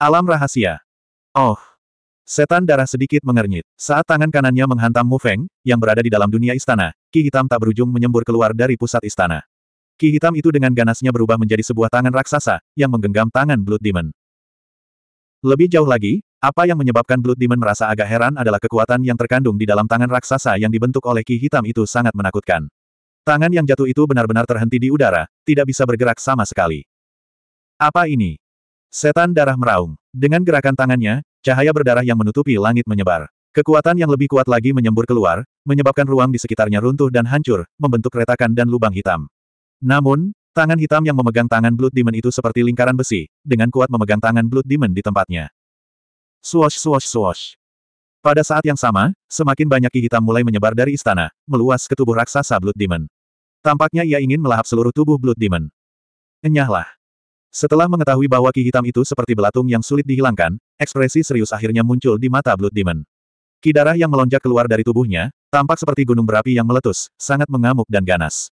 Alam rahasia. Oh. Setan darah sedikit mengernyit. Saat tangan kanannya menghantam Mu Feng, yang berada di dalam dunia istana, ki hitam tak berujung menyembur keluar dari pusat istana. Ki hitam itu dengan ganasnya berubah menjadi sebuah tangan raksasa, yang menggenggam tangan Blood Demon. Lebih jauh lagi, apa yang menyebabkan Blood Demon merasa agak heran adalah kekuatan yang terkandung di dalam tangan raksasa yang dibentuk oleh ki hitam itu sangat menakutkan. Tangan yang jatuh itu benar-benar terhenti di udara, tidak bisa bergerak sama sekali. Apa ini? Setan darah meraung. Dengan gerakan tangannya, cahaya berdarah yang menutupi langit menyebar. Kekuatan yang lebih kuat lagi menyembur keluar, menyebabkan ruang di sekitarnya runtuh dan hancur, membentuk retakan dan lubang hitam. Namun, tangan hitam yang memegang tangan Blood Demon itu seperti lingkaran besi, dengan kuat memegang tangan Blood Demon di tempatnya. Swash swash swash. Pada saat yang sama, semakin banyak ki hitam mulai menyebar dari istana, meluas ke tubuh raksasa Blood Demon. Tampaknya ia ingin melahap seluruh tubuh Blood Demon. Enyahlah. Setelah mengetahui bahwa ki hitam itu seperti belatung yang sulit dihilangkan, ekspresi serius akhirnya muncul di mata Blood Demon. Ki darah yang melonjak keluar dari tubuhnya, tampak seperti gunung berapi yang meletus, sangat mengamuk dan ganas.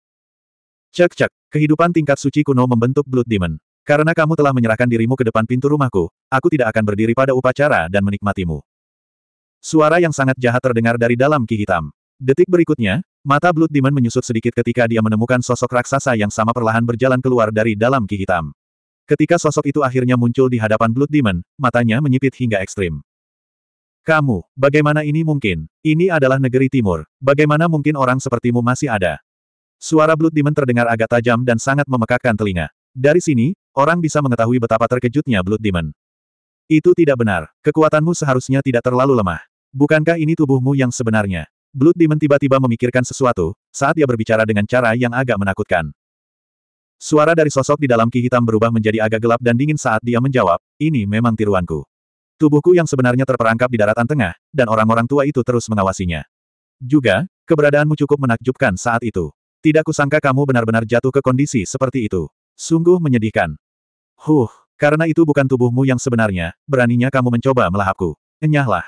Cek-cek, kehidupan tingkat suci kuno membentuk Blood Demon. Karena kamu telah menyerahkan dirimu ke depan pintu rumahku, aku tidak akan berdiri pada upacara dan menikmatimu. Suara yang sangat jahat terdengar dari dalam ki hitam. Detik berikutnya, mata Blood Demon menyusut sedikit ketika dia menemukan sosok raksasa yang sama perlahan berjalan keluar dari dalam ki hitam. Ketika sosok itu akhirnya muncul di hadapan Blood Demon, matanya menyipit hingga ekstrim. Kamu, bagaimana ini mungkin? Ini adalah negeri timur. Bagaimana mungkin orang sepertimu masih ada? Suara Blood Demon terdengar agak tajam dan sangat memekakkan telinga. Dari sini, orang bisa mengetahui betapa terkejutnya Blood Demon. Itu tidak benar. Kekuatanmu seharusnya tidak terlalu lemah. Bukankah ini tubuhmu yang sebenarnya? Blood Demon tiba-tiba memikirkan sesuatu, saat ia berbicara dengan cara yang agak menakutkan. Suara dari sosok di dalam ki hitam berubah menjadi agak gelap dan dingin saat dia menjawab, ini memang tiruanku. Tubuhku yang sebenarnya terperangkap di daratan tengah, dan orang-orang tua itu terus mengawasinya. Juga, keberadaanmu cukup menakjubkan saat itu. Tidak kusangka kamu benar-benar jatuh ke kondisi seperti itu. Sungguh menyedihkan. Huh, karena itu bukan tubuhmu yang sebenarnya, beraninya kamu mencoba melahapku. Enyahlah.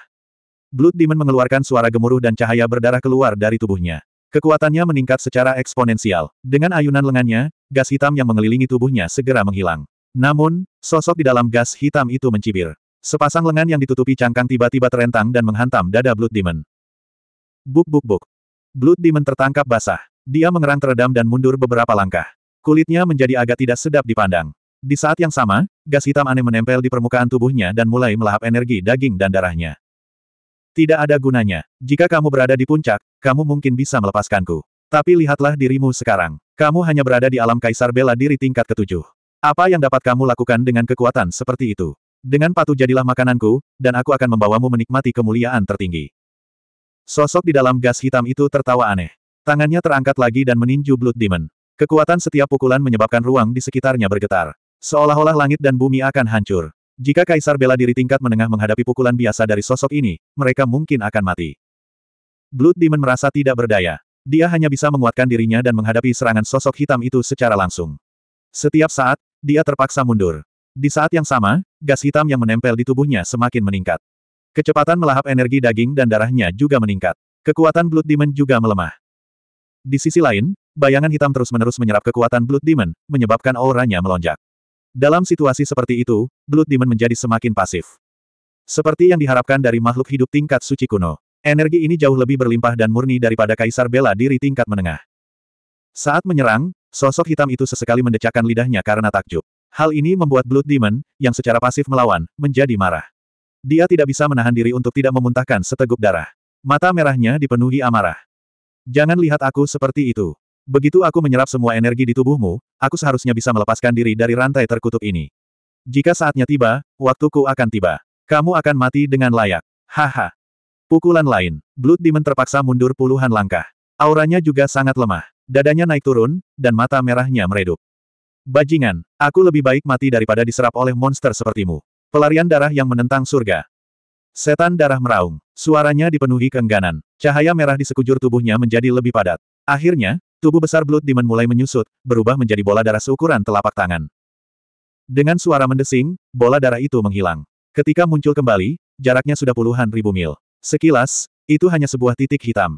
Blood Demon mengeluarkan suara gemuruh dan cahaya berdarah keluar dari tubuhnya. Kekuatannya meningkat secara eksponensial. Dengan ayunan lengannya, gas hitam yang mengelilingi tubuhnya segera menghilang. Namun, sosok di dalam gas hitam itu mencibir. Sepasang lengan yang ditutupi cangkang tiba-tiba terentang dan menghantam dada Blood Demon. Buk buk buk. Blood Demon tertangkap basah. Dia mengerang teredam dan mundur beberapa langkah. Kulitnya menjadi agak tidak sedap dipandang. Di saat yang sama, gas hitam aneh menempel di permukaan tubuhnya dan mulai melahap energi daging dan darahnya. Tidak ada gunanya. Jika kamu berada di puncak, kamu mungkin bisa melepaskanku. Tapi lihatlah dirimu sekarang. Kamu hanya berada di alam kaisar bela diri tingkat ketujuh. Apa yang dapat kamu lakukan dengan kekuatan seperti itu? Dengan patuh jadilah makananku, dan aku akan membawamu menikmati kemuliaan tertinggi. Sosok di dalam gas hitam itu tertawa aneh. Tangannya terangkat lagi dan meninju Blood Demon. Kekuatan setiap pukulan menyebabkan ruang di sekitarnya bergetar. Seolah-olah langit dan bumi akan hancur. Jika kaisar bela diri tingkat menengah menghadapi pukulan biasa dari sosok ini, mereka mungkin akan mati. Blood Demon merasa tidak berdaya. Dia hanya bisa menguatkan dirinya dan menghadapi serangan sosok hitam itu secara langsung. Setiap saat, dia terpaksa mundur. Di saat yang sama, gas hitam yang menempel di tubuhnya semakin meningkat. Kecepatan melahap energi daging dan darahnya juga meningkat. Kekuatan Blood Demon juga melemah. Di sisi lain, bayangan hitam terus-menerus menyerap kekuatan Blood Demon, menyebabkan auranya melonjak. Dalam situasi seperti itu, Blood Demon menjadi semakin pasif. Seperti yang diharapkan dari makhluk hidup tingkat suci kuno, energi ini jauh lebih berlimpah dan murni daripada kaisar bela diri tingkat menengah. Saat menyerang, sosok hitam itu sesekali mendecakkan lidahnya karena takjub. Hal ini membuat Blood Demon, yang secara pasif melawan, menjadi marah. Dia tidak bisa menahan diri untuk tidak memuntahkan seteguk darah. Mata merahnya dipenuhi amarah. Jangan lihat aku seperti itu. Begitu aku menyerap semua energi di tubuhmu, aku seharusnya bisa melepaskan diri dari rantai terkutuk ini. Jika saatnya tiba, waktuku akan tiba. Kamu akan mati dengan layak. Haha. Pukulan lain, Blood Demon terpaksa mundur puluhan langkah. Auranya juga sangat lemah. Dadanya naik turun, dan mata merahnya meredup. Bajingan, aku lebih baik mati daripada diserap oleh monster sepertimu. Pelarian darah yang menentang surga. Setan darah meraung. Suaranya dipenuhi keengganan. Cahaya merah di sekujur tubuhnya menjadi lebih padat. Akhirnya, Tubuh besar Blood Demon mulai menyusut, berubah menjadi bola darah seukuran telapak tangan. Dengan suara mendesing, bola darah itu menghilang. Ketika muncul kembali, jaraknya sudah puluhan ribu mil. Sekilas, itu hanya sebuah titik hitam.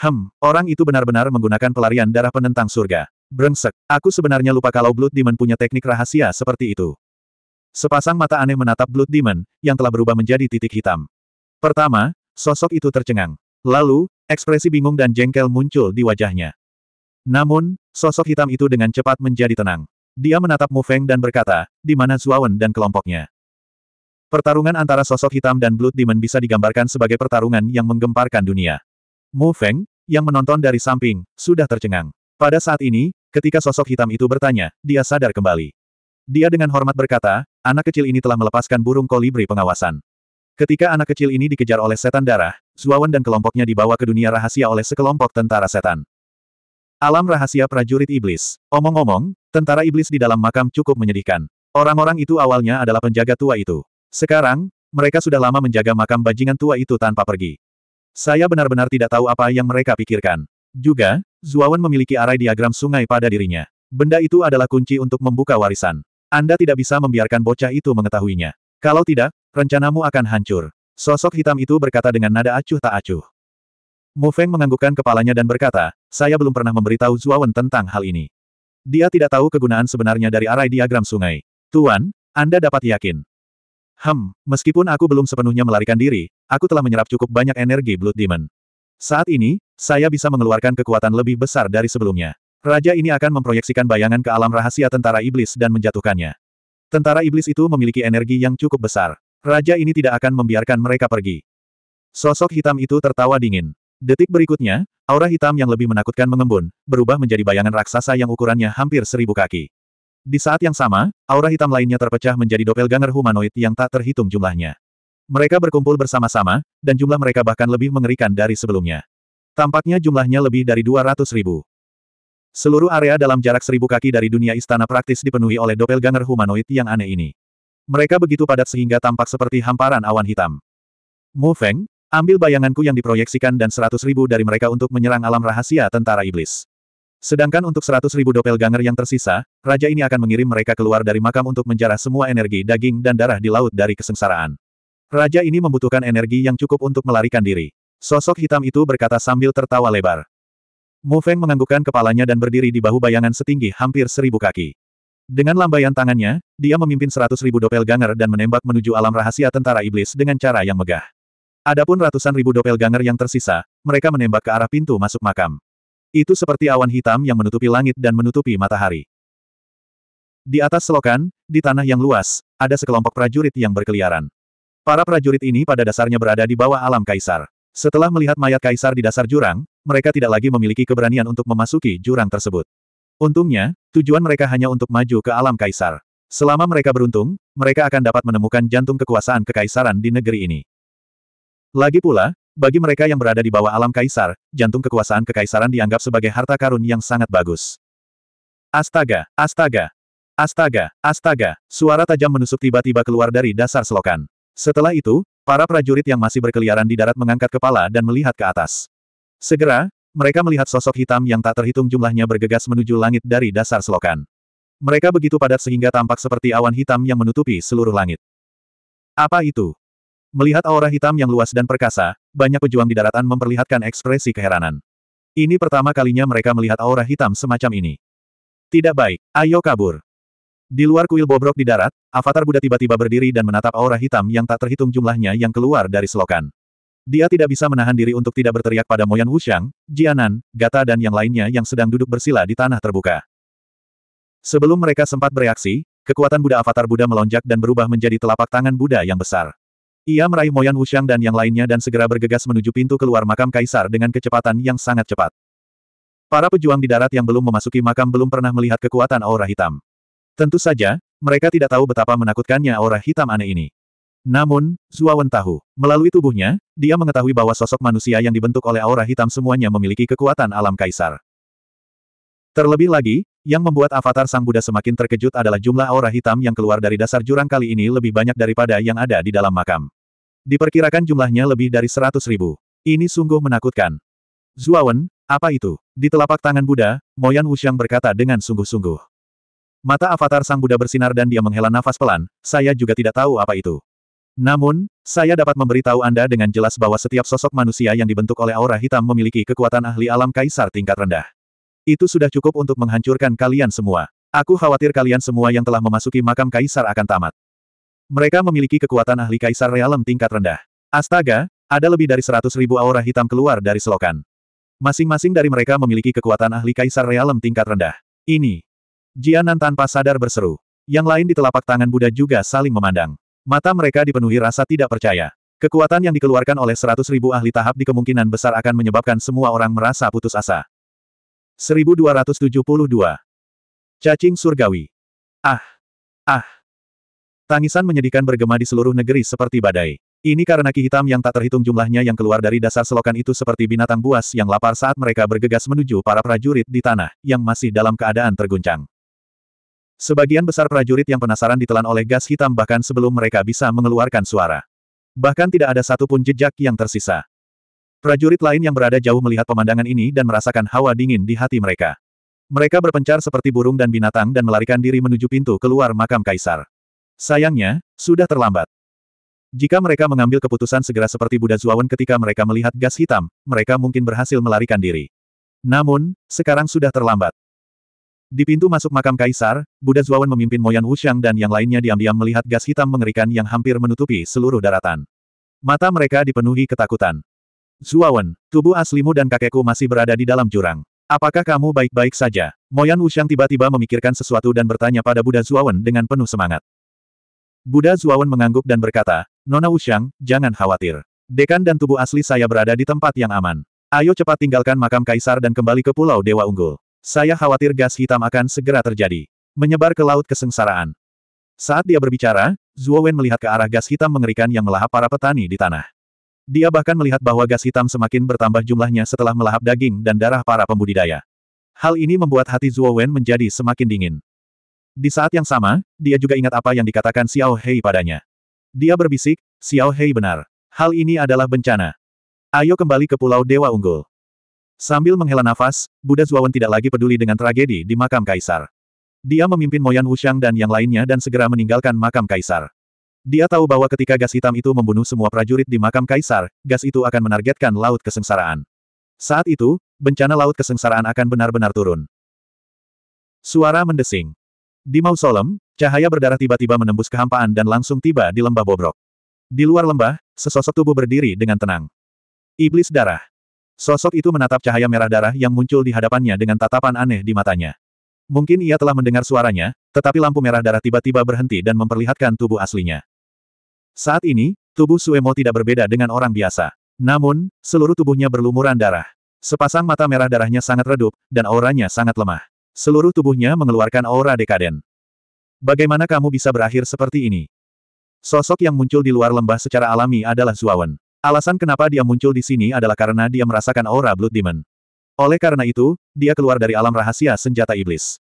Hem, orang itu benar-benar menggunakan pelarian darah penentang surga. Brengsek, aku sebenarnya lupa kalau Blood Demon punya teknik rahasia seperti itu. Sepasang mata aneh menatap Blood Demon, yang telah berubah menjadi titik hitam. Pertama, sosok itu tercengang. Lalu, ekspresi bingung dan jengkel muncul di wajahnya. Namun, sosok hitam itu dengan cepat menjadi tenang. Dia menatap Mu Feng dan berkata, di mana Zuawan dan kelompoknya. Pertarungan antara sosok hitam dan Blood Demon bisa digambarkan sebagai pertarungan yang menggemparkan dunia. Mu Feng, yang menonton dari samping, sudah tercengang. Pada saat ini, ketika sosok hitam itu bertanya, dia sadar kembali. Dia dengan hormat berkata, anak kecil ini telah melepaskan burung kolibri pengawasan. Ketika anak kecil ini dikejar oleh setan darah, Zuawan dan kelompoknya dibawa ke dunia rahasia oleh sekelompok tentara setan. Alam rahasia prajurit iblis. Omong-omong, tentara iblis di dalam makam cukup menyedihkan. Orang-orang itu awalnya adalah penjaga tua itu. Sekarang, mereka sudah lama menjaga makam bajingan tua itu tanpa pergi. Saya benar-benar tidak tahu apa yang mereka pikirkan. Juga, Zuawan memiliki arai diagram sungai pada dirinya. Benda itu adalah kunci untuk membuka warisan. Anda tidak bisa membiarkan bocah itu mengetahuinya. Kalau tidak, rencanamu akan hancur. Sosok hitam itu berkata dengan nada acuh tak acuh. Mo Feng menganggukkan kepalanya dan berkata, saya belum pernah memberitahu Zuawan tentang hal ini. Dia tidak tahu kegunaan sebenarnya dari arai diagram sungai. Tuan, Anda dapat yakin. Hem, meskipun aku belum sepenuhnya melarikan diri, aku telah menyerap cukup banyak energi Blood Demon. Saat ini, saya bisa mengeluarkan kekuatan lebih besar dari sebelumnya. Raja ini akan memproyeksikan bayangan ke alam rahasia tentara iblis dan menjatuhkannya. Tentara iblis itu memiliki energi yang cukup besar. Raja ini tidak akan membiarkan mereka pergi. Sosok hitam itu tertawa dingin. Detik berikutnya, aura hitam yang lebih menakutkan mengembun, berubah menjadi bayangan raksasa yang ukurannya hampir seribu kaki. Di saat yang sama, aura hitam lainnya terpecah menjadi doppelganger humanoid yang tak terhitung jumlahnya. Mereka berkumpul bersama-sama, dan jumlah mereka bahkan lebih mengerikan dari sebelumnya. Tampaknya jumlahnya lebih dari 200 ribu. Seluruh area dalam jarak seribu kaki dari dunia istana praktis dipenuhi oleh doppelganger humanoid yang aneh ini. Mereka begitu padat sehingga tampak seperti hamparan awan hitam. Mu Feng, Ambil bayanganku yang diproyeksikan dan seratus ribu dari mereka untuk menyerang alam rahasia tentara iblis. Sedangkan untuk seratus ribu doppelganger yang tersisa, raja ini akan mengirim mereka keluar dari makam untuk menjarah semua energi daging dan darah di laut dari kesengsaraan. Raja ini membutuhkan energi yang cukup untuk melarikan diri. Sosok hitam itu berkata sambil tertawa lebar. Mu Feng menganggukkan kepalanya dan berdiri di bahu bayangan setinggi hampir seribu kaki. Dengan lambaian tangannya, dia memimpin seratus ribu doppelganger dan menembak menuju alam rahasia tentara iblis dengan cara yang megah. Adapun ratusan ribu doppelganger yang tersisa, mereka menembak ke arah pintu masuk makam. Itu seperti awan hitam yang menutupi langit dan menutupi matahari. Di atas selokan, di tanah yang luas, ada sekelompok prajurit yang berkeliaran. Para prajurit ini pada dasarnya berada di bawah alam kaisar. Setelah melihat mayat kaisar di dasar jurang, mereka tidak lagi memiliki keberanian untuk memasuki jurang tersebut. Untungnya, tujuan mereka hanya untuk maju ke alam kaisar. Selama mereka beruntung, mereka akan dapat menemukan jantung kekuasaan kekaisaran di negeri ini. Lagi pula, bagi mereka yang berada di bawah alam kaisar, jantung kekuasaan kekaisaran dianggap sebagai harta karun yang sangat bagus. Astaga, astaga, astaga, astaga, suara tajam menusuk tiba-tiba keluar dari dasar selokan. Setelah itu, para prajurit yang masih berkeliaran di darat mengangkat kepala dan melihat ke atas. Segera, mereka melihat sosok hitam yang tak terhitung jumlahnya bergegas menuju langit dari dasar selokan. Mereka begitu padat sehingga tampak seperti awan hitam yang menutupi seluruh langit. Apa itu? Melihat aura hitam yang luas dan perkasa, banyak pejuang di daratan memperlihatkan ekspresi keheranan. Ini pertama kalinya mereka melihat aura hitam semacam ini. Tidak baik, ayo kabur. Di luar kuil bobrok di darat, avatar Buddha tiba-tiba berdiri dan menatap aura hitam yang tak terhitung jumlahnya yang keluar dari selokan. Dia tidak bisa menahan diri untuk tidak berteriak pada Moyan Wushang, Jianan, Gata dan yang lainnya yang sedang duduk bersila di tanah terbuka. Sebelum mereka sempat bereaksi, kekuatan Buddha Avatar Buddha melonjak dan berubah menjadi telapak tangan Buddha yang besar. Ia meraih Moyan Wuxiang dan yang lainnya dan segera bergegas menuju pintu keluar makam kaisar dengan kecepatan yang sangat cepat. Para pejuang di darat yang belum memasuki makam belum pernah melihat kekuatan aura hitam. Tentu saja, mereka tidak tahu betapa menakutkannya aura hitam aneh ini. Namun, Zuawan tahu. Melalui tubuhnya, dia mengetahui bahwa sosok manusia yang dibentuk oleh aura hitam semuanya memiliki kekuatan alam kaisar. Terlebih lagi, yang membuat avatar Sang Buddha semakin terkejut adalah jumlah aura hitam yang keluar dari dasar jurang kali ini lebih banyak daripada yang ada di dalam makam. Diperkirakan jumlahnya lebih dari seratus ribu. Ini sungguh menakutkan. Zuawan, apa itu? Di telapak tangan Buddha, Moyan Wuxiang berkata dengan sungguh-sungguh. Mata avatar sang Buddha bersinar dan dia menghela nafas pelan, saya juga tidak tahu apa itu. Namun, saya dapat memberitahu Anda dengan jelas bahwa setiap sosok manusia yang dibentuk oleh aura hitam memiliki kekuatan ahli alam kaisar tingkat rendah. Itu sudah cukup untuk menghancurkan kalian semua. Aku khawatir kalian semua yang telah memasuki makam kaisar akan tamat. Mereka memiliki kekuatan ahli kaisar realem tingkat rendah. Astaga, ada lebih dari seratus ribu aura hitam keluar dari selokan. Masing-masing dari mereka memiliki kekuatan ahli kaisar realem tingkat rendah. Ini. Jianan tanpa sadar berseru. Yang lain di telapak tangan Buddha juga saling memandang. Mata mereka dipenuhi rasa tidak percaya. Kekuatan yang dikeluarkan oleh seratus ribu ahli tahap di kemungkinan besar akan menyebabkan semua orang merasa putus asa. 1272. Cacing Surgawi. Ah! Ah! Tangisan menyedihkan bergema di seluruh negeri seperti badai. Ini karena ki hitam yang tak terhitung jumlahnya yang keluar dari dasar selokan itu seperti binatang buas yang lapar saat mereka bergegas menuju para prajurit di tanah, yang masih dalam keadaan terguncang. Sebagian besar prajurit yang penasaran ditelan oleh gas hitam bahkan sebelum mereka bisa mengeluarkan suara. Bahkan tidak ada satupun jejak yang tersisa. Prajurit lain yang berada jauh melihat pemandangan ini dan merasakan hawa dingin di hati mereka. Mereka berpencar seperti burung dan binatang dan melarikan diri menuju pintu keluar makam kaisar. Sayangnya, sudah terlambat. Jika mereka mengambil keputusan segera seperti Buddha Zuawan ketika mereka melihat gas hitam, mereka mungkin berhasil melarikan diri. Namun, sekarang sudah terlambat. Di pintu masuk makam Kaisar, Buddha Zuawan memimpin Moyan Wuxiang dan yang lainnya diam-diam melihat gas hitam mengerikan yang hampir menutupi seluruh daratan. Mata mereka dipenuhi ketakutan. Zuawan, tubuh aslimu dan kakekku masih berada di dalam jurang. Apakah kamu baik-baik saja? Moyan Wuxiang tiba-tiba memikirkan sesuatu dan bertanya pada Buddha Zuawan dengan penuh semangat. Buddha Zuawan mengangguk dan berkata, Nona Ushang, jangan khawatir. Dekan dan tubuh asli saya berada di tempat yang aman. Ayo cepat tinggalkan makam kaisar dan kembali ke Pulau Dewa Unggul. Saya khawatir gas hitam akan segera terjadi. Menyebar ke laut kesengsaraan. Saat dia berbicara, Zuo melihat ke arah gas hitam mengerikan yang melahap para petani di tanah. Dia bahkan melihat bahwa gas hitam semakin bertambah jumlahnya setelah melahap daging dan darah para pembudidaya. Hal ini membuat hati Zuo menjadi semakin dingin. Di saat yang sama, dia juga ingat apa yang dikatakan Xiao Hei padanya. Dia berbisik, Xiao Hei benar. Hal ini adalah bencana. Ayo kembali ke Pulau Dewa Unggul. Sambil menghela nafas, Buddha Zuawan tidak lagi peduli dengan tragedi di makam kaisar. Dia memimpin Moyan Wushang dan yang lainnya dan segera meninggalkan makam kaisar. Dia tahu bahwa ketika gas hitam itu membunuh semua prajurit di makam kaisar, gas itu akan menargetkan laut kesengsaraan. Saat itu, bencana laut kesengsaraan akan benar-benar turun. Suara mendesing. Di mausolem, cahaya berdarah tiba-tiba menembus kehampaan dan langsung tiba di lembah bobrok. Di luar lembah, sesosok tubuh berdiri dengan tenang. Iblis darah. Sosok itu menatap cahaya merah darah yang muncul di hadapannya dengan tatapan aneh di matanya. Mungkin ia telah mendengar suaranya, tetapi lampu merah darah tiba-tiba berhenti dan memperlihatkan tubuh aslinya. Saat ini, tubuh Suemo tidak berbeda dengan orang biasa. Namun, seluruh tubuhnya berlumuran darah. Sepasang mata merah darahnya sangat redup, dan auranya sangat lemah. Seluruh tubuhnya mengeluarkan aura dekaden. Bagaimana kamu bisa berakhir seperti ini? Sosok yang muncul di luar lembah secara alami adalah Zuawan. Alasan kenapa dia muncul di sini adalah karena dia merasakan aura Blood Demon. Oleh karena itu, dia keluar dari alam rahasia senjata iblis.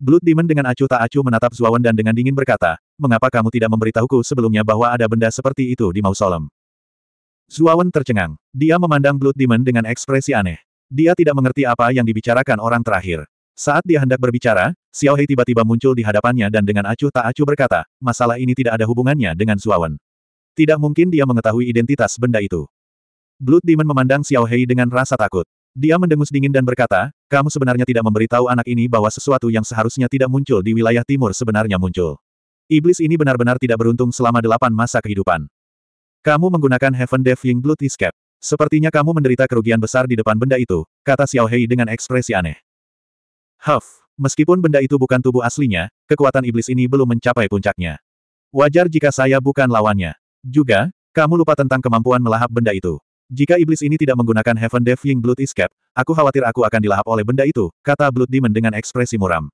Blood Demon dengan acuh tak acuh menatap Zuawan dan dengan dingin berkata, mengapa kamu tidak memberitahuku sebelumnya bahwa ada benda seperti itu di mausolem? Zuawan tercengang. Dia memandang Blood Demon dengan ekspresi aneh. Dia tidak mengerti apa yang dibicarakan orang terakhir. Saat dia hendak berbicara, Xiao Hei tiba-tiba muncul di hadapannya dan dengan acuh tak acuh berkata, masalah ini tidak ada hubungannya dengan Suawen. Tidak mungkin dia mengetahui identitas benda itu. Blood Demon memandang Xiao Hei dengan rasa takut. Dia mendengus dingin dan berkata, kamu sebenarnya tidak memberitahu anak ini bahwa sesuatu yang seharusnya tidak muncul di wilayah timur sebenarnya muncul. Iblis ini benar-benar tidak beruntung selama delapan masa kehidupan. Kamu menggunakan Heaven Defying Blood Escape. Sepertinya kamu menderita kerugian besar di depan benda itu, kata Xiao Hei dengan ekspresi aneh. Huff, meskipun benda itu bukan tubuh aslinya, kekuatan iblis ini belum mencapai puncaknya. Wajar jika saya bukan lawannya. Juga, kamu lupa tentang kemampuan melahap benda itu. Jika iblis ini tidak menggunakan Heaven Devying Blood Escape, aku khawatir aku akan dilahap oleh benda itu, kata Blood Demon dengan ekspresi muram.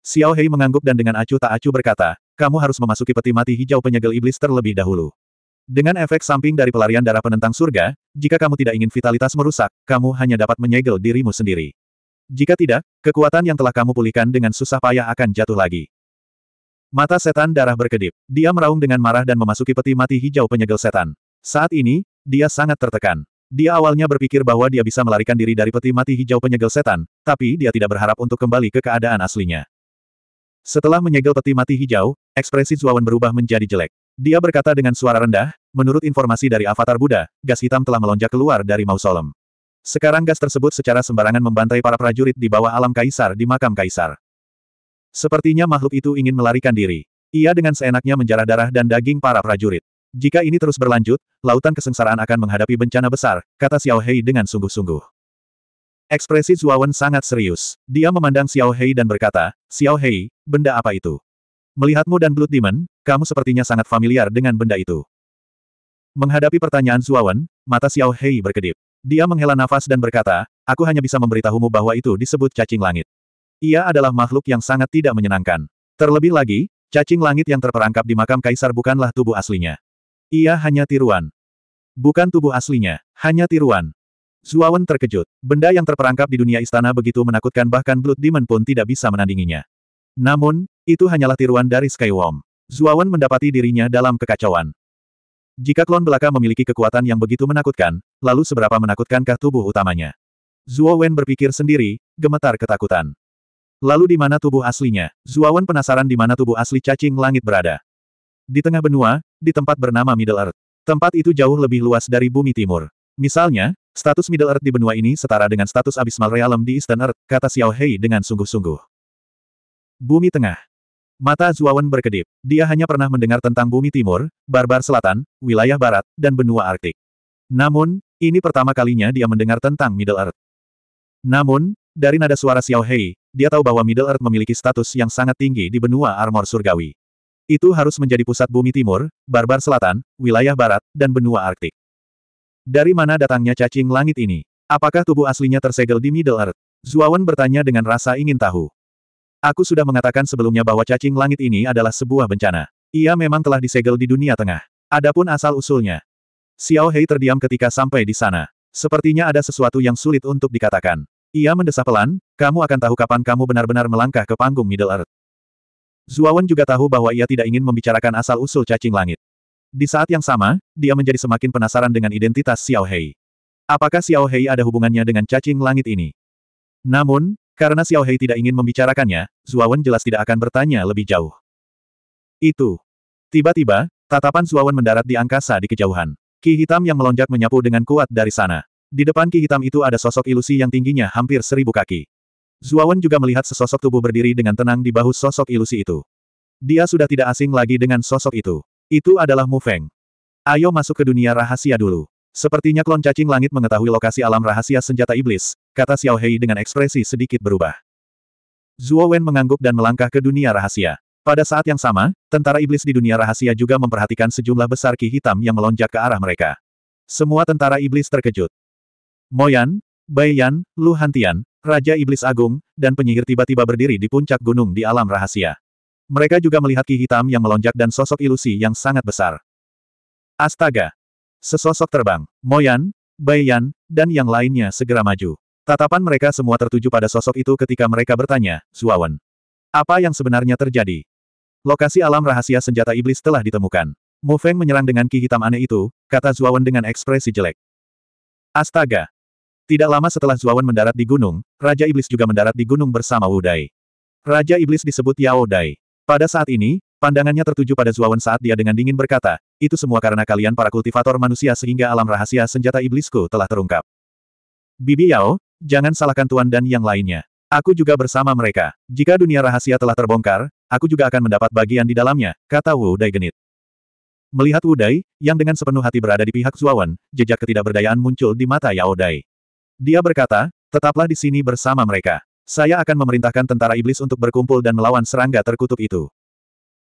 Xiao Hei mengangguk dan dengan acuh tak acuh berkata, kamu harus memasuki peti mati hijau penyegel iblis terlebih dahulu. Dengan efek samping dari pelarian darah penentang surga, jika kamu tidak ingin vitalitas merusak, kamu hanya dapat menyegel dirimu sendiri. Jika tidak, kekuatan yang telah kamu pulihkan dengan susah payah akan jatuh lagi. Mata setan darah berkedip. Dia meraung dengan marah dan memasuki peti mati hijau penyegel setan. Saat ini, dia sangat tertekan. Dia awalnya berpikir bahwa dia bisa melarikan diri dari peti mati hijau penyegel setan, tapi dia tidak berharap untuk kembali ke keadaan aslinya. Setelah menyegel peti mati hijau, ekspresi Zuawan berubah menjadi jelek. Dia berkata dengan suara rendah, menurut informasi dari avatar Buddha, gas hitam telah melonjak keluar dari mausolem. Sekarang gas tersebut secara sembarangan membantai para prajurit di bawah alam kaisar di makam kaisar. Sepertinya makhluk itu ingin melarikan diri. Ia dengan seenaknya menjarah darah dan daging para prajurit. Jika ini terus berlanjut, lautan kesengsaraan akan menghadapi bencana besar, kata Xiao Hei dengan sungguh-sungguh. Ekspresi Zuawan sangat serius. Dia memandang Xiao Hei dan berkata, Xiao Hei, benda apa itu? Melihatmu dan Blood Demon, kamu sepertinya sangat familiar dengan benda itu. Menghadapi pertanyaan Zuawan, mata Xiao Hei berkedip. Dia menghela nafas dan berkata, aku hanya bisa memberitahumu bahwa itu disebut cacing langit. Ia adalah makhluk yang sangat tidak menyenangkan. Terlebih lagi, cacing langit yang terperangkap di makam kaisar bukanlah tubuh aslinya. Ia hanya tiruan. Bukan tubuh aslinya, hanya tiruan. Zuawan terkejut. Benda yang terperangkap di dunia istana begitu menakutkan bahkan Blood Demon pun tidak bisa menandinginya. Namun, itu hanyalah tiruan dari Skywom. Zuawan mendapati dirinya dalam kekacauan. Jika klon belaka memiliki kekuatan yang begitu menakutkan, lalu seberapa menakutkankah tubuh utamanya? Zuo Wen berpikir sendiri, gemetar ketakutan. Lalu di mana tubuh aslinya? Zuo Wen penasaran di mana tubuh asli cacing langit berada. Di tengah benua, di tempat bernama Middle Earth. Tempat itu jauh lebih luas dari bumi timur. Misalnya, status Middle Earth di benua ini setara dengan status Abismal Realm di Eastern Earth, kata Xiao Hei dengan sungguh-sungguh. Bumi tengah. Mata Zuawan berkedip. Dia hanya pernah mendengar tentang bumi timur, barbar selatan, wilayah barat, dan benua Arktik. Namun, ini pertama kalinya dia mendengar tentang Middle Earth. Namun, dari nada suara Xiao Hei, dia tahu bahwa Middle Earth memiliki status yang sangat tinggi di benua armor surgawi. Itu harus menjadi pusat bumi timur, barbar selatan, wilayah barat, dan benua Arktik. Dari mana datangnya cacing langit ini? Apakah tubuh aslinya tersegel di Middle Earth? Zuawan bertanya dengan rasa ingin tahu. Aku sudah mengatakan sebelumnya bahwa cacing langit ini adalah sebuah bencana. Ia memang telah disegel di dunia tengah. Adapun asal-usulnya. Xiao Hei terdiam ketika sampai di sana. Sepertinya ada sesuatu yang sulit untuk dikatakan. Ia mendesah pelan, kamu akan tahu kapan kamu benar-benar melangkah ke panggung Middle Earth. Zuawan juga tahu bahwa ia tidak ingin membicarakan asal-usul cacing langit. Di saat yang sama, dia menjadi semakin penasaran dengan identitas Xiao Hei. Apakah Xiao Hei ada hubungannya dengan cacing langit ini? Namun, karena Xiao Hei tidak ingin membicarakannya, Zuawan jelas tidak akan bertanya lebih jauh. Itu. Tiba-tiba, tatapan Zuawan mendarat di angkasa di kejauhan. Ki hitam yang melonjak menyapu dengan kuat dari sana. Di depan ki hitam itu ada sosok ilusi yang tingginya hampir seribu kaki. Zuawan juga melihat sesosok tubuh berdiri dengan tenang di bahu sosok ilusi itu. Dia sudah tidak asing lagi dengan sosok itu. Itu adalah Mu Feng. Ayo masuk ke dunia rahasia dulu. Sepertinya klon cacing langit mengetahui lokasi alam rahasia senjata iblis, kata Xiao Hei dengan ekspresi sedikit berubah. Zuo Wen mengangguk dan melangkah ke dunia rahasia. Pada saat yang sama, tentara iblis di dunia rahasia juga memperhatikan sejumlah besar ki hitam yang melonjak ke arah mereka. Semua tentara iblis terkejut. Moyan, Baiyan, Lu Hantian, Raja Iblis Agung, dan penyihir tiba-tiba berdiri di puncak gunung di alam rahasia. Mereka juga melihat ki hitam yang melonjak dan sosok ilusi yang sangat besar. Astaga! Sesosok terbang, Moyan, Baiyan, dan yang lainnya segera maju. Tatapan mereka semua tertuju pada sosok itu ketika mereka bertanya, Suawan. Apa yang sebenarnya terjadi? Lokasi alam rahasia senjata iblis telah ditemukan. Mu Feng menyerang dengan ki hitam aneh itu, kata Zuawan dengan ekspresi jelek. Astaga! Tidak lama setelah Zuawan mendarat di gunung, Raja Iblis juga mendarat di gunung bersama Wu Dai. Raja Iblis disebut Yao Dai. Pada saat ini, pandangannya tertuju pada Zuawan saat dia dengan dingin berkata, itu semua karena kalian para kultivator manusia sehingga alam rahasia senjata iblisku telah terungkap. Bibi Yao, Jangan salahkan Tuan dan yang lainnya. Aku juga bersama mereka. Jika dunia rahasia telah terbongkar, aku juga akan mendapat bagian di dalamnya, kata Wu Dai genit. Melihat Wu Dai, yang dengan sepenuh hati berada di pihak Zuawan, jejak ketidakberdayaan muncul di mata Yao Dai. Dia berkata, tetaplah di sini bersama mereka. Saya akan memerintahkan tentara iblis untuk berkumpul dan melawan serangga terkutuk itu.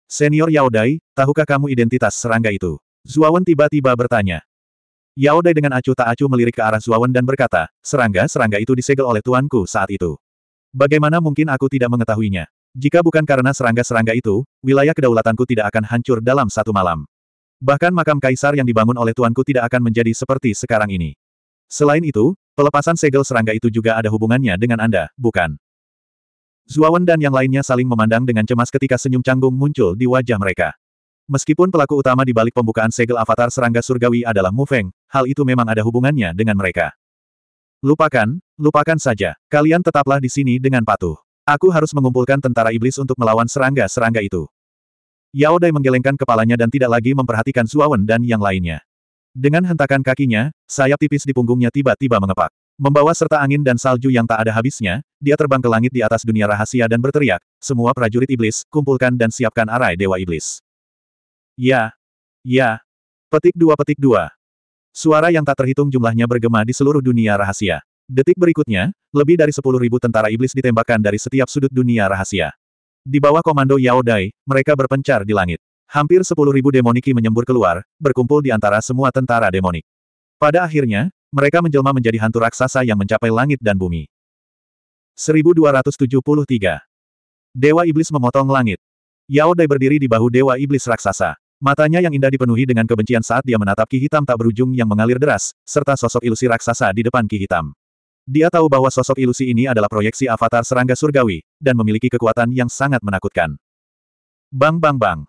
Senior Yao Dai, tahukah kamu identitas serangga itu? Zuawan tiba-tiba bertanya. Yao Dai dengan acuh tak acuh melirik ke arah Zuawan dan berkata, serangga-serangga itu disegel oleh tuanku saat itu. Bagaimana mungkin aku tidak mengetahuinya? Jika bukan karena serangga-serangga itu, wilayah kedaulatanku tidak akan hancur dalam satu malam. Bahkan makam kaisar yang dibangun oleh tuanku tidak akan menjadi seperti sekarang ini. Selain itu, pelepasan segel serangga itu juga ada hubungannya dengan Anda, bukan? Zuawan dan yang lainnya saling memandang dengan cemas ketika senyum canggung muncul di wajah mereka. Meskipun pelaku utama di balik pembukaan segel avatar serangga surgawi adalah Mu Feng, hal itu memang ada hubungannya dengan mereka. Lupakan, lupakan saja. Kalian tetaplah di sini dengan patuh. Aku harus mengumpulkan tentara iblis untuk melawan serangga-serangga itu. Yao Dai menggelengkan kepalanya dan tidak lagi memperhatikan Zuawan dan yang lainnya. Dengan hentakan kakinya, sayap tipis di punggungnya tiba-tiba mengepak. Membawa serta angin dan salju yang tak ada habisnya, dia terbang ke langit di atas dunia rahasia dan berteriak, semua prajurit iblis, kumpulkan dan siapkan arai Dewa Iblis. Ya. Ya. Petik dua petik dua. Suara yang tak terhitung jumlahnya bergema di seluruh dunia rahasia. Detik berikutnya, lebih dari sepuluh ribu tentara iblis ditembakkan dari setiap sudut dunia rahasia. Di bawah komando Yao Dai, mereka berpencar di langit. Hampir sepuluh ribu demoniki menyembur keluar, berkumpul di antara semua tentara demonik. Pada akhirnya, mereka menjelma menjadi hantu raksasa yang mencapai langit dan bumi. 1273 Dewa Iblis memotong langit. Yao Dai berdiri di bahu Dewa Iblis Raksasa. Matanya yang indah dipenuhi dengan kebencian saat dia menatap ki hitam tak berujung yang mengalir deras, serta sosok ilusi raksasa di depan ki hitam. Dia tahu bahwa sosok ilusi ini adalah proyeksi avatar serangga surgawi, dan memiliki kekuatan yang sangat menakutkan. Bang bang bang.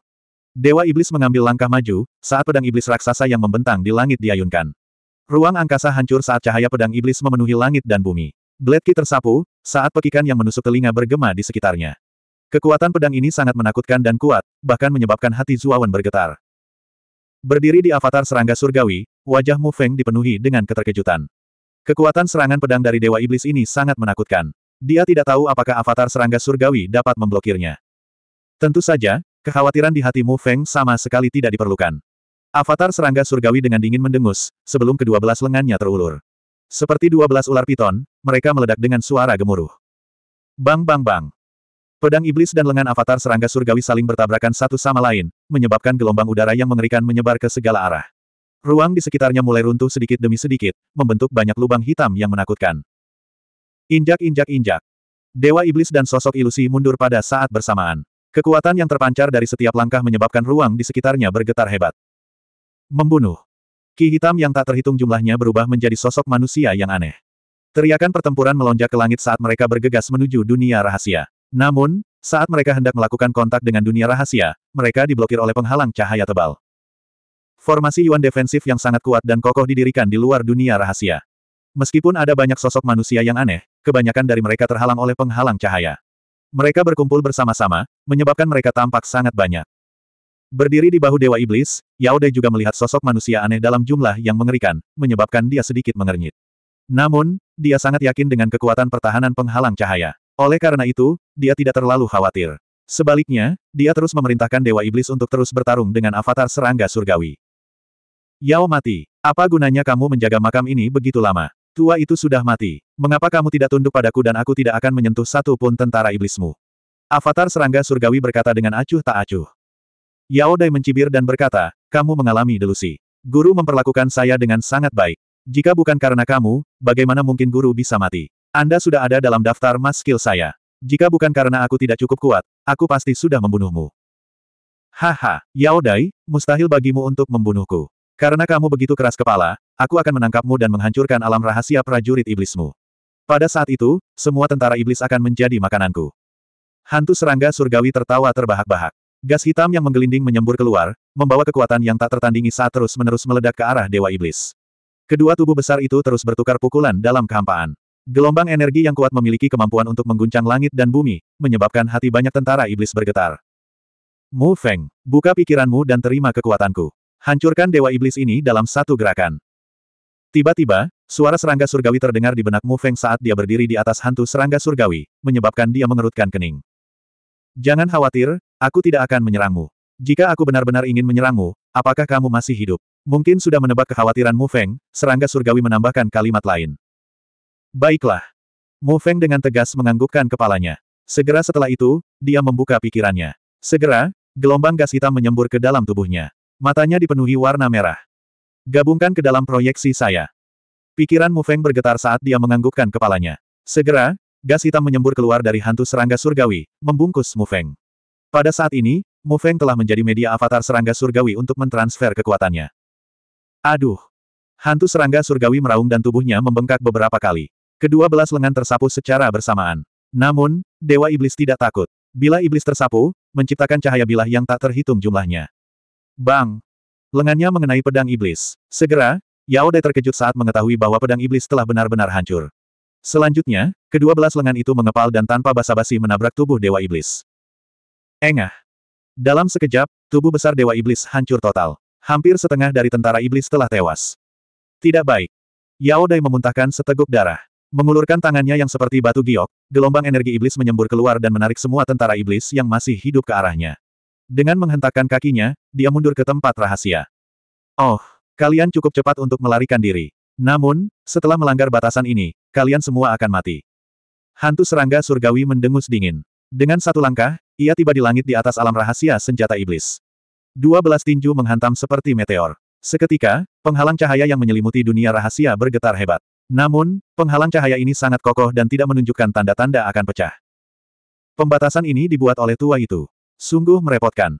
Dewa Iblis mengambil langkah maju, saat pedang iblis raksasa yang membentang di langit diayunkan. Ruang angkasa hancur saat cahaya pedang iblis memenuhi langit dan bumi. Blade tersapu, saat pekikan yang menusuk telinga bergema di sekitarnya. Kekuatan pedang ini sangat menakutkan dan kuat, bahkan menyebabkan hati Zuawan bergetar. Berdiri di avatar serangga surgawi, wajah Mu Feng dipenuhi dengan keterkejutan. Kekuatan serangan pedang dari Dewa Iblis ini sangat menakutkan. Dia tidak tahu apakah avatar serangga surgawi dapat memblokirnya. Tentu saja, kekhawatiran di hati Mu Feng sama sekali tidak diperlukan. Avatar serangga surgawi dengan dingin mendengus, sebelum kedua belas lengannya terulur. Seperti dua belas ular piton, mereka meledak dengan suara gemuruh. Bang bang bang. Pedang iblis dan lengan avatar serangga surgawi saling bertabrakan satu sama lain, menyebabkan gelombang udara yang mengerikan menyebar ke segala arah. Ruang di sekitarnya mulai runtuh sedikit demi sedikit, membentuk banyak lubang hitam yang menakutkan. Injak-injak-injak. Dewa iblis dan sosok ilusi mundur pada saat bersamaan. Kekuatan yang terpancar dari setiap langkah menyebabkan ruang di sekitarnya bergetar hebat. Membunuh. Ki hitam yang tak terhitung jumlahnya berubah menjadi sosok manusia yang aneh. Teriakan pertempuran melonjak ke langit saat mereka bergegas menuju dunia rahasia. Namun, saat mereka hendak melakukan kontak dengan dunia rahasia, mereka diblokir oleh penghalang cahaya tebal. Formasi Yuan defensif yang sangat kuat dan kokoh didirikan di luar dunia rahasia. Meskipun ada banyak sosok manusia yang aneh, kebanyakan dari mereka terhalang oleh penghalang cahaya. Mereka berkumpul bersama-sama, menyebabkan mereka tampak sangat banyak. Berdiri di bahu Dewa Iblis, Yao De juga melihat sosok manusia aneh dalam jumlah yang mengerikan, menyebabkan dia sedikit mengernyit. Namun, dia sangat yakin dengan kekuatan pertahanan penghalang cahaya. Oleh karena itu, dia tidak terlalu khawatir. Sebaliknya, dia terus memerintahkan Dewa Iblis untuk terus bertarung dengan avatar serangga surgawi. Yao mati. Apa gunanya kamu menjaga makam ini begitu lama? Tua itu sudah mati. Mengapa kamu tidak tunduk padaku dan aku tidak akan menyentuh satu pun tentara iblismu? Avatar serangga surgawi berkata dengan acuh tak acuh. Yao Dai mencibir dan berkata, kamu mengalami delusi. Guru memperlakukan saya dengan sangat baik. Jika bukan karena kamu, bagaimana mungkin guru bisa mati? Anda sudah ada dalam daftar mas skill saya. Jika bukan karena aku tidak cukup kuat, aku pasti sudah membunuhmu. Haha, Yao Dai, mustahil bagimu untuk membunuhku. Karena kamu begitu keras kepala, aku akan menangkapmu dan menghancurkan alam rahasia prajurit iblismu. Pada saat itu, semua tentara iblis akan menjadi makananku. Hantu serangga surgawi tertawa terbahak-bahak. Gas hitam yang menggelinding menyembur keluar, membawa kekuatan yang tak tertandingi saat terus-menerus meledak ke arah Dewa Iblis. Kedua tubuh besar itu terus bertukar pukulan dalam kehampaan. Gelombang energi yang kuat memiliki kemampuan untuk mengguncang langit dan bumi, menyebabkan hati banyak tentara iblis bergetar. Mu Feng, buka pikiranmu dan terima kekuatanku. Hancurkan dewa iblis ini dalam satu gerakan. Tiba-tiba, suara serangga surgawi terdengar di benak Mu Feng saat dia berdiri di atas hantu serangga surgawi, menyebabkan dia mengerutkan kening. Jangan khawatir, aku tidak akan menyerangmu. Jika aku benar-benar ingin menyerangmu, apakah kamu masih hidup? Mungkin sudah menebak kekhawatiran Mu Feng, serangga surgawi menambahkan kalimat lain. Baiklah. Mo Feng dengan tegas menganggukkan kepalanya. Segera setelah itu, dia membuka pikirannya. Segera, gelombang gas hitam menyembur ke dalam tubuhnya. Matanya dipenuhi warna merah. Gabungkan ke dalam proyeksi saya. Pikiran Mu Feng bergetar saat dia menganggukkan kepalanya. Segera, gas hitam menyembur keluar dari hantu serangga surgawi, membungkus Mu Feng. Pada saat ini, Mu Feng telah menjadi media avatar serangga surgawi untuk mentransfer kekuatannya. Aduh! Hantu serangga surgawi meraung dan tubuhnya membengkak beberapa kali. Kedua belas lengan tersapu secara bersamaan. Namun, Dewa Iblis tidak takut. Bila Iblis tersapu, menciptakan cahaya bilah yang tak terhitung jumlahnya. Bang! Lengannya mengenai pedang Iblis. Segera, Yao Dai terkejut saat mengetahui bahwa pedang Iblis telah benar-benar hancur. Selanjutnya, kedua belas lengan itu mengepal dan tanpa basa-basi menabrak tubuh Dewa Iblis. Engah! Dalam sekejap, tubuh besar Dewa Iblis hancur total. Hampir setengah dari tentara Iblis telah tewas. Tidak baik. Yao Dai memuntahkan seteguk darah. Mengulurkan tangannya yang seperti batu giok, gelombang energi iblis menyembur keluar dan menarik semua tentara iblis yang masih hidup ke arahnya. Dengan menghentakkan kakinya, dia mundur ke tempat rahasia. Oh, kalian cukup cepat untuk melarikan diri. Namun, setelah melanggar batasan ini, kalian semua akan mati. Hantu serangga surgawi mendengus dingin. Dengan satu langkah, ia tiba di langit di atas alam rahasia senjata iblis. Dua belas tinju menghantam seperti meteor. Seketika, penghalang cahaya yang menyelimuti dunia rahasia bergetar hebat. Namun, penghalang cahaya ini sangat kokoh dan tidak menunjukkan tanda-tanda akan pecah. Pembatasan ini dibuat oleh tua itu. Sungguh merepotkan.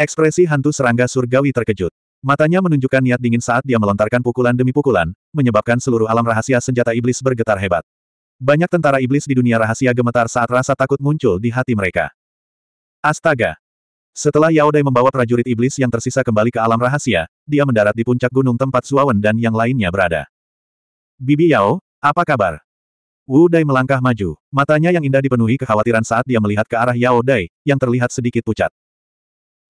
Ekspresi hantu serangga surgawi terkejut. Matanya menunjukkan niat dingin saat dia melontarkan pukulan demi pukulan, menyebabkan seluruh alam rahasia senjata iblis bergetar hebat. Banyak tentara iblis di dunia rahasia gemetar saat rasa takut muncul di hati mereka. Astaga! Setelah Dai membawa prajurit iblis yang tersisa kembali ke alam rahasia, dia mendarat di puncak gunung tempat Suawen dan yang lainnya berada. Bibi Yao, apa kabar? Wu Dai melangkah maju, matanya yang indah dipenuhi kekhawatiran saat dia melihat ke arah Yao Dai, yang terlihat sedikit pucat.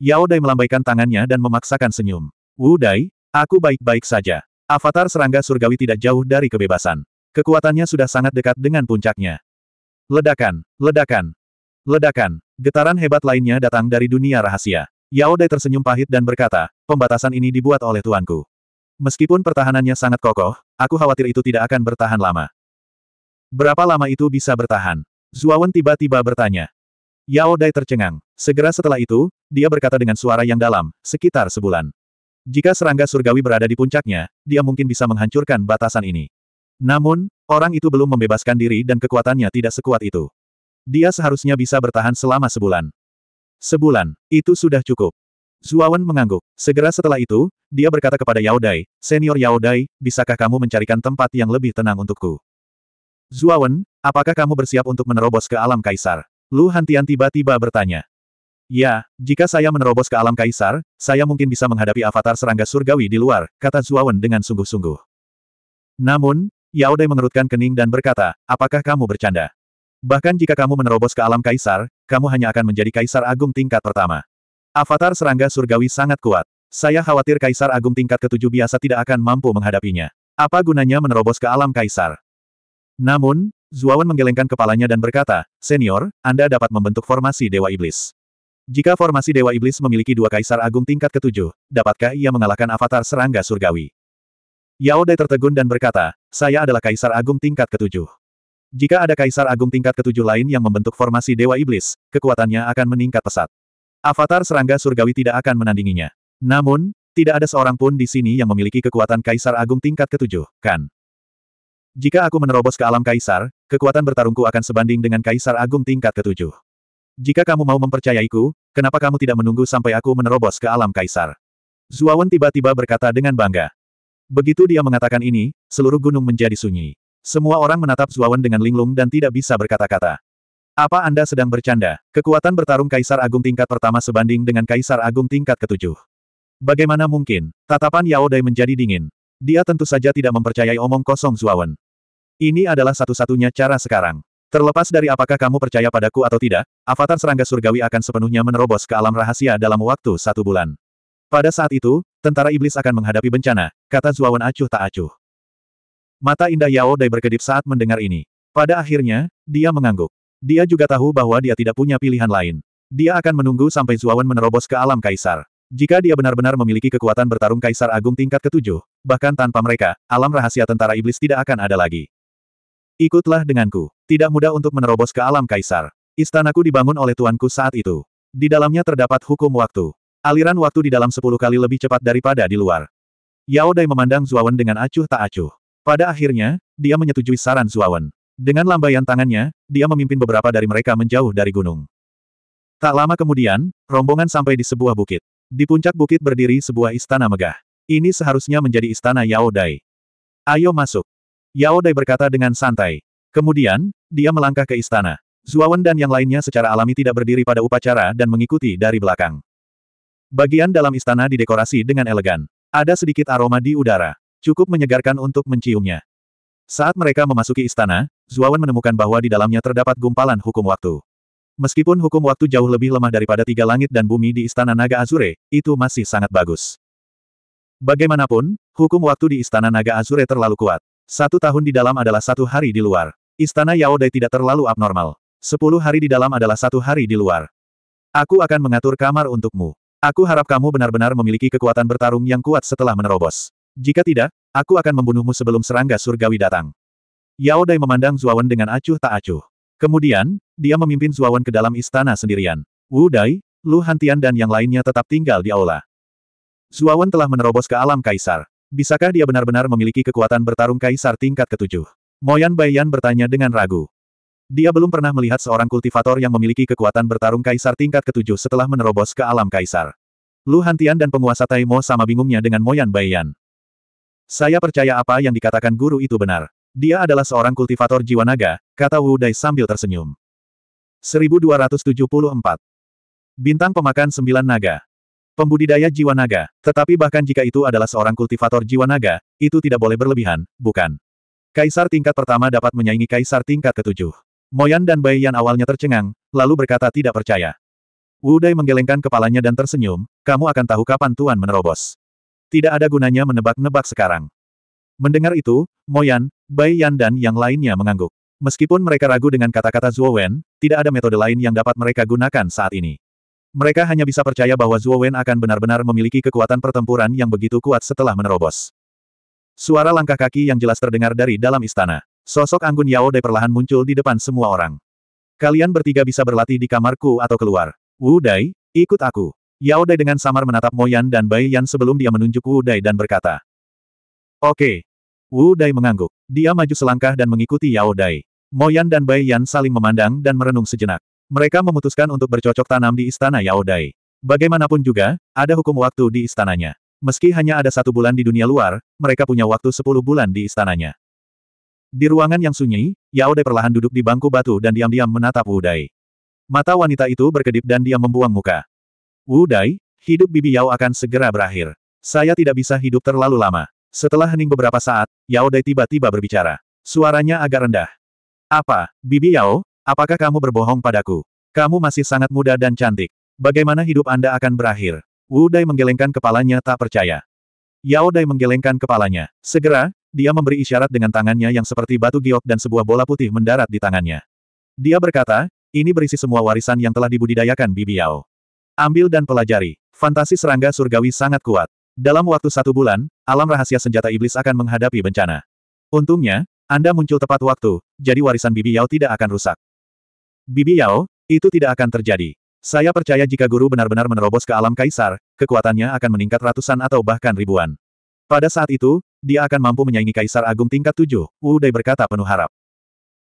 Yao Dai melambaikan tangannya dan memaksakan senyum. Wu Dai, aku baik-baik saja. Avatar serangga surgawi tidak jauh dari kebebasan. Kekuatannya sudah sangat dekat dengan puncaknya. Ledakan, ledakan, ledakan. Getaran hebat lainnya datang dari dunia rahasia. Yao Dai tersenyum pahit dan berkata, pembatasan ini dibuat oleh tuanku. Meskipun pertahanannya sangat kokoh, aku khawatir itu tidak akan bertahan lama. Berapa lama itu bisa bertahan? Zuawan tiba-tiba bertanya. Yao Dai tercengang. Segera setelah itu, dia berkata dengan suara yang dalam, sekitar sebulan. Jika serangga surgawi berada di puncaknya, dia mungkin bisa menghancurkan batasan ini. Namun, orang itu belum membebaskan diri dan kekuatannya tidak sekuat itu. Dia seharusnya bisa bertahan selama sebulan. Sebulan, itu sudah cukup. Zuawan mengangguk. Segera setelah itu, dia berkata kepada Yao Dai, Senior Yao Dai, bisakah kamu mencarikan tempat yang lebih tenang untukku? Zuawan, apakah kamu bersiap untuk menerobos ke alam kaisar? Lu Hantian tiba-tiba bertanya. Ya, jika saya menerobos ke alam kaisar, saya mungkin bisa menghadapi avatar serangga surgawi di luar, kata Zuawan dengan sungguh-sungguh. Namun, Yao Dai mengerutkan kening dan berkata, apakah kamu bercanda? Bahkan jika kamu menerobos ke alam kaisar, kamu hanya akan menjadi kaisar agung tingkat pertama. Avatar serangga surgawi sangat kuat. Saya khawatir Kaisar Agung tingkat ketujuh biasa tidak akan mampu menghadapinya. Apa gunanya menerobos ke alam Kaisar? Namun, Zuawan menggelengkan kepalanya dan berkata, Senior, Anda dapat membentuk formasi Dewa Iblis. Jika formasi Dewa Iblis memiliki dua Kaisar Agung tingkat ketujuh, dapatkah ia mengalahkan Avatar serangga surgawi? Yao Dai tertegun dan berkata, Saya adalah Kaisar Agung tingkat ketujuh. Jika ada Kaisar Agung tingkat ketujuh lain yang membentuk formasi Dewa Iblis, kekuatannya akan meningkat pesat. Avatar serangga surgawi tidak akan menandinginya. Namun, tidak ada seorang pun di sini yang memiliki kekuatan Kaisar Agung tingkat ketujuh, kan? Jika aku menerobos ke alam Kaisar, kekuatan bertarungku akan sebanding dengan Kaisar Agung tingkat ketujuh. Jika kamu mau mempercayaiku, kenapa kamu tidak menunggu sampai aku menerobos ke alam Kaisar? Zuawan tiba-tiba berkata dengan bangga. Begitu dia mengatakan ini, seluruh gunung menjadi sunyi. Semua orang menatap Zuawan dengan linglung dan tidak bisa berkata-kata. Apa Anda sedang bercanda? Kekuatan bertarung Kaisar Agung tingkat pertama sebanding dengan Kaisar Agung tingkat ketujuh. Bagaimana mungkin? Tatapan Yao Dai menjadi dingin. Dia tentu saja tidak mempercayai omong kosong Zuawan. Ini adalah satu-satunya cara sekarang. Terlepas dari apakah kamu percaya padaku atau tidak, avatar serangga surgawi akan sepenuhnya menerobos ke alam rahasia dalam waktu satu bulan. Pada saat itu, tentara iblis akan menghadapi bencana, kata Zuawan acuh tak acuh. Mata indah Yao Dai berkedip saat mendengar ini. Pada akhirnya, dia mengangguk. Dia juga tahu bahwa dia tidak punya pilihan lain. Dia akan menunggu sampai Zuawan menerobos ke alam kaisar. Jika dia benar-benar memiliki kekuatan bertarung kaisar agung tingkat ketujuh, bahkan tanpa mereka, alam rahasia tentara iblis tidak akan ada lagi. Ikutlah denganku. Tidak mudah untuk menerobos ke alam kaisar. Istanaku dibangun oleh tuanku saat itu. Di dalamnya terdapat hukum waktu. Aliran waktu di dalam sepuluh kali lebih cepat daripada di luar. Yao Dai memandang Zuawan dengan acuh tak acuh. Pada akhirnya, dia menyetujui saran Zuawan. Dengan lambaian tangannya, dia memimpin beberapa dari mereka menjauh dari gunung. Tak lama kemudian, rombongan sampai di sebuah bukit. Di puncak bukit berdiri sebuah istana megah. Ini seharusnya menjadi istana Yao Dai. Ayo masuk. Yao Dai berkata dengan santai. Kemudian, dia melangkah ke istana. Zuawan dan yang lainnya secara alami tidak berdiri pada upacara dan mengikuti dari belakang. Bagian dalam istana didekorasi dengan elegan. Ada sedikit aroma di udara. Cukup menyegarkan untuk menciumnya. Saat mereka memasuki istana, Zuawan menemukan bahwa di dalamnya terdapat gumpalan hukum waktu. Meskipun hukum waktu jauh lebih lemah daripada tiga langit dan bumi di istana Naga Azure, itu masih sangat bagus. Bagaimanapun, hukum waktu di istana Naga Azure terlalu kuat. Satu tahun di dalam adalah satu hari di luar. Istana Yaodai tidak terlalu abnormal. Sepuluh hari di dalam adalah satu hari di luar. Aku akan mengatur kamar untukmu. Aku harap kamu benar-benar memiliki kekuatan bertarung yang kuat setelah menerobos. Jika tidak, Aku akan membunuhmu sebelum serangga surgawi datang. Yao Dai memandang Zuawan dengan acuh tak acuh. Kemudian, dia memimpin Zuawan ke dalam istana sendirian. Wu Dai, Lu Hantian dan yang lainnya tetap tinggal di aula. Zuawan telah menerobos ke alam kaisar. Bisakah dia benar-benar memiliki kekuatan bertarung kaisar tingkat ketujuh? Moyan Baiyan bertanya dengan ragu. Dia belum pernah melihat seorang kultivator yang memiliki kekuatan bertarung kaisar tingkat ketujuh setelah menerobos ke alam kaisar. Lu Hantian dan penguasa Taimo sama bingungnya dengan Moyan Baiyan. Saya percaya apa yang dikatakan guru itu benar. Dia adalah seorang kultivator jiwa naga, kata Wu Dai sambil tersenyum. 1274. Bintang pemakan sembilan naga. Pembudidaya jiwa naga, tetapi bahkan jika itu adalah seorang kultivator jiwa naga, itu tidak boleh berlebihan, bukan? Kaisar tingkat pertama dapat menyaingi kaisar tingkat ketujuh. Moyan dan Bai Yan awalnya tercengang, lalu berkata tidak percaya. Wu Dai menggelengkan kepalanya dan tersenyum, kamu akan tahu kapan Tuan menerobos. Tidak ada gunanya menebak-nebak sekarang. Mendengar itu, Moyan, Bai Yan dan yang lainnya mengangguk. Meskipun mereka ragu dengan kata-kata Zhuo Wen, tidak ada metode lain yang dapat mereka gunakan saat ini. Mereka hanya bisa percaya bahwa Zhuo Wen akan benar-benar memiliki kekuatan pertempuran yang begitu kuat setelah menerobos. Suara langkah kaki yang jelas terdengar dari dalam istana. Sosok Anggun Yao Dai perlahan muncul di depan semua orang. Kalian bertiga bisa berlatih di kamarku atau keluar. Wu Dai, ikut aku. Yao Dai dengan samar menatap Moyan dan Bai Yan sebelum dia menunjuk Wu Dai dan berkata. Oke. Wu Dai mengangguk. Dia maju selangkah dan mengikuti Yao Dai. Mo dan Bai Yan saling memandang dan merenung sejenak. Mereka memutuskan untuk bercocok tanam di istana Yao Dai. Bagaimanapun juga, ada hukum waktu di istananya. Meski hanya ada satu bulan di dunia luar, mereka punya waktu sepuluh bulan di istananya. Di ruangan yang sunyi, Yao Dai perlahan duduk di bangku batu dan diam-diam menatap Wu Dai. Mata wanita itu berkedip dan dia membuang muka. Wu Dai, hidup Bibi Yao akan segera berakhir. Saya tidak bisa hidup terlalu lama. Setelah hening beberapa saat, Yao Dai tiba-tiba berbicara. Suaranya agak rendah. Apa, Bibi Yao, apakah kamu berbohong padaku? Kamu masih sangat muda dan cantik. Bagaimana hidup Anda akan berakhir? Wu Dai menggelengkan kepalanya tak percaya. Yao Dai menggelengkan kepalanya. Segera, dia memberi isyarat dengan tangannya yang seperti batu giok dan sebuah bola putih mendarat di tangannya. Dia berkata, ini berisi semua warisan yang telah dibudidayakan Bibi Yao. Ambil dan pelajari. Fantasi serangga surgawi sangat kuat. Dalam waktu satu bulan, alam rahasia senjata iblis akan menghadapi bencana. Untungnya, Anda muncul tepat waktu, jadi warisan Bibi Yao tidak akan rusak. Bibi Yao, itu tidak akan terjadi. Saya percaya jika guru benar-benar menerobos ke alam kaisar, kekuatannya akan meningkat ratusan atau bahkan ribuan. Pada saat itu, dia akan mampu menyaingi kaisar agung tingkat tujuh, Wu Dai berkata penuh harap.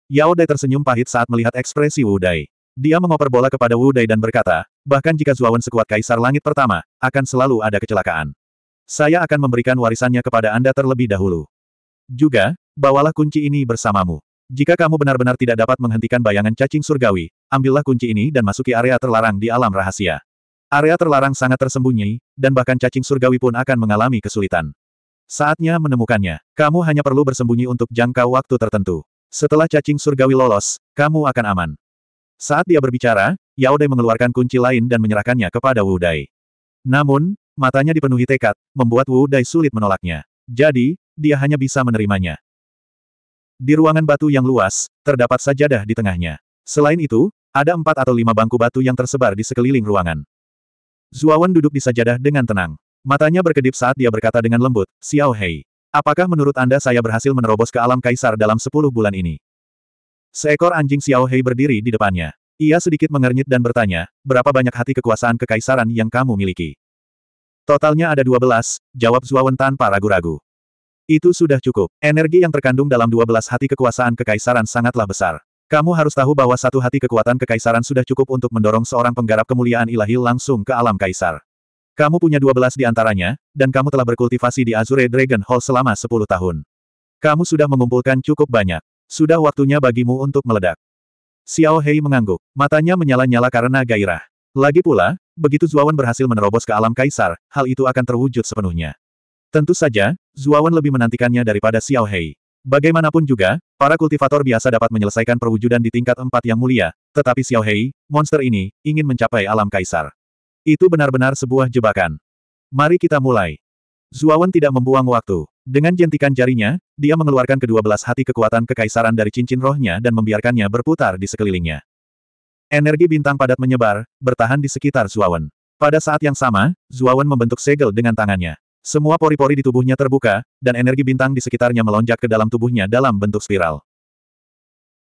Yao Dai tersenyum pahit saat melihat ekspresi Wu Dai. Dia mengoper bola kepada Wu Dai dan berkata, Bahkan jika Zuawan sekuat Kaisar Langit pertama, akan selalu ada kecelakaan. Saya akan memberikan warisannya kepada Anda terlebih dahulu. Juga, bawalah kunci ini bersamamu. Jika kamu benar-benar tidak dapat menghentikan bayangan cacing surgawi, ambillah kunci ini dan masuki area terlarang di alam rahasia. Area terlarang sangat tersembunyi, dan bahkan cacing surgawi pun akan mengalami kesulitan. Saatnya menemukannya. Kamu hanya perlu bersembunyi untuk jangka waktu tertentu. Setelah cacing surgawi lolos, kamu akan aman. Saat dia berbicara, Yao Dai mengeluarkan kunci lain dan menyerahkannya kepada Wu Dai. Namun, matanya dipenuhi tekad, membuat Wu Dai sulit menolaknya. Jadi, dia hanya bisa menerimanya. Di ruangan batu yang luas, terdapat sajadah di tengahnya. Selain itu, ada empat atau lima bangku batu yang tersebar di sekeliling ruangan. Zuawan duduk di sajadah dengan tenang. Matanya berkedip saat dia berkata dengan lembut, Xiao Hei, apakah menurut Anda saya berhasil menerobos ke alam kaisar dalam sepuluh bulan ini? Seekor anjing Xiao Hei berdiri di depannya. Ia sedikit mengernyit dan bertanya, berapa banyak hati kekuasaan kekaisaran yang kamu miliki? Totalnya ada dua belas, jawab Zuawan tanpa ragu-ragu. Itu sudah cukup. Energi yang terkandung dalam dua belas hati kekuasaan kekaisaran sangatlah besar. Kamu harus tahu bahwa satu hati kekuatan kekaisaran sudah cukup untuk mendorong seorang penggarap kemuliaan ilahi langsung ke alam kaisar. Kamu punya 12 di antaranya, dan kamu telah berkultivasi di Azure Dragon Hall selama sepuluh tahun. Kamu sudah mengumpulkan cukup banyak. Sudah waktunya bagimu untuk meledak. Xiao Hei mengangguk. Matanya menyala-nyala karena gairah. Lagi pula, begitu Zuawan berhasil menerobos ke alam kaisar, hal itu akan terwujud sepenuhnya. Tentu saja, Zuawan lebih menantikannya daripada Xiao Hei. Bagaimanapun juga, para kultivator biasa dapat menyelesaikan perwujudan di tingkat empat yang mulia, tetapi Xiao Hei, monster ini, ingin mencapai alam kaisar. Itu benar-benar sebuah jebakan. Mari kita mulai. Zuawan tidak membuang waktu. Dengan jentikan jarinya, dia mengeluarkan kedua belas hati kekuatan kekaisaran dari cincin rohnya dan membiarkannya berputar di sekelilingnya. Energi bintang padat menyebar, bertahan di sekitar Zuawan. Pada saat yang sama, Zuawan membentuk segel dengan tangannya. Semua pori-pori di tubuhnya terbuka, dan energi bintang di sekitarnya melonjak ke dalam tubuhnya dalam bentuk spiral.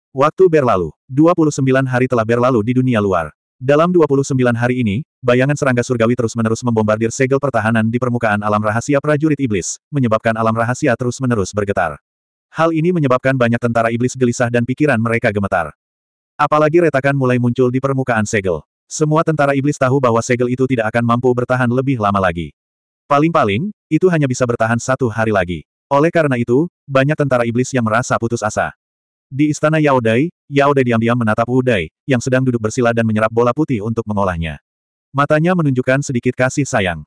Waktu berlalu. 29 hari telah berlalu di dunia luar. Dalam 29 hari ini, bayangan serangga surgawi terus-menerus membombardir segel pertahanan di permukaan alam rahasia prajurit iblis, menyebabkan alam rahasia terus-menerus bergetar. Hal ini menyebabkan banyak tentara iblis gelisah dan pikiran mereka gemetar. Apalagi retakan mulai muncul di permukaan segel. Semua tentara iblis tahu bahwa segel itu tidak akan mampu bertahan lebih lama lagi. Paling-paling, itu hanya bisa bertahan satu hari lagi. Oleh karena itu, banyak tentara iblis yang merasa putus asa. Di istana Yaodai, Yao De diam-diam menatap Wu Dai yang sedang duduk bersila dan menyerap bola putih untuk mengolahnya. Matanya menunjukkan sedikit kasih sayang.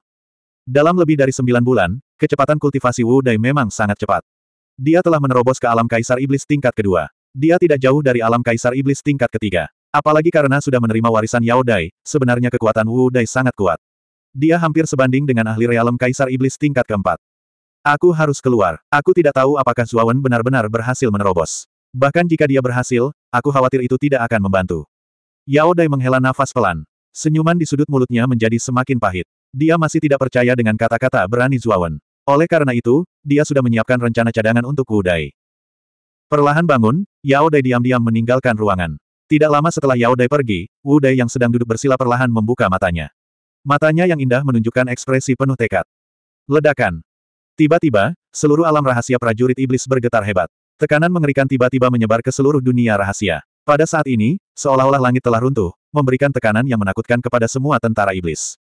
Dalam lebih dari sembilan bulan, kecepatan kultivasi Wu Dai memang sangat cepat. Dia telah menerobos ke alam kaisar iblis tingkat kedua. Dia tidak jauh dari alam kaisar iblis tingkat ketiga. Apalagi karena sudah menerima warisan Yao Dai, sebenarnya kekuatan Wu Dai sangat kuat. Dia hampir sebanding dengan ahli realem kaisar iblis tingkat keempat. Aku harus keluar. Aku tidak tahu apakah Zuawan benar-benar berhasil menerobos. Bahkan jika dia berhasil, aku khawatir itu tidak akan membantu. Yao Dai menghela nafas pelan. Senyuman di sudut mulutnya menjadi semakin pahit. Dia masih tidak percaya dengan kata-kata berani Zuawan. Oleh karena itu, dia sudah menyiapkan rencana cadangan untuk Wu Dai. Perlahan bangun, Yao Dai diam-diam meninggalkan ruangan. Tidak lama setelah Yao Dai pergi, Wu Dai yang sedang duduk bersila perlahan membuka matanya. Matanya yang indah menunjukkan ekspresi penuh tekad. Ledakan. Tiba-tiba, seluruh alam rahasia prajurit iblis bergetar hebat. Tekanan mengerikan tiba-tiba menyebar ke seluruh dunia rahasia. Pada saat ini, seolah-olah langit telah runtuh, memberikan tekanan yang menakutkan kepada semua tentara iblis.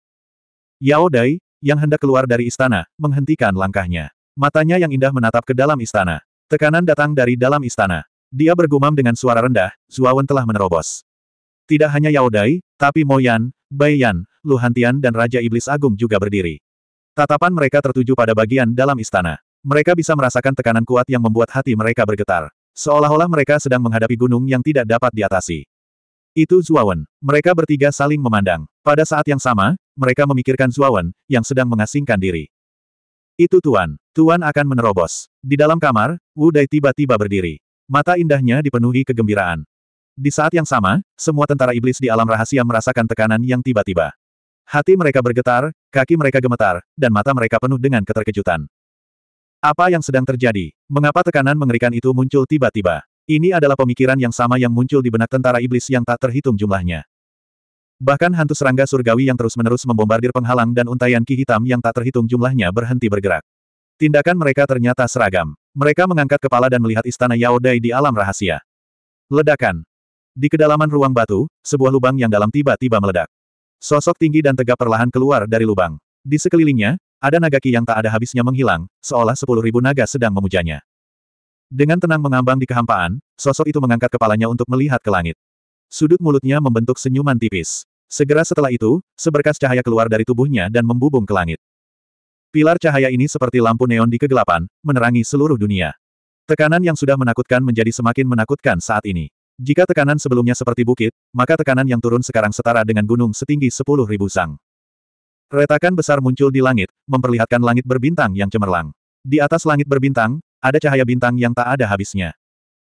Yao Dai, yang hendak keluar dari istana, menghentikan langkahnya. Matanya yang indah menatap ke dalam istana. Tekanan datang dari dalam istana. Dia bergumam dengan suara rendah, Zuawan telah menerobos. Tidak hanya Yao Dai, tapi Mo Yan, Bai Yan, Lu Hantian dan Raja Iblis Agung juga berdiri. Tatapan mereka tertuju pada bagian dalam istana. Mereka bisa merasakan tekanan kuat yang membuat hati mereka bergetar. Seolah-olah mereka sedang menghadapi gunung yang tidak dapat diatasi. Itu Zuawan. Mereka bertiga saling memandang. Pada saat yang sama, mereka memikirkan Zuawan, yang sedang mengasingkan diri. Itu Tuan. Tuan akan menerobos. Di dalam kamar, Wu Dai tiba-tiba berdiri. Mata indahnya dipenuhi kegembiraan. Di saat yang sama, semua tentara iblis di alam rahasia merasakan tekanan yang tiba-tiba. Hati mereka bergetar, kaki mereka gemetar, dan mata mereka penuh dengan keterkejutan. Apa yang sedang terjadi? Mengapa tekanan mengerikan itu muncul tiba-tiba? Ini adalah pemikiran yang sama yang muncul di benak tentara iblis yang tak terhitung jumlahnya. Bahkan hantu serangga surgawi yang terus-menerus membombardir penghalang dan untaian ki hitam yang tak terhitung jumlahnya berhenti bergerak. Tindakan mereka ternyata seragam. Mereka mengangkat kepala dan melihat istana Yaodai di alam rahasia. Ledakan. Di kedalaman ruang batu, sebuah lubang yang dalam tiba-tiba meledak. Sosok tinggi dan tegap perlahan keluar dari lubang. Di sekelilingnya, ada naga ki yang tak ada habisnya menghilang, seolah sepuluh ribu naga sedang memujanya. Dengan tenang mengambang di kehampaan, sosok itu mengangkat kepalanya untuk melihat ke langit. Sudut mulutnya membentuk senyuman tipis. Segera setelah itu, seberkas cahaya keluar dari tubuhnya dan membubung ke langit. Pilar cahaya ini seperti lampu neon di kegelapan, menerangi seluruh dunia. Tekanan yang sudah menakutkan menjadi semakin menakutkan saat ini. Jika tekanan sebelumnya seperti bukit, maka tekanan yang turun sekarang setara dengan gunung setinggi sepuluh ribu sang. Retakan besar muncul di langit, memperlihatkan langit berbintang yang cemerlang. Di atas langit berbintang, ada cahaya bintang yang tak ada habisnya.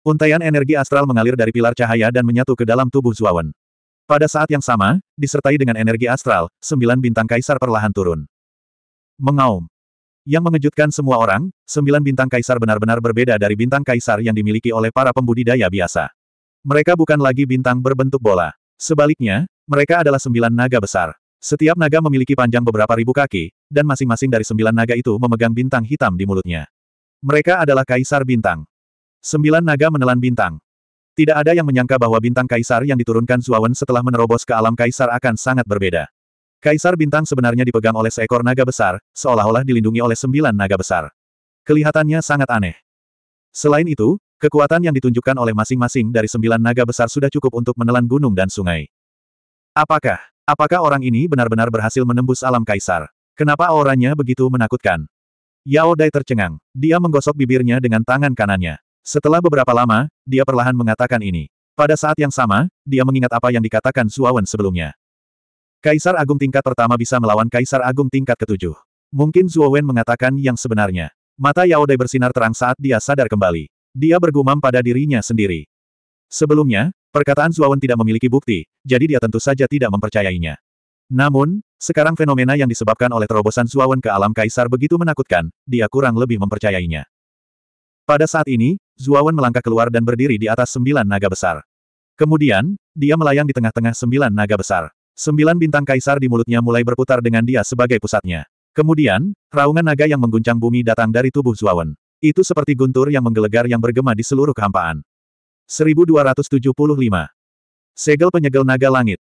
Untaian energi astral mengalir dari pilar cahaya dan menyatu ke dalam tubuh Zuawan. Pada saat yang sama, disertai dengan energi astral, sembilan bintang kaisar perlahan turun. Mengaum. Yang mengejutkan semua orang, sembilan bintang kaisar benar-benar berbeda dari bintang kaisar yang dimiliki oleh para pembudidaya biasa. Mereka bukan lagi bintang berbentuk bola. Sebaliknya, mereka adalah sembilan naga besar. Setiap naga memiliki panjang beberapa ribu kaki, dan masing-masing dari sembilan naga itu memegang bintang hitam di mulutnya. Mereka adalah kaisar bintang. Sembilan naga menelan bintang. Tidak ada yang menyangka bahwa bintang kaisar yang diturunkan Zuawan setelah menerobos ke alam kaisar akan sangat berbeda. Kaisar bintang sebenarnya dipegang oleh seekor naga besar, seolah-olah dilindungi oleh sembilan naga besar. Kelihatannya sangat aneh. Selain itu, kekuatan yang ditunjukkan oleh masing-masing dari sembilan naga besar sudah cukup untuk menelan gunung dan sungai. Apakah Apakah orang ini benar-benar berhasil menembus alam kaisar? Kenapa auranya begitu menakutkan? Yao Dai tercengang. Dia menggosok bibirnya dengan tangan kanannya. Setelah beberapa lama, dia perlahan mengatakan ini. Pada saat yang sama, dia mengingat apa yang dikatakan Suawan sebelumnya. Kaisar Agung tingkat pertama bisa melawan Kaisar Agung tingkat ketujuh. Mungkin Zuowen mengatakan yang sebenarnya. Mata Yao Dai bersinar terang saat dia sadar kembali. Dia bergumam pada dirinya sendiri. Sebelumnya, Perkataan Zuawan tidak memiliki bukti, jadi dia tentu saja tidak mempercayainya. Namun, sekarang fenomena yang disebabkan oleh terobosan Zuawan ke alam kaisar begitu menakutkan, dia kurang lebih mempercayainya. Pada saat ini, Zuawan melangkah keluar dan berdiri di atas sembilan naga besar. Kemudian, dia melayang di tengah-tengah sembilan naga besar. Sembilan bintang kaisar di mulutnya mulai berputar dengan dia sebagai pusatnya. Kemudian, raungan naga yang mengguncang bumi datang dari tubuh Zuawan. Itu seperti guntur yang menggelegar yang bergema di seluruh kehampaan. 1275. Segel penyegel naga langit.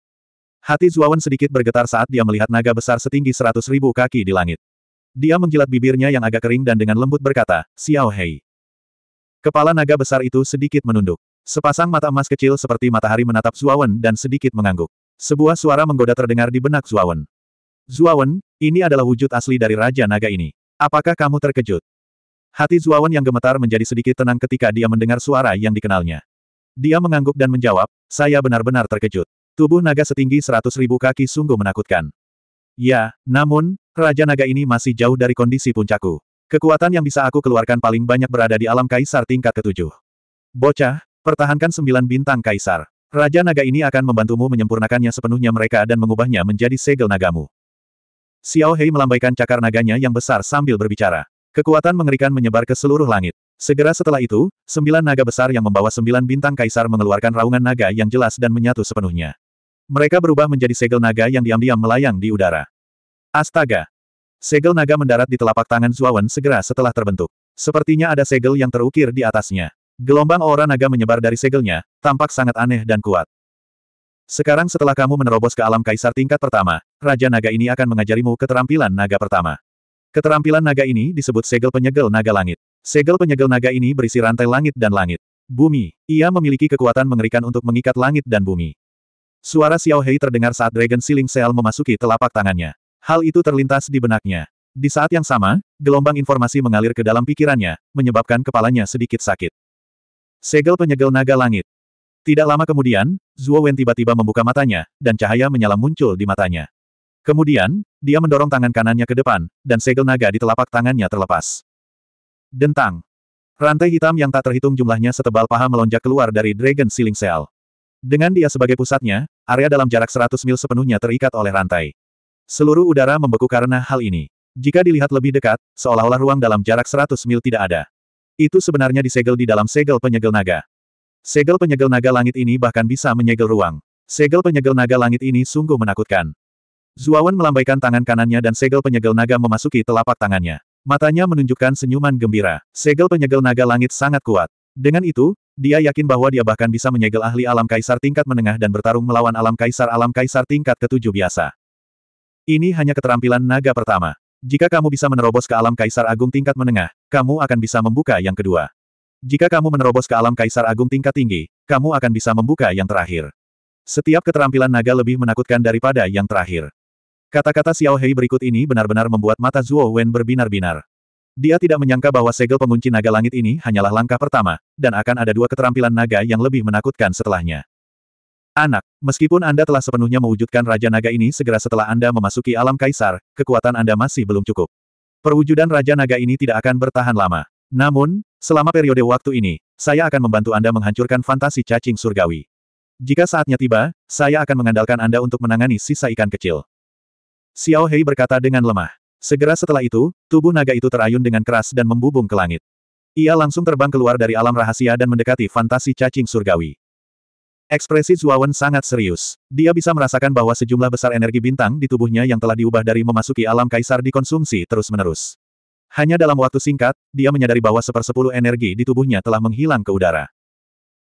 Hati Zuawan sedikit bergetar saat dia melihat naga besar setinggi seratus ribu kaki di langit. Dia menjilat bibirnya yang agak kering dan dengan lembut berkata, Xiao Hei. Kepala naga besar itu sedikit menunduk. Sepasang mata emas kecil seperti matahari menatap Zuawan dan sedikit mengangguk. Sebuah suara menggoda terdengar di benak Zuawan. Zuawan, ini adalah wujud asli dari Raja Naga ini. Apakah kamu terkejut? Hati Zuawan yang gemetar menjadi sedikit tenang ketika dia mendengar suara yang dikenalnya. Dia mengangguk dan menjawab, saya benar-benar terkejut. Tubuh naga setinggi seratus ribu kaki sungguh menakutkan. Ya, namun, Raja Naga ini masih jauh dari kondisi puncaku. Kekuatan yang bisa aku keluarkan paling banyak berada di alam kaisar tingkat ketujuh. Bocah, pertahankan sembilan bintang kaisar. Raja Naga ini akan membantumu menyempurnakannya sepenuhnya mereka dan mengubahnya menjadi segel nagamu. Xiao Hei melambaikan cakar naganya yang besar sambil berbicara. Kekuatan mengerikan menyebar ke seluruh langit. Segera setelah itu, sembilan naga besar yang membawa sembilan bintang kaisar mengeluarkan raungan naga yang jelas dan menyatu sepenuhnya. Mereka berubah menjadi segel naga yang diam-diam melayang di udara. Astaga! Segel naga mendarat di telapak tangan Zuawan segera setelah terbentuk. Sepertinya ada segel yang terukir di atasnya. Gelombang aura naga menyebar dari segelnya, tampak sangat aneh dan kuat. Sekarang setelah kamu menerobos ke alam kaisar tingkat pertama, Raja Naga ini akan mengajarimu keterampilan naga pertama. Keterampilan naga ini disebut segel penyegel naga langit. Segel penyegel naga ini berisi rantai langit dan langit. Bumi, ia memiliki kekuatan mengerikan untuk mengikat langit dan bumi. Suara Xiao Hei terdengar saat Dragon Sealing Seal memasuki telapak tangannya. Hal itu terlintas di benaknya. Di saat yang sama, gelombang informasi mengalir ke dalam pikirannya, menyebabkan kepalanya sedikit sakit. Segel penyegel naga langit. Tidak lama kemudian, Zhuo Wen tiba-tiba membuka matanya, dan cahaya menyala muncul di matanya. Kemudian, dia mendorong tangan kanannya ke depan, dan segel naga di telapak tangannya terlepas. Dentang. Rantai hitam yang tak terhitung jumlahnya setebal paha melonjak keluar dari Dragon Ceiling Cell. Dengan dia sebagai pusatnya, area dalam jarak 100 mil sepenuhnya terikat oleh rantai. Seluruh udara membeku karena hal ini. Jika dilihat lebih dekat, seolah-olah ruang dalam jarak 100 mil tidak ada. Itu sebenarnya disegel di dalam segel penyegel naga. Segel penyegel naga langit ini bahkan bisa menyegel ruang. Segel penyegel naga langit ini sungguh menakutkan. Zuawan melambaikan tangan kanannya dan segel penyegel naga memasuki telapak tangannya. Matanya menunjukkan senyuman gembira. Segel penyegel naga langit sangat kuat. Dengan itu, dia yakin bahwa dia bahkan bisa menyegel ahli alam kaisar tingkat menengah dan bertarung melawan alam kaisar alam kaisar tingkat ketujuh biasa. Ini hanya keterampilan naga pertama. Jika kamu bisa menerobos ke alam kaisar agung tingkat menengah, kamu akan bisa membuka yang kedua. Jika kamu menerobos ke alam kaisar agung tingkat tinggi, kamu akan bisa membuka yang terakhir. Setiap keterampilan naga lebih menakutkan daripada yang terakhir. Kata-kata Xiao Hei berikut ini benar-benar membuat mata Zuo Wen berbinar-binar. Dia tidak menyangka bahwa segel pengunci naga langit ini hanyalah langkah pertama, dan akan ada dua keterampilan naga yang lebih menakutkan setelahnya. Anak, meskipun Anda telah sepenuhnya mewujudkan Raja Naga ini segera setelah Anda memasuki alam kaisar, kekuatan Anda masih belum cukup. Perwujudan Raja Naga ini tidak akan bertahan lama. Namun, selama periode waktu ini, saya akan membantu Anda menghancurkan fantasi cacing surgawi. Jika saatnya tiba, saya akan mengandalkan Anda untuk menangani sisa ikan kecil. Xiao Hei berkata dengan lemah. Segera setelah itu, tubuh naga itu terayun dengan keras dan membubung ke langit. Ia langsung terbang keluar dari alam rahasia dan mendekati fantasi cacing surgawi. Ekspresi Zuawan sangat serius. Dia bisa merasakan bahwa sejumlah besar energi bintang di tubuhnya yang telah diubah dari memasuki alam kaisar dikonsumsi terus-menerus. Hanya dalam waktu singkat, dia menyadari bahwa sepersepuluh energi di tubuhnya telah menghilang ke udara.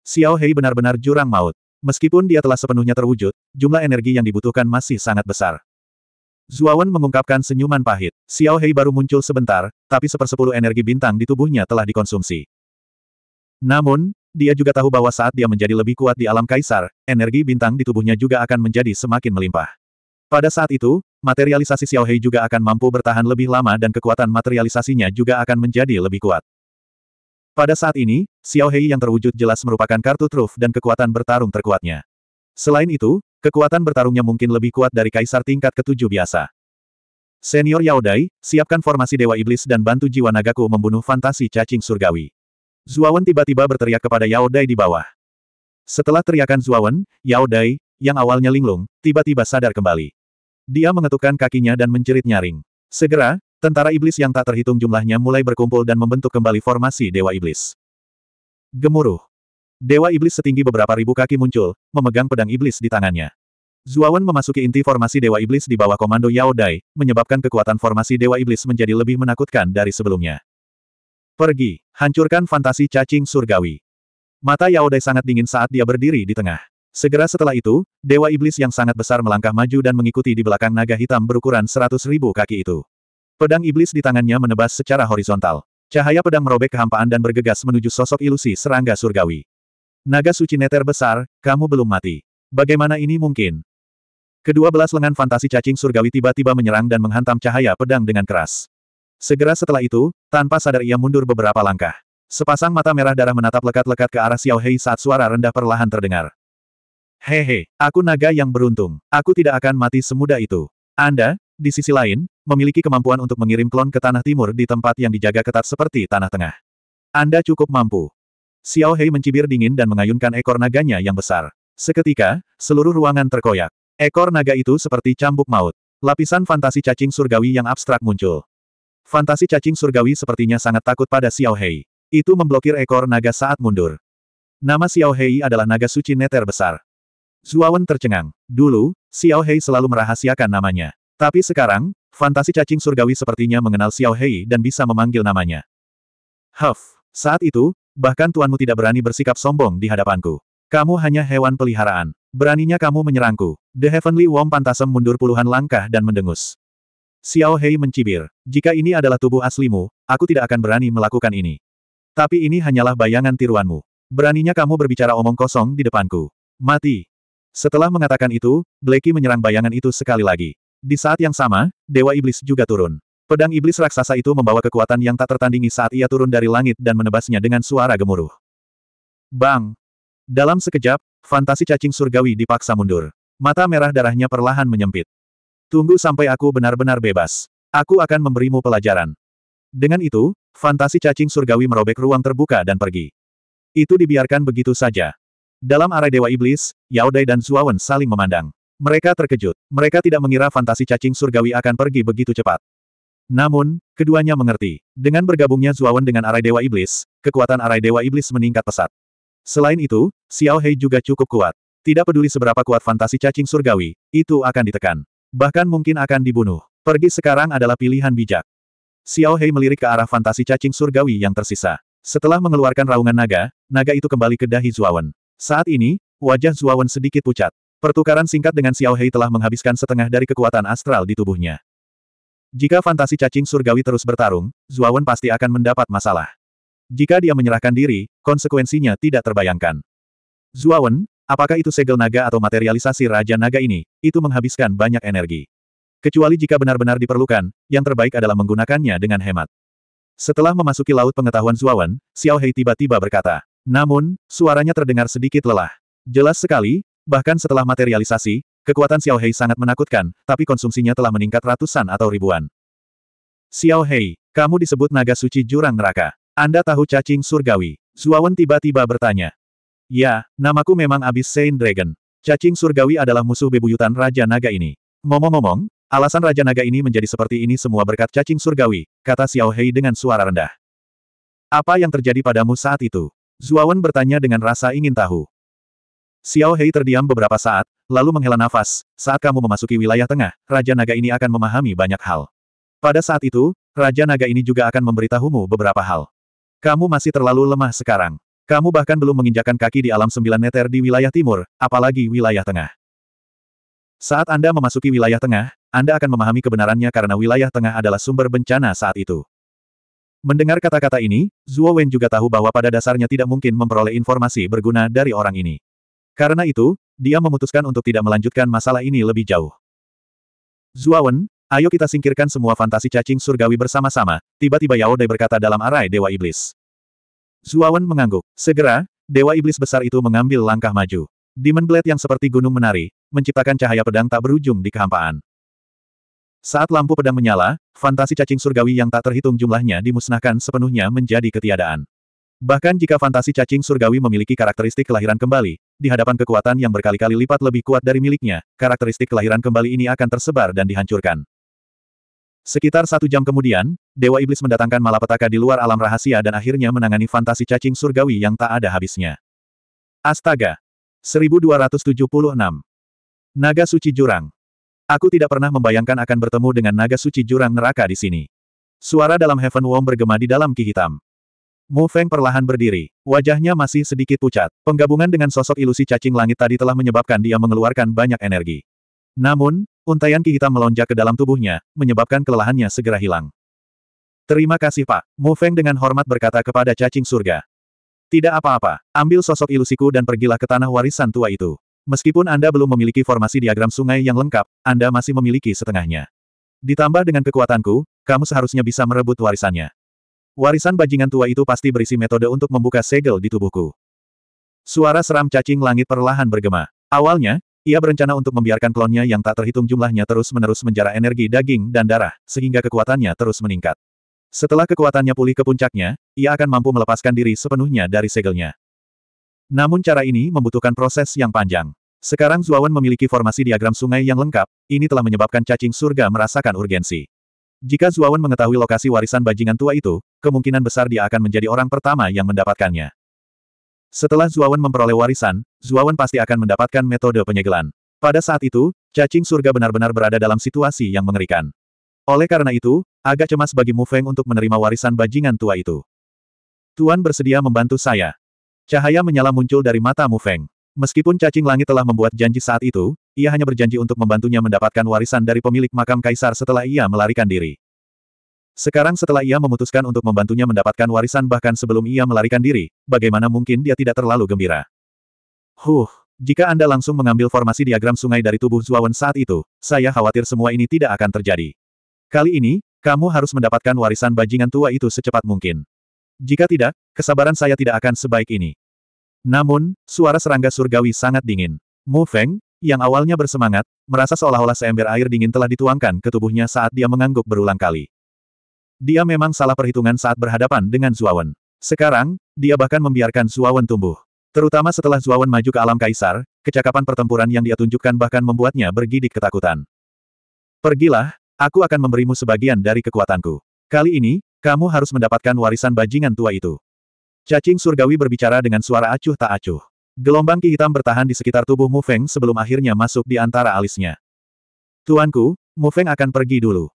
Xiao Hei benar-benar jurang maut. Meskipun dia telah sepenuhnya terwujud, jumlah energi yang dibutuhkan masih sangat besar. Zuawan mengungkapkan senyuman pahit. Xiao Hei baru muncul sebentar, tapi sepersepuluh energi bintang di tubuhnya telah dikonsumsi. Namun, dia juga tahu bahwa saat dia menjadi lebih kuat di alam kaisar, energi bintang di tubuhnya juga akan menjadi semakin melimpah. Pada saat itu, materialisasi Xiao Hei juga akan mampu bertahan lebih lama dan kekuatan materialisasinya juga akan menjadi lebih kuat. Pada saat ini, Xiao Hei yang terwujud jelas merupakan kartu truf dan kekuatan bertarung terkuatnya. Selain itu, Kekuatan bertarungnya mungkin lebih kuat dari kaisar tingkat ketujuh biasa. Senior Yao Dai, siapkan formasi Dewa Iblis dan bantu jiwa nagaku membunuh fantasi cacing surgawi. Zuawan tiba-tiba berteriak kepada Yao Dai di bawah. Setelah teriakan Zuawan, Dai, yang awalnya linglung, tiba-tiba sadar kembali. Dia mengetukkan kakinya dan menjerit nyaring. Segera, tentara iblis yang tak terhitung jumlahnya mulai berkumpul dan membentuk kembali formasi Dewa Iblis. Gemuruh. Dewa Iblis setinggi beberapa ribu kaki muncul, memegang pedang iblis di tangannya. Zuawan memasuki inti formasi Dewa Iblis di bawah komando Yao Dai, menyebabkan kekuatan formasi Dewa Iblis menjadi lebih menakutkan dari sebelumnya. Pergi, hancurkan fantasi cacing surgawi. Mata Yao Dai sangat dingin saat dia berdiri di tengah. Segera setelah itu, Dewa Iblis yang sangat besar melangkah maju dan mengikuti di belakang naga hitam berukuran seratus ribu kaki itu. Pedang iblis di tangannya menebas secara horizontal. Cahaya pedang merobek kehampaan dan bergegas menuju sosok ilusi serangga surgawi. Naga suci neter besar, kamu belum mati. Bagaimana ini mungkin? Kedua belas lengan fantasi cacing surgawi tiba-tiba menyerang dan menghantam cahaya pedang dengan keras. Segera setelah itu, tanpa sadar ia mundur beberapa langkah. Sepasang mata merah darah menatap lekat-lekat ke arah Xiao Hei saat suara rendah perlahan terdengar. Hehe, aku naga yang beruntung. Aku tidak akan mati semudah itu. Anda, di sisi lain, memiliki kemampuan untuk mengirim klon ke Tanah Timur di tempat yang dijaga ketat seperti Tanah Tengah. Anda cukup mampu. Xiao Hei mencibir dingin dan mengayunkan ekor naganya yang besar. Seketika, seluruh ruangan terkoyak. Ekor naga itu seperti cambuk maut. Lapisan fantasi cacing surgawi yang abstrak muncul. Fantasi cacing surgawi sepertinya sangat takut pada Xiao Hei. Itu memblokir ekor naga saat mundur. Nama Xiao Hei adalah naga suci neter besar. Zuawan tercengang. Dulu, Xiao Hei selalu merahasiakan namanya. Tapi sekarang, fantasi cacing surgawi sepertinya mengenal Xiao Hei dan bisa memanggil namanya. Huff. Saat itu, Bahkan tuanmu tidak berani bersikap sombong di hadapanku. Kamu hanya hewan peliharaan. Beraninya kamu menyerangku. The Heavenly Worm Pantasem mundur puluhan langkah dan mendengus. Xiao Hei mencibir. Jika ini adalah tubuh aslimu, aku tidak akan berani melakukan ini. Tapi ini hanyalah bayangan tiruanmu. Beraninya kamu berbicara omong kosong di depanku. Mati. Setelah mengatakan itu, Blakey menyerang bayangan itu sekali lagi. Di saat yang sama, Dewa Iblis juga turun. Pedang iblis raksasa itu membawa kekuatan yang tak tertandingi saat ia turun dari langit dan menebasnya dengan suara gemuruh. Bang! Dalam sekejap, fantasi cacing surgawi dipaksa mundur. Mata merah darahnya perlahan menyempit. Tunggu sampai aku benar-benar bebas. Aku akan memberimu pelajaran. Dengan itu, fantasi cacing surgawi merobek ruang terbuka dan pergi. Itu dibiarkan begitu saja. Dalam arah Dewa Iblis, Yao Dai dan Zuawan saling memandang. Mereka terkejut. Mereka tidak mengira fantasi cacing surgawi akan pergi begitu cepat. Namun, keduanya mengerti. Dengan bergabungnya Zuawan dengan arai Dewa Iblis, kekuatan arai Dewa Iblis meningkat pesat. Selain itu, Xiao Hei juga cukup kuat. Tidak peduli seberapa kuat fantasi cacing surgawi, itu akan ditekan. Bahkan mungkin akan dibunuh. Pergi sekarang adalah pilihan bijak. Xiao Hei melirik ke arah fantasi cacing surgawi yang tersisa. Setelah mengeluarkan raungan naga, naga itu kembali ke dahi Zuawan. Saat ini, wajah Zuawan sedikit pucat. Pertukaran singkat dengan Xiao Hei telah menghabiskan setengah dari kekuatan astral di tubuhnya. Jika fantasi cacing surgawi terus bertarung, Zuawan pasti akan mendapat masalah. Jika dia menyerahkan diri, konsekuensinya tidak terbayangkan. Zuawan, apakah itu segel naga atau materialisasi Raja Naga ini, itu menghabiskan banyak energi. Kecuali jika benar-benar diperlukan, yang terbaik adalah menggunakannya dengan hemat. Setelah memasuki laut pengetahuan Zuawan, Xiao Hei tiba-tiba berkata. Namun, suaranya terdengar sedikit lelah. Jelas sekali, bahkan setelah materialisasi, Kekuatan Xiao Hei sangat menakutkan, tapi konsumsinya telah meningkat ratusan atau ribuan. Xiao Hei, kamu disebut naga suci jurang neraka. Anda tahu cacing surgawi? Zuawan tiba-tiba bertanya. Ya, namaku memang abis Saint Dragon. Cacing surgawi adalah musuh bebuyutan Raja Naga ini. ngomong momong alasan Raja Naga ini menjadi seperti ini semua berkat cacing surgawi, kata Xiao Hei dengan suara rendah. Apa yang terjadi padamu saat itu? Zuawan bertanya dengan rasa ingin tahu. Xiao Hei terdiam beberapa saat, lalu menghela nafas, saat kamu memasuki wilayah tengah, Raja Naga ini akan memahami banyak hal. Pada saat itu, Raja Naga ini juga akan memberitahumu beberapa hal. Kamu masih terlalu lemah sekarang. Kamu bahkan belum menginjakan kaki di alam sembilan neter di wilayah timur, apalagi wilayah tengah. Saat Anda memasuki wilayah tengah, Anda akan memahami kebenarannya karena wilayah tengah adalah sumber bencana saat itu. Mendengar kata-kata ini, Zhuo Wen juga tahu bahwa pada dasarnya tidak mungkin memperoleh informasi berguna dari orang ini. Karena itu, dia memutuskan untuk tidak melanjutkan masalah ini lebih jauh. Zuawan, ayo kita singkirkan semua fantasi cacing surgawi bersama-sama, tiba-tiba Yao Dai berkata dalam arai Dewa Iblis. Zuawan mengangguk. Segera, Dewa Iblis besar itu mengambil langkah maju. Demon Blade yang seperti gunung menari, menciptakan cahaya pedang tak berujung di kehampaan. Saat lampu pedang menyala, fantasi cacing surgawi yang tak terhitung jumlahnya dimusnahkan sepenuhnya menjadi ketiadaan. Bahkan jika fantasi cacing surgawi memiliki karakteristik kelahiran kembali, di hadapan kekuatan yang berkali-kali lipat lebih kuat dari miliknya, karakteristik kelahiran kembali ini akan tersebar dan dihancurkan. Sekitar satu jam kemudian, Dewa Iblis mendatangkan malapetaka di luar alam rahasia dan akhirnya menangani fantasi cacing surgawi yang tak ada habisnya. Astaga! 1276 Naga Suci Jurang Aku tidak pernah membayangkan akan bertemu dengan naga suci jurang neraka di sini. Suara dalam Heaven Womb bergema di dalam ki hitam. Mu Feng perlahan berdiri. Wajahnya masih sedikit pucat. Penggabungan dengan sosok ilusi cacing langit tadi telah menyebabkan dia mengeluarkan banyak energi. Namun, untayan ki hitam melonjak ke dalam tubuhnya, menyebabkan kelelahannya segera hilang. Terima kasih Pak. Mu Feng dengan hormat berkata kepada cacing surga. Tidak apa-apa, ambil sosok ilusiku dan pergilah ke tanah warisan tua itu. Meskipun Anda belum memiliki formasi diagram sungai yang lengkap, Anda masih memiliki setengahnya. Ditambah dengan kekuatanku, kamu seharusnya bisa merebut warisannya. Warisan bajingan tua itu pasti berisi metode untuk membuka segel di tubuhku. Suara seram cacing langit perlahan bergema. Awalnya, ia berencana untuk membiarkan klonnya yang tak terhitung jumlahnya terus-menerus menjara energi daging dan darah, sehingga kekuatannya terus meningkat. Setelah kekuatannya pulih ke puncaknya, ia akan mampu melepaskan diri sepenuhnya dari segelnya. Namun cara ini membutuhkan proses yang panjang. Sekarang Zuawan memiliki formasi diagram sungai yang lengkap, ini telah menyebabkan cacing surga merasakan urgensi. Jika Zuawan mengetahui lokasi warisan bajingan tua itu, kemungkinan besar dia akan menjadi orang pertama yang mendapatkannya. Setelah Zuawan memperoleh warisan, Zuawan pasti akan mendapatkan metode penyegelan. Pada saat itu, cacing surga benar-benar berada dalam situasi yang mengerikan. Oleh karena itu, agak cemas bagi Mu Feng untuk menerima warisan bajingan tua itu. Tuan bersedia membantu saya. Cahaya menyala muncul dari mata Mu Feng. Meskipun cacing langit telah membuat janji saat itu, ia hanya berjanji untuk membantunya mendapatkan warisan dari pemilik makam kaisar setelah ia melarikan diri. Sekarang setelah ia memutuskan untuk membantunya mendapatkan warisan bahkan sebelum ia melarikan diri, bagaimana mungkin dia tidak terlalu gembira? Huh, jika Anda langsung mengambil formasi diagram sungai dari tubuh Zuawan saat itu, saya khawatir semua ini tidak akan terjadi. Kali ini, kamu harus mendapatkan warisan bajingan tua itu secepat mungkin. Jika tidak, kesabaran saya tidak akan sebaik ini. Namun, suara serangga surgawi sangat dingin. Mu Feng, yang awalnya bersemangat, merasa seolah-olah seember air dingin telah dituangkan ke tubuhnya saat dia mengangguk berulang kali. Dia memang salah perhitungan saat berhadapan dengan Zuawan. Sekarang, dia bahkan membiarkan Zuawan tumbuh. Terutama setelah Zuawan maju ke alam kaisar, kecakapan pertempuran yang dia tunjukkan bahkan membuatnya bergidik ketakutan. Pergilah, aku akan memberimu sebagian dari kekuatanku. Kali ini, kamu harus mendapatkan warisan bajingan tua itu. Cacing surgawi berbicara dengan suara acuh tak acuh. Gelombang ki hitam bertahan di sekitar tubuh Mu Feng sebelum akhirnya masuk di antara alisnya. Tuanku, Mu Feng akan pergi dulu.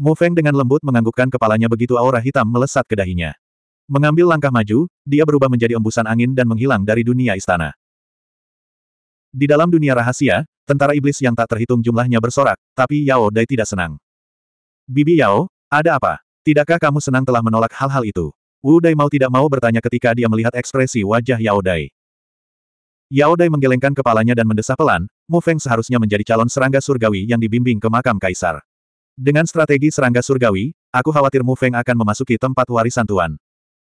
Mu Feng dengan lembut menganggukkan kepalanya begitu aura hitam melesat ke dahinya. Mengambil langkah maju, dia berubah menjadi embusan angin dan menghilang dari dunia istana. Di dalam dunia rahasia, tentara iblis yang tak terhitung jumlahnya bersorak, tapi Yao Dai tidak senang. Bibi Yao, ada apa? Tidakkah kamu senang telah menolak hal-hal itu? Wu Dai mau tidak mau bertanya ketika dia melihat ekspresi wajah Yao Dai. Yao Dai menggelengkan kepalanya dan mendesah pelan, Mu Feng seharusnya menjadi calon serangga surgawi yang dibimbing ke makam kaisar. Dengan strategi serangga surgawi, aku khawatir Mu Feng akan memasuki tempat warisan Tuan.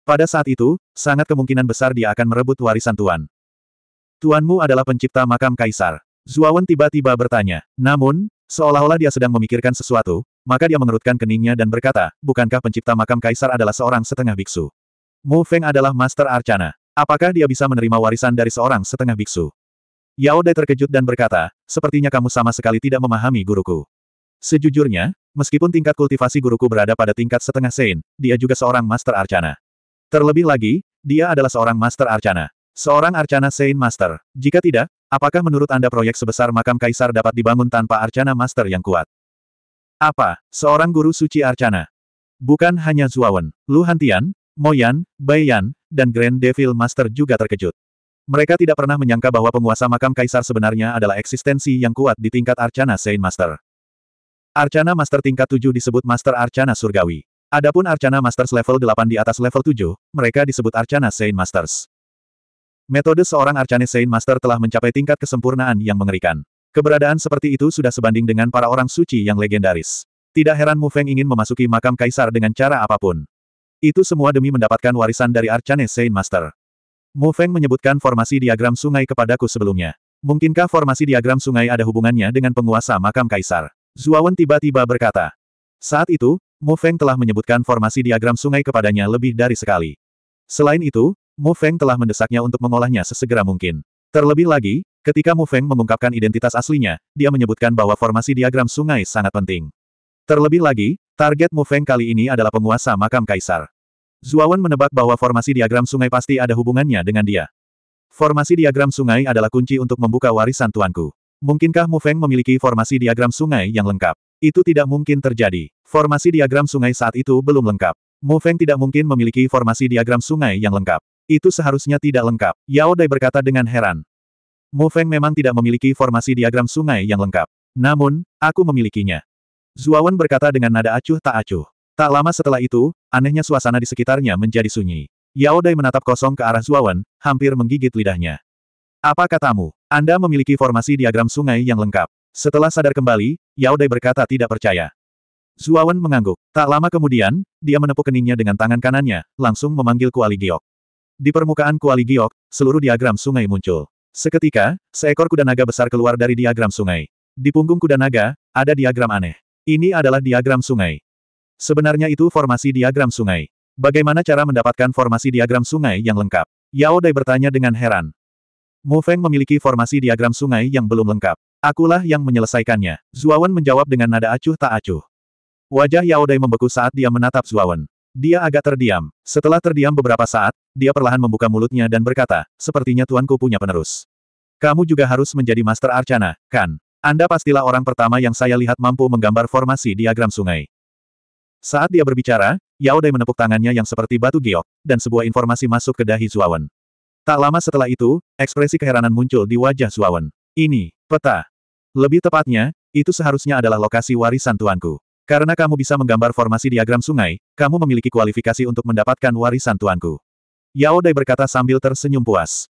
Pada saat itu, sangat kemungkinan besar dia akan merebut warisan Tuan. Tuanmu adalah pencipta makam kaisar. Zuawan tiba-tiba bertanya. Namun, seolah-olah dia sedang memikirkan sesuatu, maka dia mengerutkan keningnya dan berkata, bukankah pencipta makam kaisar adalah seorang setengah biksu? Mu Feng adalah master arcana. Apakah dia bisa menerima warisan dari seorang setengah biksu? Yao Dai terkejut dan berkata, sepertinya kamu sama sekali tidak memahami guruku. Sejujurnya, meskipun tingkat kultivasi guruku berada pada tingkat setengah sein, dia juga seorang master arcana. Terlebih lagi, dia adalah seorang master arcana. Seorang arcana sein master. Jika tidak, apakah menurut Anda proyek sebesar makam kaisar dapat dibangun tanpa arcana master yang kuat? Apa, seorang guru suci Arcana? Bukan hanya Zuawan, Lu Moyan, Baiyan, dan Grand Devil Master juga terkejut. Mereka tidak pernah menyangka bahwa penguasa makam kaisar sebenarnya adalah eksistensi yang kuat di tingkat Arcana Saint Master. Arcana Master tingkat 7 disebut Master Arcana Surgawi. Adapun Arcana Masters level 8 di atas level 7, mereka disebut Arcana Saint Masters. Metode seorang Arcane Saint Master telah mencapai tingkat kesempurnaan yang mengerikan. Keberadaan seperti itu sudah sebanding dengan para orang suci yang legendaris. Tidak heran Mu Feng ingin memasuki makam kaisar dengan cara apapun. Itu semua demi mendapatkan warisan dari Arcane Saint Master. Mu Feng menyebutkan formasi diagram sungai kepadaku sebelumnya. Mungkinkah formasi diagram sungai ada hubungannya dengan penguasa makam kaisar? Zuawan tiba-tiba berkata. Saat itu, Mu Feng telah menyebutkan formasi diagram sungai kepadanya lebih dari sekali. Selain itu, Mu Feng telah mendesaknya untuk mengolahnya sesegera mungkin. Terlebih lagi, ketika Mu Feng mengungkapkan identitas aslinya, dia menyebutkan bahwa formasi diagram sungai sangat penting. Terlebih lagi, target Mu Feng kali ini adalah penguasa makam kaisar. Zuawan menebak bahwa formasi diagram sungai pasti ada hubungannya dengan dia. Formasi diagram sungai adalah kunci untuk membuka warisan tuanku. Mungkinkah Mu Feng memiliki formasi diagram sungai yang lengkap? Itu tidak mungkin terjadi. Formasi diagram sungai saat itu belum lengkap. Mu Feng tidak mungkin memiliki formasi diagram sungai yang lengkap. Itu seharusnya tidak lengkap. Yao Dai berkata dengan heran. Mo Feng memang tidak memiliki formasi diagram sungai yang lengkap. Namun, aku memilikinya. Zuawan berkata dengan nada acuh tak acuh. Tak lama setelah itu, anehnya suasana di sekitarnya menjadi sunyi. Yao Dai menatap kosong ke arah Zuawan, hampir menggigit lidahnya. Apa katamu? Anda memiliki formasi diagram sungai yang lengkap. Setelah sadar kembali, Yao Dai berkata tidak percaya. Zuawan mengangguk. Tak lama kemudian, dia menepuk keningnya dengan tangan kanannya, langsung memanggil Kuali Giok. Di permukaan Kuali Giok, seluruh diagram sungai muncul. Seketika, seekor kuda naga besar keluar dari diagram sungai. Di punggung kuda naga, ada diagram aneh. Ini adalah diagram sungai. Sebenarnya itu formasi diagram sungai. Bagaimana cara mendapatkan formasi diagram sungai yang lengkap? Yao Dai bertanya dengan heran. Mu Feng memiliki formasi diagram sungai yang belum lengkap. Akulah yang menyelesaikannya. Zuawan menjawab dengan nada acuh tak acuh. Wajah Yao Dai membeku saat dia menatap Zuawan. Dia agak terdiam. Setelah terdiam beberapa saat, dia perlahan membuka mulutnya dan berkata, sepertinya tuanku punya penerus. Kamu juga harus menjadi master arcana, kan? Anda pastilah orang pertama yang saya lihat mampu menggambar formasi diagram sungai. Saat dia berbicara, Yao Dai menepuk tangannya yang seperti batu giok, dan sebuah informasi masuk ke dahi Zuawan. Tak lama setelah itu, ekspresi keheranan muncul di wajah Zuawan. Ini, peta. Lebih tepatnya, itu seharusnya adalah lokasi warisan tuanku. Karena kamu bisa menggambar formasi diagram sungai, kamu memiliki kualifikasi untuk mendapatkan warisan tuanku. Yao Dai berkata sambil tersenyum puas.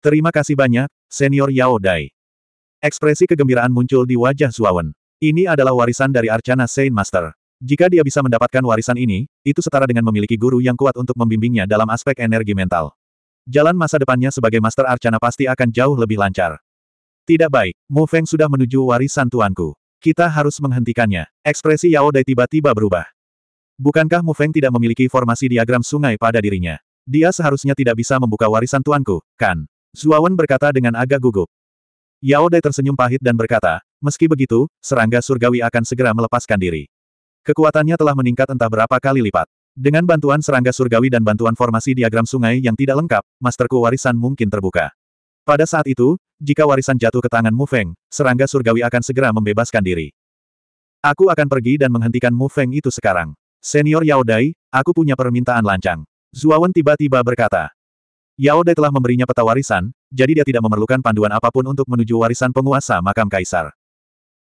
Terima kasih banyak, senior Yao Dai. Ekspresi kegembiraan muncul di wajah Zuawan. Ini adalah warisan dari Arcana Saint Master. Jika dia bisa mendapatkan warisan ini, itu setara dengan memiliki guru yang kuat untuk membimbingnya dalam aspek energi mental. Jalan masa depannya sebagai Master Arcana pasti akan jauh lebih lancar. Tidak baik, Mu Feng sudah menuju warisan tuanku. Kita harus menghentikannya. Ekspresi Yao Dai tiba-tiba berubah. Bukankah Mu Feng tidak memiliki formasi diagram sungai pada dirinya? Dia seharusnya tidak bisa membuka warisan tuanku, kan? Zuawan berkata dengan agak gugup. Yao Dai tersenyum pahit dan berkata, meski begitu, serangga surgawi akan segera melepaskan diri. Kekuatannya telah meningkat entah berapa kali lipat. Dengan bantuan serangga surgawi dan bantuan formasi diagram sungai yang tidak lengkap, masterku warisan mungkin terbuka. Pada saat itu, jika warisan jatuh ke tangan Mu Feng, serangga surgawi akan segera membebaskan diri. Aku akan pergi dan menghentikan Mu Feng itu sekarang. Senior Yao Dai, aku punya permintaan lancang. Zuawan tiba-tiba berkata. Yao Dai telah memberinya peta warisan, jadi dia tidak memerlukan panduan apapun untuk menuju warisan penguasa makam kaisar.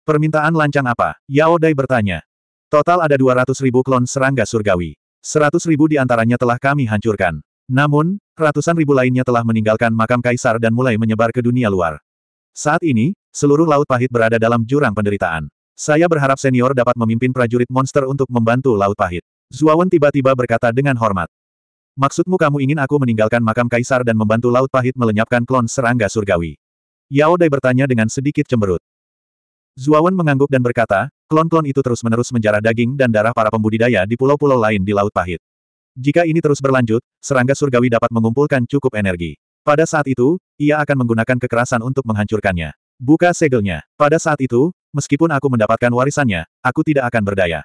Permintaan lancang apa? Yao Dai bertanya. Total ada 200 ribu klon serangga surgawi. 100 ribu di antaranya telah kami hancurkan. Namun, Ratusan ribu lainnya telah meninggalkan makam kaisar dan mulai menyebar ke dunia luar. Saat ini, seluruh Laut Pahit berada dalam jurang penderitaan. Saya berharap senior dapat memimpin prajurit monster untuk membantu Laut Pahit. Zuawan tiba-tiba berkata dengan hormat. Maksudmu kamu ingin aku meninggalkan makam kaisar dan membantu Laut Pahit melenyapkan klon serangga surgawi? Yao Dai bertanya dengan sedikit cemberut. Zuawan mengangguk dan berkata, klon-klon itu terus-menerus menjarah daging dan darah para pembudidaya di pulau-pulau lain di Laut Pahit. Jika ini terus berlanjut, serangga surgawi dapat mengumpulkan cukup energi. Pada saat itu, ia akan menggunakan kekerasan untuk menghancurkannya. Buka segelnya. Pada saat itu, meskipun aku mendapatkan warisannya, aku tidak akan berdaya.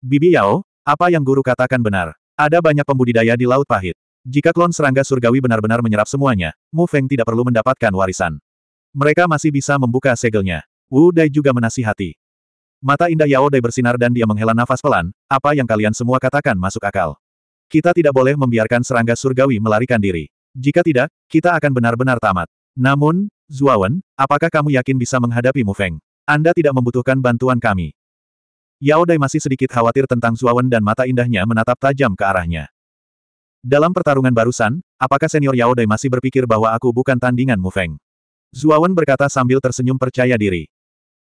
Bibi Yao, apa yang guru katakan benar. Ada banyak pembudidaya di Laut Pahit. Jika klon serangga surgawi benar-benar menyerap semuanya, Mu Feng tidak perlu mendapatkan warisan. Mereka masih bisa membuka segelnya. Wu Dai juga menasihati. Mata indah Yao Dai bersinar dan dia menghela nafas pelan, apa yang kalian semua katakan masuk akal. Kita tidak boleh membiarkan serangga surgawi melarikan diri. Jika tidak, kita akan benar-benar tamat. Namun, Zuawan, apakah kamu yakin bisa menghadapi Mu Feng? Anda tidak membutuhkan bantuan kami. Yao Dai masih sedikit khawatir tentang Zuawan dan mata indahnya menatap tajam ke arahnya. Dalam pertarungan barusan, apakah senior Yao Dai masih berpikir bahwa aku bukan tandingan Mu Feng? Zuawan berkata sambil tersenyum percaya diri.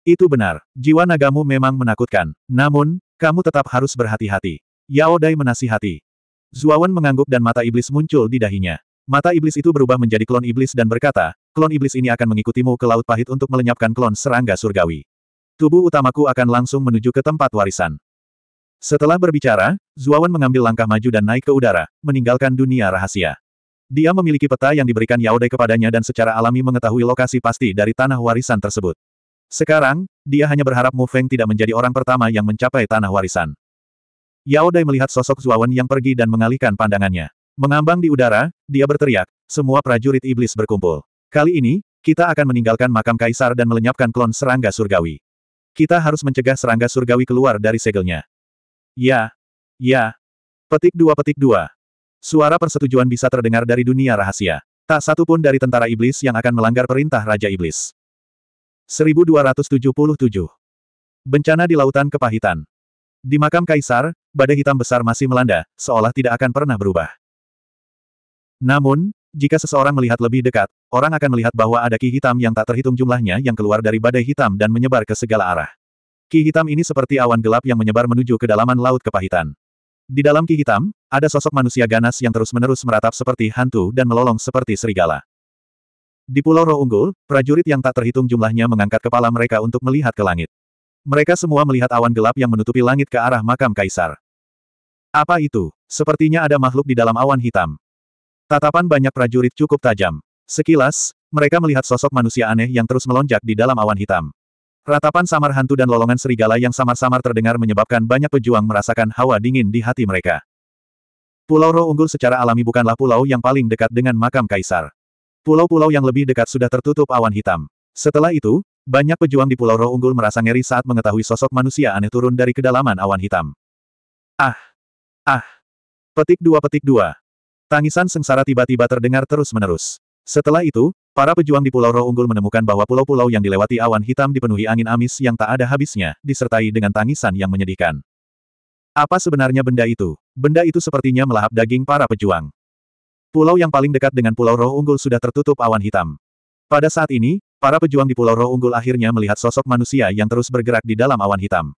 Itu benar, jiwa nagamu memang menakutkan. Namun, kamu tetap harus berhati-hati. Yao Dai menasihati. Zuawan mengangguk dan mata iblis muncul di dahinya. Mata iblis itu berubah menjadi klon iblis dan berkata, klon iblis ini akan mengikutimu ke Laut Pahit untuk melenyapkan klon serangga surgawi. Tubuh utamaku akan langsung menuju ke tempat warisan. Setelah berbicara, Zuawan mengambil langkah maju dan naik ke udara, meninggalkan dunia rahasia. Dia memiliki peta yang diberikan Yaode kepadanya dan secara alami mengetahui lokasi pasti dari tanah warisan tersebut. Sekarang, dia hanya berharap Mu Feng tidak menjadi orang pertama yang mencapai tanah warisan. Yao Dai melihat sosok Zuawan yang pergi dan mengalihkan pandangannya. Mengambang di udara, dia berteriak, semua prajurit iblis berkumpul. Kali ini, kita akan meninggalkan makam kaisar dan melenyapkan klon serangga surgawi. Kita harus mencegah serangga surgawi keluar dari segelnya. Ya. Ya. Petik dua petik dua. Suara persetujuan bisa terdengar dari dunia rahasia. Tak satu pun dari tentara iblis yang akan melanggar perintah Raja Iblis. 1277. Bencana di Lautan Kepahitan. Di makam Kaisar, badai hitam besar masih melanda, seolah tidak akan pernah berubah. Namun, jika seseorang melihat lebih dekat, orang akan melihat bahwa ada ki hitam yang tak terhitung jumlahnya yang keluar dari badai hitam dan menyebar ke segala arah. Ki hitam ini seperti awan gelap yang menyebar menuju kedalaman laut kepahitan. Di dalam ki hitam, ada sosok manusia ganas yang terus-menerus meratap seperti hantu dan melolong seperti serigala. Di Pulau Roh Unggul, prajurit yang tak terhitung jumlahnya mengangkat kepala mereka untuk melihat ke langit. Mereka semua melihat awan gelap yang menutupi langit ke arah makam kaisar. Apa itu? Sepertinya ada makhluk di dalam awan hitam. Tatapan banyak prajurit cukup tajam. Sekilas, mereka melihat sosok manusia aneh yang terus melonjak di dalam awan hitam. Ratapan samar hantu dan lolongan serigala yang samar-samar terdengar menyebabkan banyak pejuang merasakan hawa dingin di hati mereka. Pulau roh unggul secara alami bukanlah pulau yang paling dekat dengan makam kaisar. Pulau-pulau yang lebih dekat sudah tertutup awan hitam. Setelah itu, banyak pejuang di Pulau Roh Unggul merasa ngeri saat mengetahui sosok manusia aneh turun dari kedalaman awan hitam. Ah! Ah! Petik dua petik dua. Tangisan sengsara tiba-tiba terdengar terus-menerus. Setelah itu, para pejuang di Pulau Roh Unggul menemukan bahwa pulau-pulau yang dilewati awan hitam dipenuhi angin amis yang tak ada habisnya, disertai dengan tangisan yang menyedihkan. Apa sebenarnya benda itu? Benda itu sepertinya melahap daging para pejuang. Pulau yang paling dekat dengan Pulau Roh Unggul sudah tertutup awan hitam. Pada saat ini, Para pejuang di Pulau Roh Unggul akhirnya melihat sosok manusia yang terus bergerak di dalam awan hitam.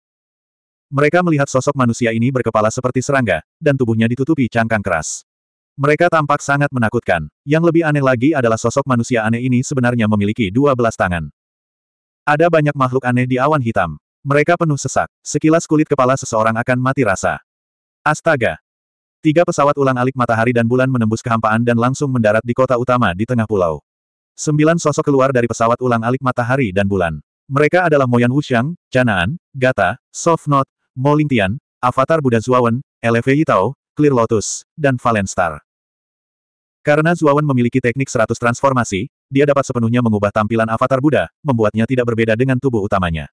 Mereka melihat sosok manusia ini berkepala seperti serangga, dan tubuhnya ditutupi cangkang keras. Mereka tampak sangat menakutkan. Yang lebih aneh lagi adalah sosok manusia aneh ini sebenarnya memiliki dua belas tangan. Ada banyak makhluk aneh di awan hitam. Mereka penuh sesak. Sekilas kulit kepala seseorang akan mati rasa. Astaga! Tiga pesawat ulang alik matahari dan bulan menembus kehampaan dan langsung mendarat di kota utama di tengah pulau. Sembilan sosok keluar dari pesawat ulang-alik matahari dan bulan. Mereka adalah Moyan Wuxiang, Canaan, Gata, Sofnot, Mo Lingtian, Avatar Buddha Zuawan, Eleve Yitao, Clear Lotus, dan Valenstar. Karena Zuawan memiliki teknik 100 transformasi, dia dapat sepenuhnya mengubah tampilan avatar Buddha, membuatnya tidak berbeda dengan tubuh utamanya.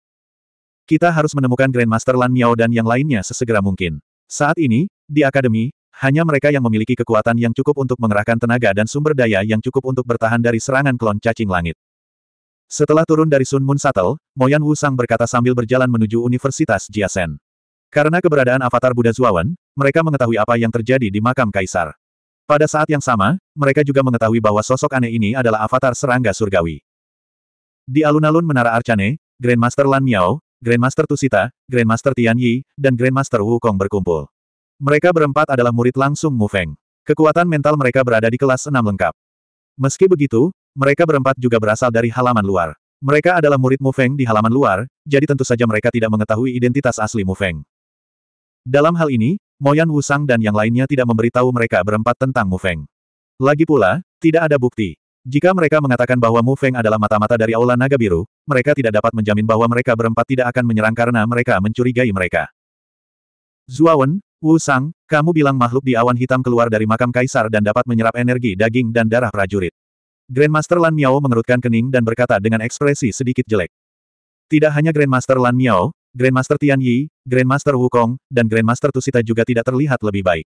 Kita harus menemukan Grandmaster Lan Miao dan yang lainnya sesegera mungkin. Saat ini, di Akademi, hanya mereka yang memiliki kekuatan yang cukup untuk mengerahkan tenaga dan sumber daya yang cukup untuk bertahan dari serangan klon cacing langit. Setelah turun dari Sun Moon Shuttle, Moyan Wu Sang berkata sambil berjalan menuju Universitas Jiasen. Karena keberadaan avatar Buddha Zuawan, mereka mengetahui apa yang terjadi di makam Kaisar. Pada saat yang sama, mereka juga mengetahui bahwa sosok aneh ini adalah avatar serangga surgawi. Di alun-alun Menara Arcane, Grandmaster Lan Miao, Grandmaster Tusita, Grandmaster Tian Yi, dan Grandmaster Wu Kong berkumpul. Mereka berempat adalah murid langsung Mu Feng. Kekuatan mental mereka berada di kelas enam lengkap. Meski begitu, mereka berempat juga berasal dari halaman luar. Mereka adalah murid Mu Feng di halaman luar, jadi tentu saja mereka tidak mengetahui identitas asli Mu Feng. Dalam hal ini, Moyan Wusang dan yang lainnya tidak memberitahu mereka berempat tentang Mu Feng. Lagi pula, tidak ada bukti. Jika mereka mengatakan bahwa Mu Feng adalah mata-mata dari Aula Naga Biru, mereka tidak dapat menjamin bahwa mereka berempat tidak akan menyerang karena mereka mencurigai mereka. Zuawan, Wu Sang, kamu bilang makhluk di awan hitam keluar dari makam kaisar dan dapat menyerap energi daging dan darah prajurit. Grandmaster Lan Miao mengerutkan kening dan berkata dengan ekspresi sedikit jelek. Tidak hanya Grandmaster Lan Miao, Grandmaster Tian Yi, Grandmaster Wukong, dan Grandmaster Tusita juga tidak terlihat lebih baik.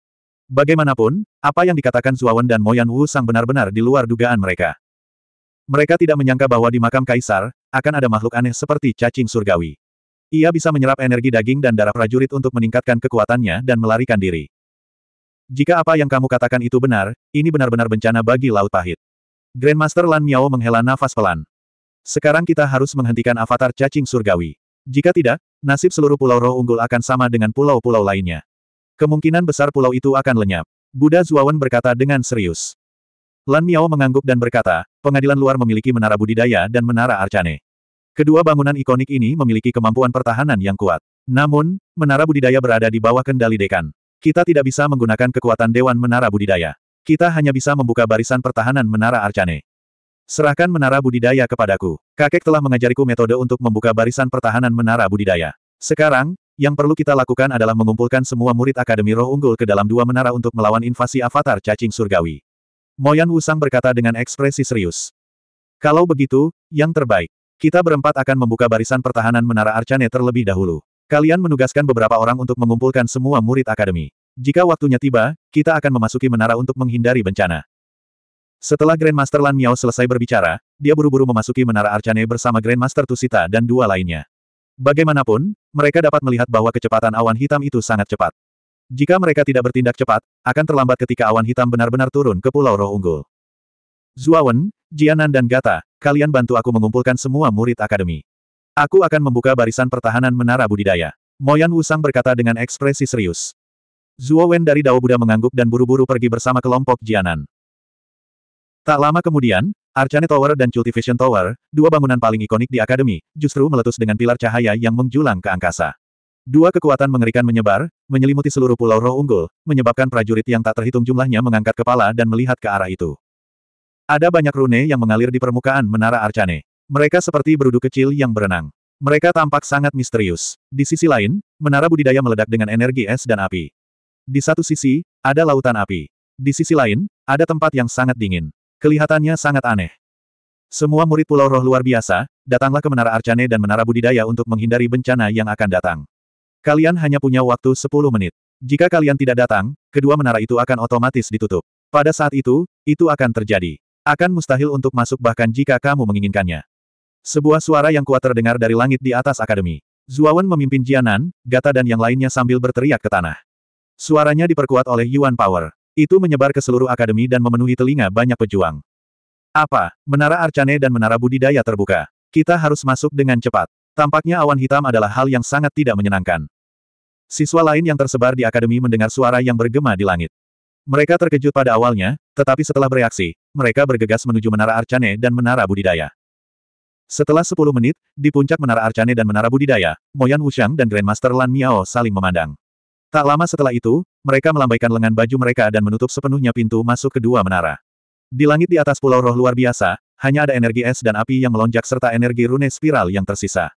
Bagaimanapun, apa yang dikatakan Zuawan dan Moyan Wu Sang benar-benar di luar dugaan mereka. Mereka tidak menyangka bahwa di makam kaisar, akan ada makhluk aneh seperti cacing surgawi. Ia bisa menyerap energi daging dan darah prajurit untuk meningkatkan kekuatannya dan melarikan diri. Jika apa yang kamu katakan itu benar, ini benar-benar bencana bagi Laut Pahit. Grandmaster Lan Miao menghela nafas pelan. Sekarang kita harus menghentikan avatar cacing surgawi. Jika tidak, nasib seluruh pulau roh unggul akan sama dengan pulau-pulau lainnya. Kemungkinan besar pulau itu akan lenyap. Buddha Zuawan berkata dengan serius. Lan Miao mengangguk dan berkata, pengadilan luar memiliki menara budidaya dan menara arcane. Kedua bangunan ikonik ini memiliki kemampuan pertahanan yang kuat. Namun, menara budidaya berada di bawah kendali dekan. Kita tidak bisa menggunakan kekuatan Dewan Menara Budidaya. Kita hanya bisa membuka barisan pertahanan Menara Arcane. Serahkan Menara Budidaya kepadaku. Kakek telah mengajariku metode untuk membuka barisan pertahanan Menara Budidaya. Sekarang, yang perlu kita lakukan adalah mengumpulkan semua murid Akademi Roh Unggul ke dalam dua menara untuk melawan invasi avatar cacing surgawi. Moyan Wusang berkata dengan ekspresi serius. Kalau begitu, yang terbaik. Kita berempat akan membuka barisan pertahanan Menara Arcane terlebih dahulu. Kalian menugaskan beberapa orang untuk mengumpulkan semua murid akademi. Jika waktunya tiba, kita akan memasuki menara untuk menghindari bencana. Setelah Grandmaster Lan Miao selesai berbicara, dia buru-buru memasuki menara Arcane bersama Grandmaster Tusita dan dua lainnya. Bagaimanapun, mereka dapat melihat bahwa kecepatan awan hitam itu sangat cepat. Jika mereka tidak bertindak cepat, akan terlambat ketika awan hitam benar-benar turun ke Pulau Roh Unggul. Zuawan, Jianan dan Gata, Kalian bantu aku mengumpulkan semua murid akademi. Aku akan membuka barisan pertahanan menara budidaya. Moyan Wusang berkata dengan ekspresi serius. Zuo Wen dari Dao Buddha mengangguk dan buru-buru pergi bersama kelompok Jianan. Tak lama kemudian, Arcane Tower dan Cultivation Tower, dua bangunan paling ikonik di akademi, justru meletus dengan pilar cahaya yang menjulang ke angkasa. Dua kekuatan mengerikan menyebar, menyelimuti seluruh pulau roh unggul, menyebabkan prajurit yang tak terhitung jumlahnya mengangkat kepala dan melihat ke arah itu. Ada banyak rune yang mengalir di permukaan menara Arcane. Mereka seperti berudu kecil yang berenang. Mereka tampak sangat misterius. Di sisi lain, menara budidaya meledak dengan energi es dan api. Di satu sisi, ada lautan api. Di sisi lain, ada tempat yang sangat dingin. Kelihatannya sangat aneh. Semua murid pulau roh luar biasa, datanglah ke menara Arcane dan menara budidaya untuk menghindari bencana yang akan datang. Kalian hanya punya waktu 10 menit. Jika kalian tidak datang, kedua menara itu akan otomatis ditutup. Pada saat itu, itu akan terjadi. Akan mustahil untuk masuk bahkan jika kamu menginginkannya. Sebuah suara yang kuat terdengar dari langit di atas akademi. Zuawan memimpin Jianan, Gata dan yang lainnya sambil berteriak ke tanah. Suaranya diperkuat oleh Yuan Power. Itu menyebar ke seluruh akademi dan memenuhi telinga banyak pejuang. Apa? Menara Arcane dan Menara Budidaya terbuka. Kita harus masuk dengan cepat. Tampaknya awan hitam adalah hal yang sangat tidak menyenangkan. Siswa lain yang tersebar di akademi mendengar suara yang bergema di langit. Mereka terkejut pada awalnya, tetapi setelah bereaksi, mereka bergegas menuju Menara Arcane dan Menara Budidaya. Setelah 10 menit, di puncak Menara Arcane dan Menara Budidaya, Moyan Wushang dan Grandmaster Lan Miao saling memandang. Tak lama setelah itu, mereka melambaikan lengan baju mereka dan menutup sepenuhnya pintu masuk kedua menara. Di langit di atas pulau roh luar biasa, hanya ada energi es dan api yang melonjak serta energi rune spiral yang tersisa.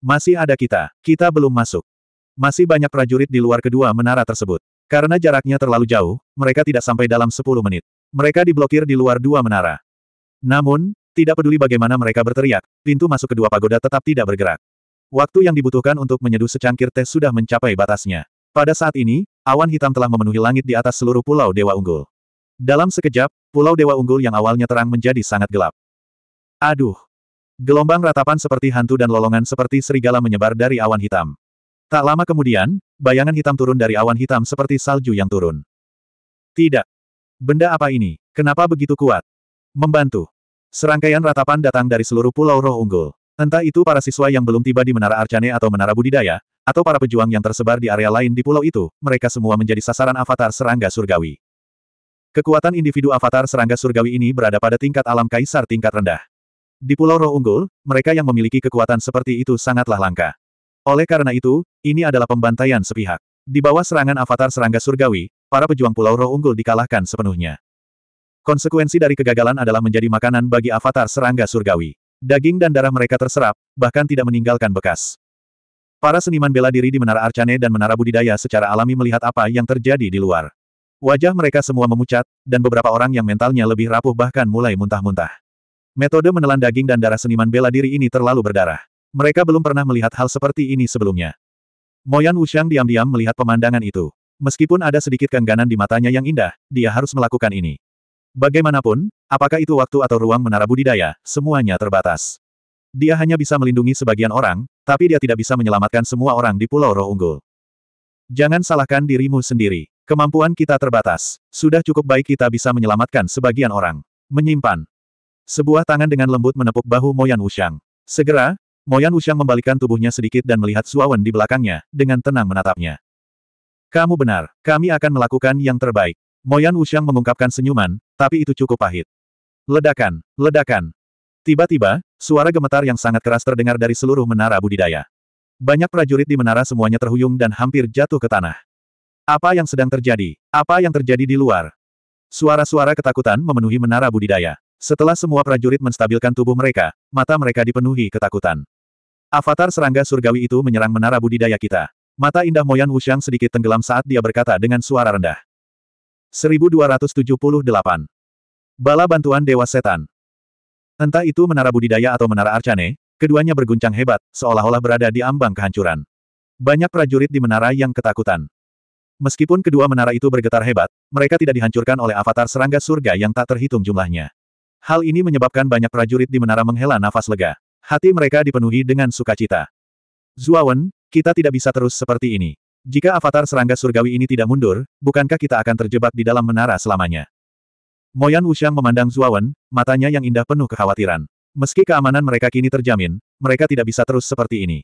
Masih ada kita, kita belum masuk. Masih banyak prajurit di luar kedua menara tersebut. Karena jaraknya terlalu jauh, mereka tidak sampai dalam 10 menit. Mereka diblokir di luar dua menara. Namun, tidak peduli bagaimana mereka berteriak, pintu masuk kedua pagoda tetap tidak bergerak. Waktu yang dibutuhkan untuk menyeduh secangkir teh sudah mencapai batasnya. Pada saat ini, awan hitam telah memenuhi langit di atas seluruh pulau Dewa Unggul. Dalam sekejap, pulau Dewa Unggul yang awalnya terang menjadi sangat gelap. Aduh! Gelombang ratapan seperti hantu dan lolongan seperti serigala menyebar dari awan hitam. Tak lama kemudian, bayangan hitam turun dari awan hitam seperti salju yang turun. Tidak. Benda apa ini? Kenapa begitu kuat? Membantu. Serangkaian ratapan datang dari seluruh pulau roh unggul. Entah itu para siswa yang belum tiba di Menara Arcane atau Menara Budidaya, atau para pejuang yang tersebar di area lain di pulau itu, mereka semua menjadi sasaran avatar serangga surgawi. Kekuatan individu avatar serangga surgawi ini berada pada tingkat alam kaisar tingkat rendah. Di Pulau Roh Unggul, mereka yang memiliki kekuatan seperti itu sangatlah langka. Oleh karena itu, ini adalah pembantaian sepihak. Di bawah serangan avatar serangga surgawi, para pejuang Pulau Roh unggul dikalahkan sepenuhnya. Konsekuensi dari kegagalan adalah menjadi makanan bagi avatar serangga surgawi. Daging dan darah mereka terserap, bahkan tidak meninggalkan bekas. Para seniman bela diri di Menara Arcane dan Menara Budidaya secara alami melihat apa yang terjadi di luar. Wajah mereka semua memucat, dan beberapa orang yang mentalnya lebih rapuh bahkan mulai muntah-muntah. Metode menelan daging dan darah seniman bela diri ini terlalu berdarah. Mereka belum pernah melihat hal seperti ini sebelumnya. Moyan Wuxiang diam-diam melihat pemandangan itu. Meskipun ada sedikit kengganan di matanya yang indah, dia harus melakukan ini. Bagaimanapun, apakah itu waktu atau ruang menara budidaya, semuanya terbatas. Dia hanya bisa melindungi sebagian orang, tapi dia tidak bisa menyelamatkan semua orang di Pulau Roh Unggul. Jangan salahkan dirimu sendiri. Kemampuan kita terbatas. Sudah cukup baik kita bisa menyelamatkan sebagian orang. Menyimpan. Sebuah tangan dengan lembut menepuk bahu Moyan Wuxiang. Segera, Moyan Wuxiang membalikkan tubuhnya sedikit dan melihat Suawen di belakangnya, dengan tenang menatapnya. Kamu benar, kami akan melakukan yang terbaik. Moyan Wuxiang mengungkapkan senyuman, tapi itu cukup pahit. Ledakan, ledakan. Tiba-tiba, suara gemetar yang sangat keras terdengar dari seluruh menara budidaya. Banyak prajurit di menara semuanya terhuyung dan hampir jatuh ke tanah. Apa yang sedang terjadi? Apa yang terjadi di luar? Suara-suara ketakutan memenuhi menara budidaya. Setelah semua prajurit menstabilkan tubuh mereka, mata mereka dipenuhi ketakutan. Avatar serangga surgawi itu menyerang menara budidaya kita. Mata indah Moyan Wushang sedikit tenggelam saat dia berkata dengan suara rendah. 1278. Bala bantuan Dewa Setan. Entah itu menara budidaya atau menara arcane, keduanya berguncang hebat, seolah-olah berada di ambang kehancuran. Banyak prajurit di menara yang ketakutan. Meskipun kedua menara itu bergetar hebat, mereka tidak dihancurkan oleh avatar serangga surga yang tak terhitung jumlahnya. Hal ini menyebabkan banyak prajurit di menara menghela nafas lega. Hati mereka dipenuhi dengan sukacita. Zuawan, kita tidak bisa terus seperti ini. Jika avatar serangga surgawi ini tidak mundur, bukankah kita akan terjebak di dalam menara selamanya? Moyan Wuxiang memandang Zuawan, matanya yang indah penuh kekhawatiran. Meski keamanan mereka kini terjamin, mereka tidak bisa terus seperti ini.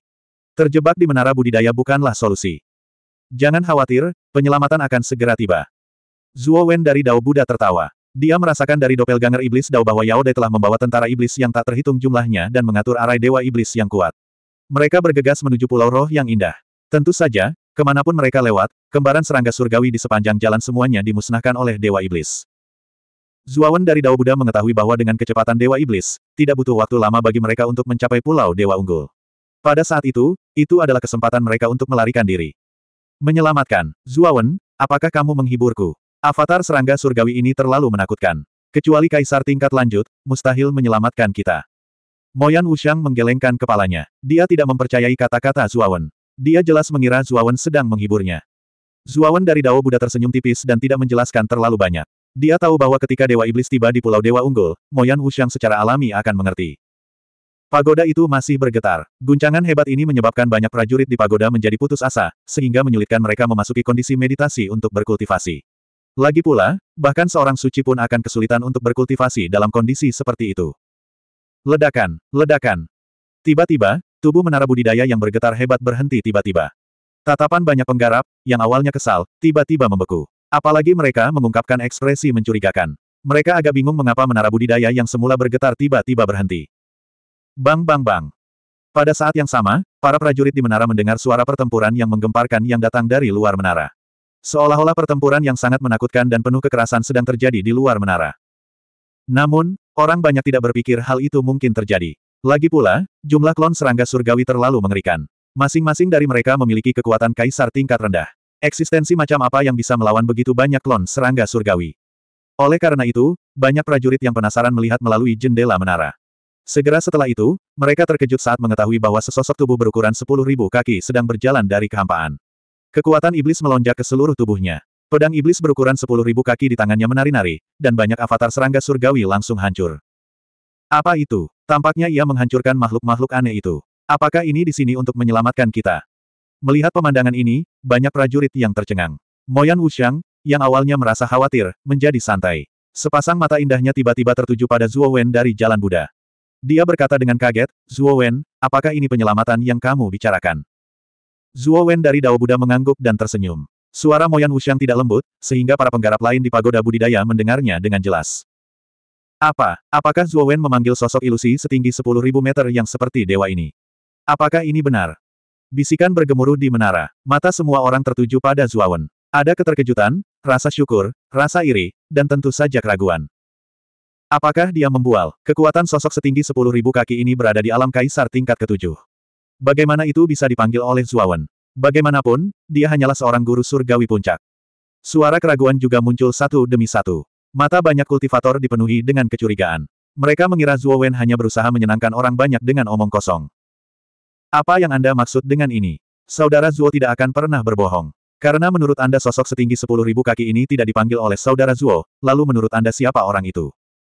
Terjebak di menara budidaya bukanlah solusi. Jangan khawatir, penyelamatan akan segera tiba. Zuo Wen dari Dao Buddha tertawa. Dia merasakan dari doppelganger iblis Dao bahwa Yao Yaode telah membawa tentara iblis yang tak terhitung jumlahnya dan mengatur arai dewa iblis yang kuat. Mereka bergegas menuju pulau roh yang indah. Tentu saja, kemanapun mereka lewat, kembaran serangga surgawi di sepanjang jalan semuanya dimusnahkan oleh dewa iblis. Zuawan dari Dao Buddha mengetahui bahwa dengan kecepatan dewa iblis, tidak butuh waktu lama bagi mereka untuk mencapai pulau dewa unggul. Pada saat itu, itu adalah kesempatan mereka untuk melarikan diri. Menyelamatkan, Zuawan, apakah kamu menghiburku? Avatar serangga surgawi ini terlalu menakutkan. Kecuali kaisar tingkat lanjut, mustahil menyelamatkan kita. Moyan Wushang menggelengkan kepalanya. Dia tidak mempercayai kata-kata Zuawan. Dia jelas mengira Zuawan sedang menghiburnya. Zuawan dari Dao Buddha tersenyum tipis dan tidak menjelaskan terlalu banyak. Dia tahu bahwa ketika Dewa Iblis tiba di Pulau Dewa Unggul, Moyan Wushang secara alami akan mengerti. Pagoda itu masih bergetar. Guncangan hebat ini menyebabkan banyak prajurit di pagoda menjadi putus asa, sehingga menyulitkan mereka memasuki kondisi meditasi untuk berkultivasi. Lagi pula, bahkan seorang suci pun akan kesulitan untuk berkultivasi dalam kondisi seperti itu. Ledakan, ledakan. Tiba-tiba, tubuh menara budidaya yang bergetar hebat berhenti tiba-tiba. Tatapan banyak penggarap, yang awalnya kesal, tiba-tiba membeku. Apalagi mereka mengungkapkan ekspresi mencurigakan. Mereka agak bingung mengapa menara budidaya yang semula bergetar tiba-tiba berhenti. Bang bang bang. Pada saat yang sama, para prajurit di menara mendengar suara pertempuran yang menggemparkan yang datang dari luar menara. Seolah-olah pertempuran yang sangat menakutkan dan penuh kekerasan sedang terjadi di luar menara. Namun, orang banyak tidak berpikir hal itu mungkin terjadi. Lagi pula, jumlah klon serangga surgawi terlalu mengerikan. Masing-masing dari mereka memiliki kekuatan kaisar tingkat rendah. Eksistensi macam apa yang bisa melawan begitu banyak klon serangga surgawi? Oleh karena itu, banyak prajurit yang penasaran melihat melalui jendela menara. Segera setelah itu, mereka terkejut saat mengetahui bahwa sesosok tubuh berukuran 10.000 kaki sedang berjalan dari kehampaan. Kekuatan iblis melonjak ke seluruh tubuhnya. Pedang iblis berukuran sepuluh ribu kaki di tangannya menari-nari, dan banyak avatar serangga surgawi langsung hancur. Apa itu? Tampaknya ia menghancurkan makhluk-makhluk aneh itu. Apakah ini di sini untuk menyelamatkan kita? Melihat pemandangan ini, banyak prajurit yang tercengang. Moyan Wuxiang, yang awalnya merasa khawatir, menjadi santai. Sepasang mata indahnya tiba-tiba tertuju pada Zhuo Wen dari Jalan Buddha. Dia berkata dengan kaget, Zhuo Wen, apakah ini penyelamatan yang kamu bicarakan? Zuo Wen dari Dao Buddha mengangguk dan tersenyum. Suara Moyan Wuxiang tidak lembut, sehingga para penggarap lain di pagoda budidaya mendengarnya dengan jelas. Apa, apakah Zuo Wen memanggil sosok ilusi setinggi 10.000 meter yang seperti dewa ini? Apakah ini benar? Bisikan bergemuruh di menara, mata semua orang tertuju pada Zuo Wen. Ada keterkejutan, rasa syukur, rasa iri, dan tentu saja keraguan. Apakah dia membual, kekuatan sosok setinggi 10.000 kaki ini berada di alam kaisar tingkat ketujuh? Bagaimana itu bisa dipanggil oleh Zuawan? Bagaimanapun, dia hanyalah seorang guru surgawi puncak. Suara keraguan juga muncul satu demi satu. Mata banyak kultivator dipenuhi dengan kecurigaan. Mereka mengira Zuawan hanya berusaha menyenangkan orang banyak dengan omong kosong. Apa yang Anda maksud dengan ini? Saudara Zuo tidak akan pernah berbohong. Karena menurut Anda sosok setinggi 10.000 kaki ini tidak dipanggil oleh saudara Zuo, lalu menurut Anda siapa orang itu?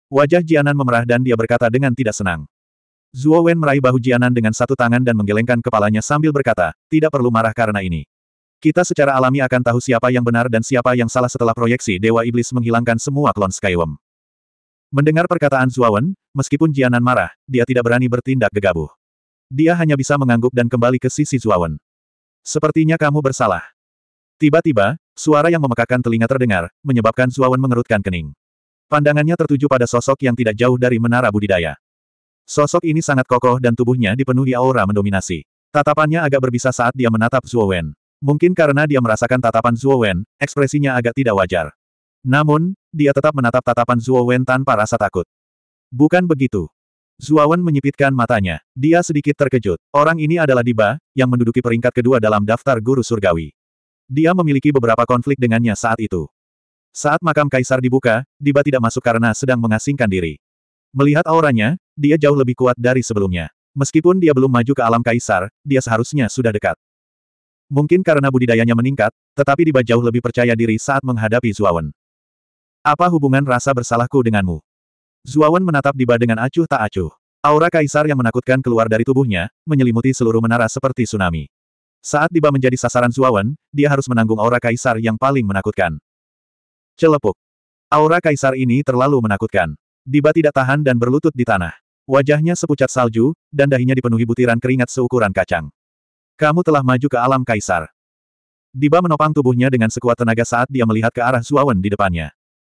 Wajah Jianan memerah dan dia berkata dengan tidak senang. Zuo Wen meraih bahu Jianan dengan satu tangan dan menggelengkan kepalanya sambil berkata, tidak perlu marah karena ini. Kita secara alami akan tahu siapa yang benar dan siapa yang salah setelah proyeksi Dewa Iblis menghilangkan semua klon Skyworm." Mendengar perkataan Zuo Wen, meskipun Jianan marah, dia tidak berani bertindak gegabah. Dia hanya bisa mengangguk dan kembali ke sisi Zuo Wen. Sepertinya kamu bersalah. Tiba-tiba, suara yang memekakan telinga terdengar, menyebabkan Zuo Wen mengerutkan kening. Pandangannya tertuju pada sosok yang tidak jauh dari menara budidaya. Sosok ini sangat kokoh dan tubuhnya dipenuhi aura mendominasi. Tatapannya agak berbisa saat dia menatap Zhuo Wen. Mungkin karena dia merasakan tatapan Zhuo Wen, ekspresinya agak tidak wajar. Namun, dia tetap menatap tatapan Zhuo Wen tanpa rasa takut. Bukan begitu. Wen menyipitkan matanya. Dia sedikit terkejut. Orang ini adalah Diba, yang menduduki peringkat kedua dalam daftar guru surgawi. Dia memiliki beberapa konflik dengannya saat itu. Saat makam kaisar dibuka, Diba tidak masuk karena sedang mengasingkan diri. Melihat auranya, dia jauh lebih kuat dari sebelumnya. Meskipun dia belum maju ke alam kaisar, dia seharusnya sudah dekat. Mungkin karena budidayanya meningkat, tetapi Diba jauh lebih percaya diri saat menghadapi Zuawan. Apa hubungan rasa bersalahku denganmu? Zuawan menatap Diba dengan acuh tak acuh. Aura kaisar yang menakutkan keluar dari tubuhnya, menyelimuti seluruh menara seperti tsunami. Saat Diba menjadi sasaran Zuawan, dia harus menanggung aura kaisar yang paling menakutkan. Celepuk. Aura kaisar ini terlalu menakutkan. Diba tidak tahan dan berlutut di tanah. Wajahnya sepucat salju, dan dahinya dipenuhi butiran keringat seukuran kacang. Kamu telah maju ke alam kaisar. Diba menopang tubuhnya dengan sekuat tenaga saat dia melihat ke arah Suawen di depannya.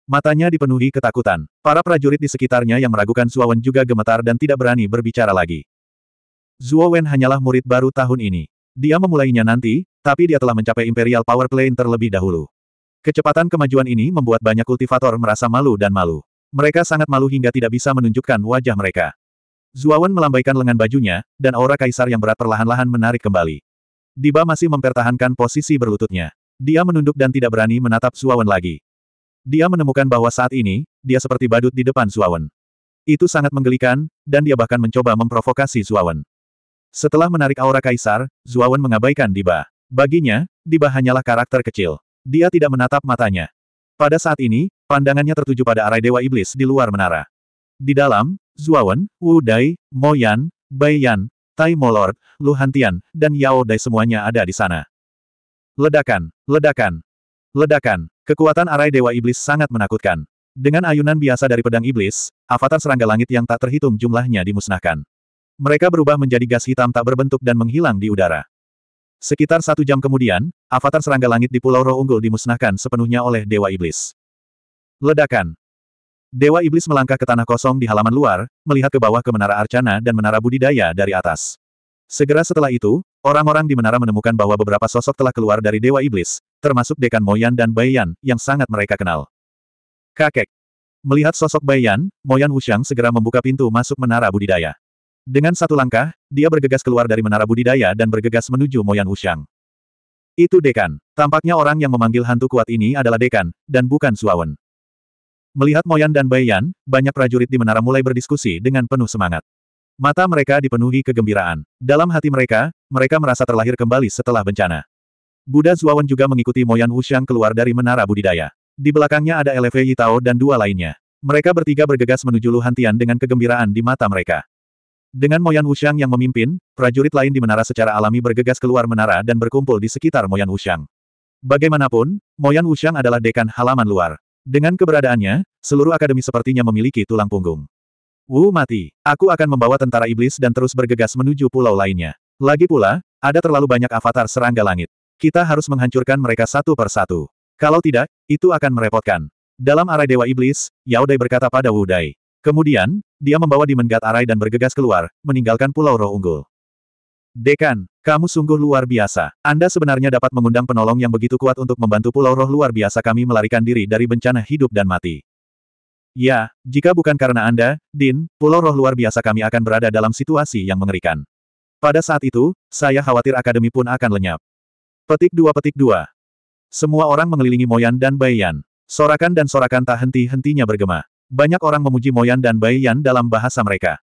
Matanya dipenuhi ketakutan. Para prajurit di sekitarnya yang meragukan Suawen juga gemetar dan tidak berani berbicara lagi. Zuowen hanyalah murid baru tahun ini. Dia memulainya nanti, tapi dia telah mencapai Imperial Power Plane terlebih dahulu. Kecepatan kemajuan ini membuat banyak kultivator merasa malu dan malu. Mereka sangat malu hingga tidak bisa menunjukkan wajah mereka. Zuawan melambaikan lengan bajunya, dan aura kaisar yang berat perlahan-lahan menarik kembali. Diba masih mempertahankan posisi berlututnya. Dia menunduk dan tidak berani menatap Zuawan lagi. Dia menemukan bahwa saat ini, dia seperti badut di depan Zuawan. Itu sangat menggelikan, dan dia bahkan mencoba memprovokasi Zuawan. Setelah menarik aura kaisar, Zuawan mengabaikan Diba. Baginya, Diba hanyalah karakter kecil. Dia tidak menatap matanya. Pada saat ini, pandangannya tertuju pada arai Dewa Iblis di luar menara. Di dalam, Zuawan, Wu Dai, Mo Yan, Bai Yan, Tai Mo Lord, Lu Hantian, dan Yao Dai semuanya ada di sana. Ledakan, ledakan, ledakan, kekuatan arai Dewa Iblis sangat menakutkan. Dengan ayunan biasa dari pedang iblis, avatar serangga langit yang tak terhitung jumlahnya dimusnahkan. Mereka berubah menjadi gas hitam tak berbentuk dan menghilang di udara. Sekitar satu jam kemudian, avatar serangga langit di Pulau Roh Unggul dimusnahkan sepenuhnya oleh Dewa Iblis. Ledakan. Dewa Iblis melangkah ke tanah kosong di halaman luar, melihat ke bawah ke menara arcana dan menara budidaya dari atas. Segera setelah itu, orang-orang di menara menemukan bahwa beberapa sosok telah keluar dari Dewa Iblis, termasuk Dekan Moyan dan Bayan yang sangat mereka kenal. Kakek. Melihat sosok Bayan, Moyan Wushang segera membuka pintu masuk menara budidaya. Dengan satu langkah, dia bergegas keluar dari menara budidaya dan bergegas menuju Moyan Wushang. Itu Dekan. Tampaknya orang yang memanggil hantu kuat ini adalah Dekan, dan bukan Suawen. Melihat Moyan dan Baiyan, banyak prajurit di menara mulai berdiskusi dengan penuh semangat. Mata mereka dipenuhi kegembiraan. Dalam hati mereka, mereka merasa terlahir kembali setelah bencana. Buddha Zuawan juga mengikuti Moyan Wushang keluar dari menara budidaya. Di belakangnya ada LV Yitao dan dua lainnya. Mereka bertiga bergegas menuju luhantian dengan kegembiraan di mata mereka. Dengan Moyan Wushang yang memimpin, prajurit lain di menara secara alami bergegas keluar menara dan berkumpul di sekitar Moyan Wushang. Bagaimanapun, Moyan Wushang adalah dekan halaman luar. Dengan keberadaannya, seluruh akademi sepertinya memiliki tulang punggung. Wu mati, aku akan membawa tentara iblis dan terus bergegas menuju pulau lainnya. Lagi pula, ada terlalu banyak avatar serangga langit. Kita harus menghancurkan mereka satu per satu. Kalau tidak, itu akan merepotkan. Dalam arah Dewa Iblis, Yao Dai berkata pada Wu Dai. Kemudian, dia membawa di menggat Arai dan bergegas keluar, meninggalkan Pulau Roh Unggul. Dekan, kamu sungguh luar biasa. Anda sebenarnya dapat mengundang penolong yang begitu kuat untuk membantu Pulau Roh luar biasa kami melarikan diri dari bencana hidup dan mati. Ya, jika bukan karena Anda, Din, pulau roh luar biasa kami akan berada dalam situasi yang mengerikan. Pada saat itu, saya khawatir akademi pun akan lenyap. Petik dua petik dua. Semua orang mengelilingi Moyan dan Bayan. Sorakan dan sorakan tak henti-hentinya bergema. Banyak orang memuji Moyan dan Bai Yan dalam bahasa mereka.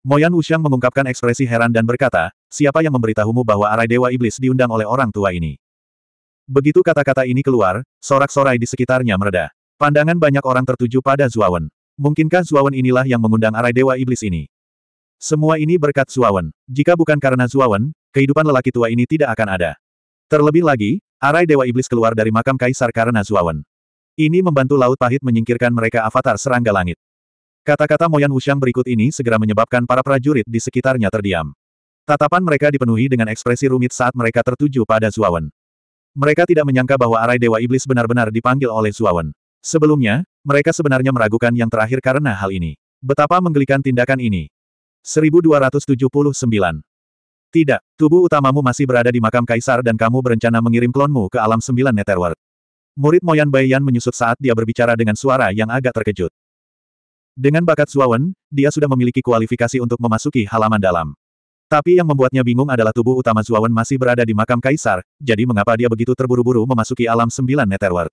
Moyan Wuxiang mengungkapkan ekspresi heran dan berkata, siapa yang memberitahumu bahwa arai Dewa Iblis diundang oleh orang tua ini? Begitu kata-kata ini keluar, sorak-sorai di sekitarnya mereda. Pandangan banyak orang tertuju pada Zuawan. Mungkinkah Zuawan inilah yang mengundang arai Dewa Iblis ini? Semua ini berkat Zuawan. Jika bukan karena Zuawan, kehidupan lelaki tua ini tidak akan ada. Terlebih lagi, arai Dewa Iblis keluar dari makam Kaisar karena Zuawan. Ini membantu Laut Pahit menyingkirkan mereka avatar serangga langit. Kata-kata Moyan Wushang berikut ini segera menyebabkan para prajurit di sekitarnya terdiam. Tatapan mereka dipenuhi dengan ekspresi rumit saat mereka tertuju pada Zuawan. Mereka tidak menyangka bahwa arai Dewa Iblis benar-benar dipanggil oleh Zuawan. Sebelumnya, mereka sebenarnya meragukan yang terakhir karena hal ini. Betapa menggelikan tindakan ini. 1279. Tidak, tubuh utamamu masih berada di makam kaisar dan kamu berencana mengirim klonmu ke alam sembilan netherworld. Murid Moyan Baiyan menyusut saat dia berbicara dengan suara yang agak terkejut. Dengan bakat Suawen, dia sudah memiliki kualifikasi untuk memasuki halaman dalam. Tapi yang membuatnya bingung adalah tubuh utama Suawen masih berada di makam kaisar, jadi mengapa dia begitu terburu-buru memasuki alam sembilan netherworld.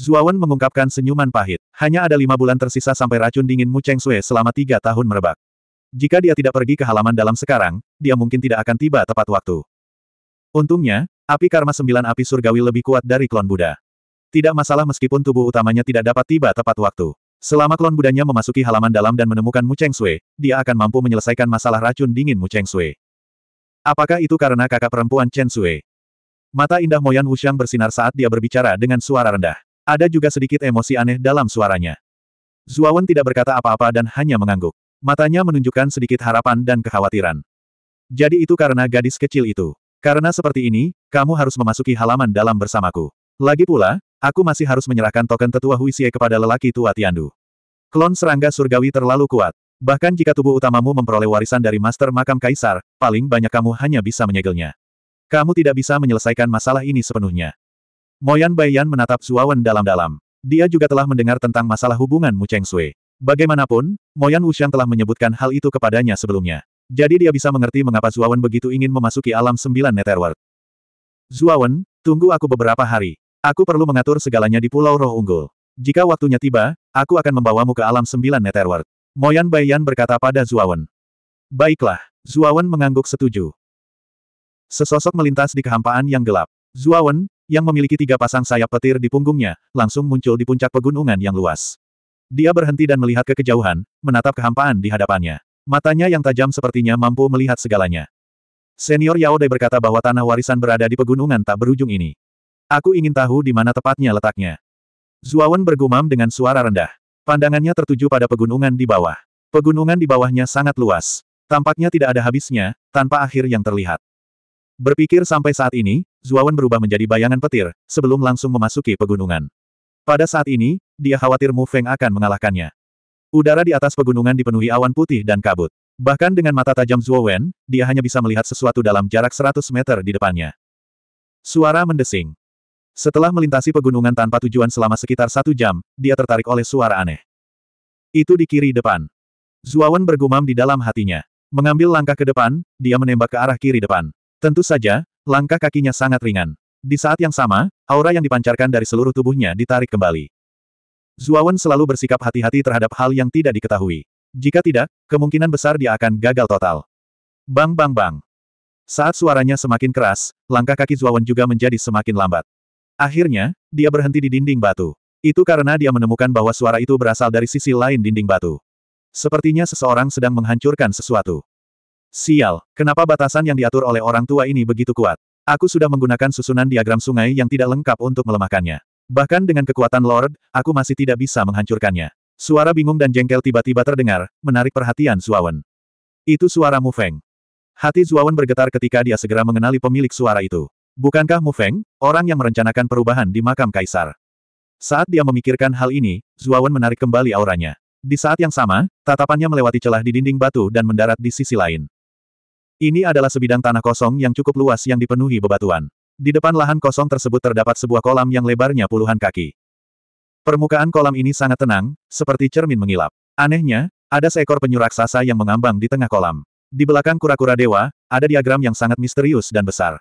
Zuawan mengungkapkan senyuman pahit. Hanya ada lima bulan tersisa sampai racun dingin Mu Cheng Sui selama tiga tahun merebak. Jika dia tidak pergi ke halaman dalam sekarang, dia mungkin tidak akan tiba tepat waktu. Untungnya, Api karma sembilan api surgawi lebih kuat dari klon Buddha. Tidak masalah meskipun tubuh utamanya tidak dapat tiba tepat waktu. Selama klon budanya memasuki halaman dalam dan menemukan Mu Cheng Sui, dia akan mampu menyelesaikan masalah racun dingin Mu Cheng Sui. Apakah itu karena kakak perempuan Chen Sui? Mata indah Moyan Wuxiang bersinar saat dia berbicara dengan suara rendah. Ada juga sedikit emosi aneh dalam suaranya. Zuawan tidak berkata apa-apa dan hanya mengangguk. Matanya menunjukkan sedikit harapan dan kekhawatiran. Jadi itu karena gadis kecil itu. Karena seperti ini, kamu harus memasuki halaman dalam bersamaku. Lagi pula, aku masih harus menyerahkan token tetua Huisie kepada lelaki tua Tiandu. Klon serangga surgawi terlalu kuat. Bahkan jika tubuh utamamu memperoleh warisan dari master makam kaisar, paling banyak kamu hanya bisa menyegelnya. Kamu tidak bisa menyelesaikan masalah ini sepenuhnya. Moyan Baiyan menatap Zuawan dalam-dalam. Dia juga telah mendengar tentang masalah hubungan Mu Cheng Sui. Bagaimanapun, Moyan Wuxiang telah menyebutkan hal itu kepadanya sebelumnya. Jadi dia bisa mengerti mengapa Zuawan begitu ingin memasuki alam sembilan netherworld. Zuawan, tunggu aku beberapa hari. Aku perlu mengatur segalanya di Pulau Roh Unggul. Jika waktunya tiba, aku akan membawamu ke alam sembilan netherworld. Moyan Baiyan berkata pada Zuawan. Baiklah, Zuawan mengangguk setuju. Sesosok melintas di kehampaan yang gelap. Zuawan, yang memiliki tiga pasang sayap petir di punggungnya, langsung muncul di puncak pegunungan yang luas. Dia berhenti dan melihat ke kejauhan, menatap kehampaan di hadapannya. Matanya yang tajam sepertinya mampu melihat segalanya. Senior Yao Dai berkata bahwa tanah warisan berada di pegunungan tak berujung ini. Aku ingin tahu di mana tepatnya letaknya. Zuawan bergumam dengan suara rendah. Pandangannya tertuju pada pegunungan di bawah. Pegunungan di bawahnya sangat luas. Tampaknya tidak ada habisnya, tanpa akhir yang terlihat. Berpikir sampai saat ini, Zuawan berubah menjadi bayangan petir, sebelum langsung memasuki pegunungan. Pada saat ini, dia khawatir Mu Feng akan mengalahkannya. Udara di atas pegunungan dipenuhi awan putih dan kabut. Bahkan dengan mata tajam Zuo Wen, dia hanya bisa melihat sesuatu dalam jarak 100 meter di depannya. Suara mendesing. Setelah melintasi pegunungan tanpa tujuan selama sekitar satu jam, dia tertarik oleh suara aneh. Itu di kiri depan. Zuo Wen bergumam di dalam hatinya. Mengambil langkah ke depan, dia menembak ke arah kiri depan. Tentu saja, langkah kakinya sangat ringan. Di saat yang sama, aura yang dipancarkan dari seluruh tubuhnya ditarik kembali. Zuawan selalu bersikap hati-hati terhadap hal yang tidak diketahui. Jika tidak, kemungkinan besar dia akan gagal total. Bang bang bang. Saat suaranya semakin keras, langkah kaki Zuawan juga menjadi semakin lambat. Akhirnya, dia berhenti di dinding batu. Itu karena dia menemukan bahwa suara itu berasal dari sisi lain dinding batu. Sepertinya seseorang sedang menghancurkan sesuatu. Sial, kenapa batasan yang diatur oleh orang tua ini begitu kuat? Aku sudah menggunakan susunan diagram sungai yang tidak lengkap untuk melemahkannya. Bahkan dengan kekuatan Lord, aku masih tidak bisa menghancurkannya. Suara bingung dan jengkel tiba-tiba terdengar, menarik perhatian Zuawan. Itu suara Mu Feng. Hati Zuawan bergetar ketika dia segera mengenali pemilik suara itu. Bukankah Mu Feng, orang yang merencanakan perubahan di makam kaisar? Saat dia memikirkan hal ini, Zuawan menarik kembali auranya. Di saat yang sama, tatapannya melewati celah di dinding batu dan mendarat di sisi lain. Ini adalah sebidang tanah kosong yang cukup luas yang dipenuhi bebatuan. Di depan lahan kosong tersebut terdapat sebuah kolam yang lebarnya puluhan kaki. Permukaan kolam ini sangat tenang, seperti cermin mengilap. Anehnya, ada seekor penyu raksasa yang mengambang di tengah kolam. Di belakang kura-kura dewa, ada diagram yang sangat misterius dan besar.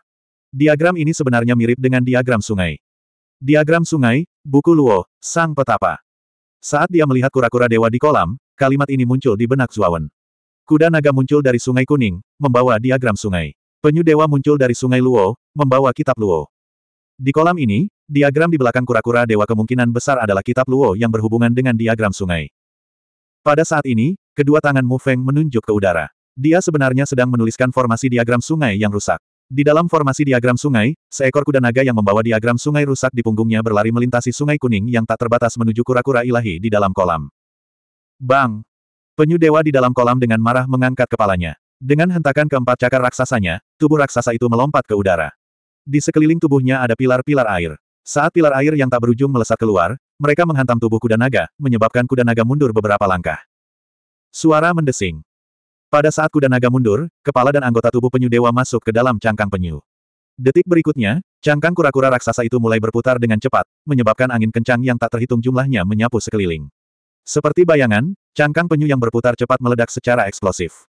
Diagram ini sebenarnya mirip dengan diagram sungai. Diagram sungai, buku Luo, Sang Petapa. Saat dia melihat kura-kura dewa di kolam, kalimat ini muncul di benak Zuawan. Kuda naga muncul dari sungai kuning, membawa diagram sungai. Penyu dewa muncul dari sungai Luo, membawa kitab Luo. Di kolam ini, diagram di belakang kura-kura dewa kemungkinan besar adalah kitab Luo yang berhubungan dengan diagram sungai. Pada saat ini, kedua tangan Mu Feng menunjuk ke udara. Dia sebenarnya sedang menuliskan formasi diagram sungai yang rusak. Di dalam formasi diagram sungai, seekor kuda naga yang membawa diagram sungai rusak di punggungnya berlari melintasi sungai kuning yang tak terbatas menuju kura-kura ilahi di dalam kolam. Bang! Penyu dewa di dalam kolam dengan marah mengangkat kepalanya. Dengan hentakan keempat cakar raksasanya, tubuh raksasa itu melompat ke udara. Di sekeliling tubuhnya ada pilar-pilar air. Saat pilar air yang tak berujung melesat keluar, mereka menghantam tubuh kuda naga, menyebabkan kuda naga mundur beberapa langkah. Suara mendesing. Pada saat kuda naga mundur, kepala dan anggota tubuh penyu dewa masuk ke dalam cangkang penyu. Detik berikutnya, cangkang kura-kura raksasa itu mulai berputar dengan cepat, menyebabkan angin kencang yang tak terhitung jumlahnya menyapu sekeliling. Seperti bayangan, cangkang penyu yang berputar cepat meledak secara eksplosif.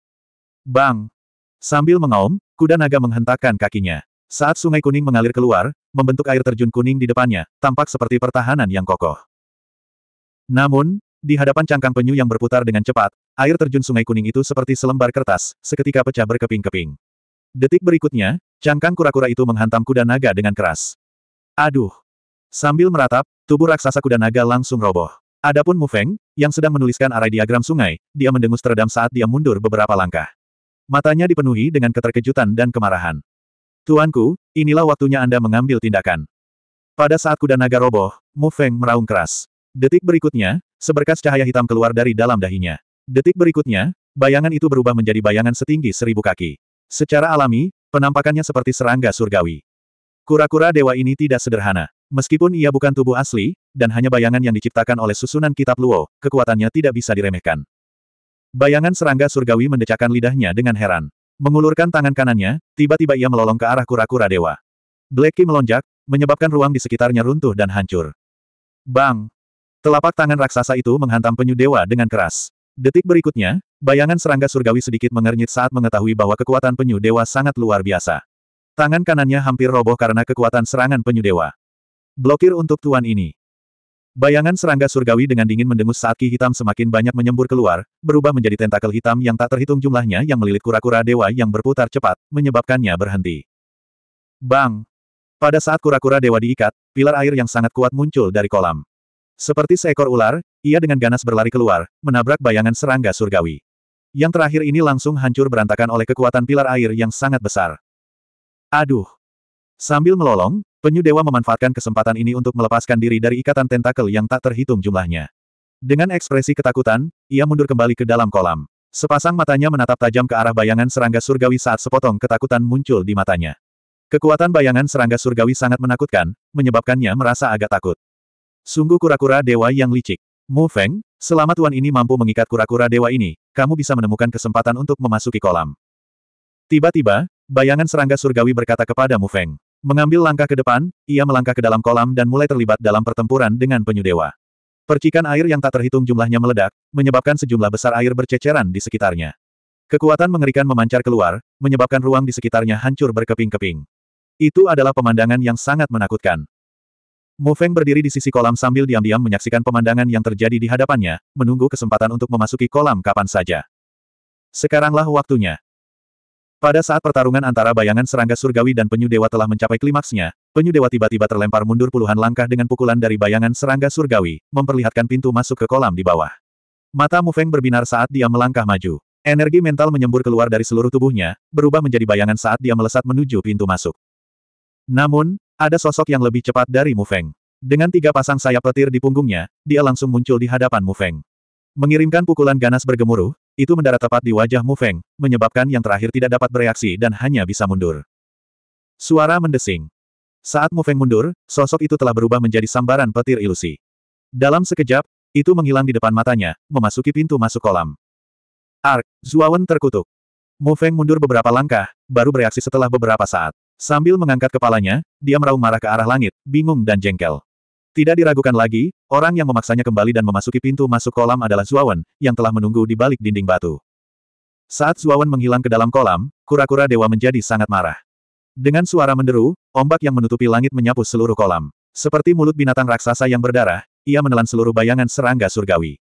Bang! Sambil mengaum, kuda naga menghentakkan kakinya. Saat sungai kuning mengalir keluar, membentuk air terjun kuning di depannya, tampak seperti pertahanan yang kokoh. Namun, di hadapan cangkang penyu yang berputar dengan cepat, air terjun sungai kuning itu seperti selembar kertas, seketika pecah berkeping-keping. Detik berikutnya, cangkang kura-kura itu menghantam kuda naga dengan keras. Aduh! Sambil meratap, tubuh raksasa kuda naga langsung roboh. Adapun Mu Feng, yang sedang menuliskan arah diagram sungai, dia mendengus teredam saat dia mundur beberapa langkah. Matanya dipenuhi dengan keterkejutan dan kemarahan. Tuanku, inilah waktunya Anda mengambil tindakan. Pada saat kuda naga roboh, Mu Feng meraung keras. Detik berikutnya, seberkas cahaya hitam keluar dari dalam dahinya. Detik berikutnya, bayangan itu berubah menjadi bayangan setinggi seribu kaki. Secara alami, penampakannya seperti serangga surgawi. Kura-kura dewa ini tidak sederhana. Meskipun ia bukan tubuh asli, dan hanya bayangan yang diciptakan oleh susunan kitab Luo, kekuatannya tidak bisa diremehkan. Bayangan serangga surgawi mendecakkan lidahnya dengan heran. Mengulurkan tangan kanannya, tiba-tiba ia melolong ke arah kura-kura dewa. Blacky melonjak, menyebabkan ruang di sekitarnya runtuh dan hancur. Bang! Telapak tangan raksasa itu menghantam penyu dewa dengan keras. Detik berikutnya, bayangan serangga surgawi sedikit mengernyit saat mengetahui bahwa kekuatan penyu dewa sangat luar biasa. Tangan kanannya hampir roboh karena kekuatan serangan penyu dewa. Blokir untuk tuan ini. Bayangan serangga surgawi dengan dingin mendengus saat ki hitam semakin banyak menyembur keluar, berubah menjadi tentakel hitam yang tak terhitung jumlahnya yang melilit kura-kura dewa yang berputar cepat, menyebabkannya berhenti. Bang! Pada saat kura-kura dewa diikat, pilar air yang sangat kuat muncul dari kolam. Seperti seekor ular, ia dengan ganas berlari keluar, menabrak bayangan serangga surgawi. Yang terakhir ini langsung hancur berantakan oleh kekuatan pilar air yang sangat besar. Aduh! Sambil melolong, Penyu Dewa memanfaatkan kesempatan ini untuk melepaskan diri dari ikatan tentakel yang tak terhitung jumlahnya. Dengan ekspresi ketakutan, ia mundur kembali ke dalam kolam. Sepasang matanya menatap tajam ke arah bayangan serangga surgawi saat sepotong ketakutan muncul di matanya. Kekuatan bayangan serangga surgawi sangat menakutkan, menyebabkannya merasa agak takut. Sungguh kura-kura dewa yang licik. Mu Feng, selama tuan ini mampu mengikat kura-kura dewa ini, kamu bisa menemukan kesempatan untuk memasuki kolam. Tiba-tiba, bayangan serangga surgawi berkata kepada Mu Feng. Mengambil langkah ke depan, ia melangkah ke dalam kolam dan mulai terlibat dalam pertempuran dengan penyu dewa. Percikan air yang tak terhitung jumlahnya meledak, menyebabkan sejumlah besar air berceceran di sekitarnya. Kekuatan mengerikan memancar keluar, menyebabkan ruang di sekitarnya hancur berkeping-keping. Itu adalah pemandangan yang sangat menakutkan. Mu Feng berdiri di sisi kolam sambil diam-diam menyaksikan pemandangan yang terjadi di hadapannya, menunggu kesempatan untuk memasuki kolam kapan saja. Sekaranglah waktunya. Pada saat pertarungan antara bayangan serangga surgawi dan penyu dewa telah mencapai klimaksnya, penyu dewa tiba-tiba terlempar mundur puluhan langkah dengan pukulan dari bayangan serangga surgawi, memperlihatkan pintu masuk ke kolam di bawah. Mata Mu Feng berbinar saat dia melangkah maju. Energi mental menyembur keluar dari seluruh tubuhnya, berubah menjadi bayangan saat dia melesat menuju pintu masuk. Namun, ada sosok yang lebih cepat dari Mu Feng. Dengan tiga pasang sayap petir di punggungnya, dia langsung muncul di hadapan Mu Feng, Mengirimkan pukulan ganas bergemuruh, itu mendarat tepat di wajah Mu Feng, menyebabkan yang terakhir tidak dapat bereaksi dan hanya bisa mundur. Suara mendesing. Saat Mu Feng mundur, sosok itu telah berubah menjadi sambaran petir ilusi. Dalam sekejap, itu menghilang di depan matanya, memasuki pintu masuk kolam. Ark, Zuawan terkutuk. Mu Feng mundur beberapa langkah, baru bereaksi setelah beberapa saat. Sambil mengangkat kepalanya, dia meraung marah ke arah langit, bingung dan jengkel. Tidak diragukan lagi, orang yang memaksanya kembali dan memasuki pintu masuk kolam adalah Zuawan, yang telah menunggu di balik dinding batu. Saat Zuawan menghilang ke dalam kolam, kura-kura dewa menjadi sangat marah. Dengan suara menderu, ombak yang menutupi langit menyapu seluruh kolam. Seperti mulut binatang raksasa yang berdarah, ia menelan seluruh bayangan serangga surgawi.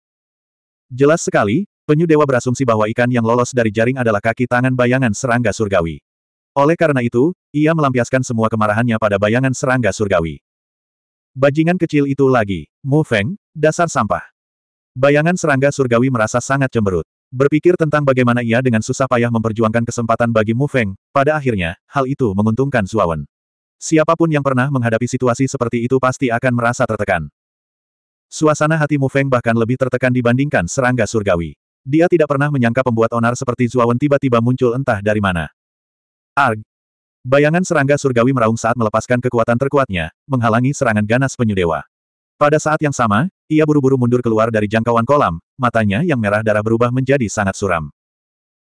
Jelas sekali, penyu dewa berasumsi bahwa ikan yang lolos dari jaring adalah kaki tangan bayangan serangga surgawi. Oleh karena itu, ia melampiaskan semua kemarahannya pada bayangan serangga surgawi. Bajingan kecil itu lagi, Mu Feng, dasar sampah. Bayangan serangga surgawi merasa sangat cemberut. Berpikir tentang bagaimana ia dengan susah payah memperjuangkan kesempatan bagi Mu Feng, pada akhirnya, hal itu menguntungkan Zuawan. Siapapun yang pernah menghadapi situasi seperti itu pasti akan merasa tertekan. Suasana hati Mu Feng bahkan lebih tertekan dibandingkan serangga surgawi. Dia tidak pernah menyangka pembuat onar seperti Zuawan tiba-tiba muncul entah dari mana. Arg, Bayangan serangga surgawi meraung saat melepaskan kekuatan terkuatnya, menghalangi serangan ganas penyu dewa. Pada saat yang sama, ia buru-buru mundur keluar dari jangkauan kolam, matanya yang merah darah berubah menjadi sangat suram.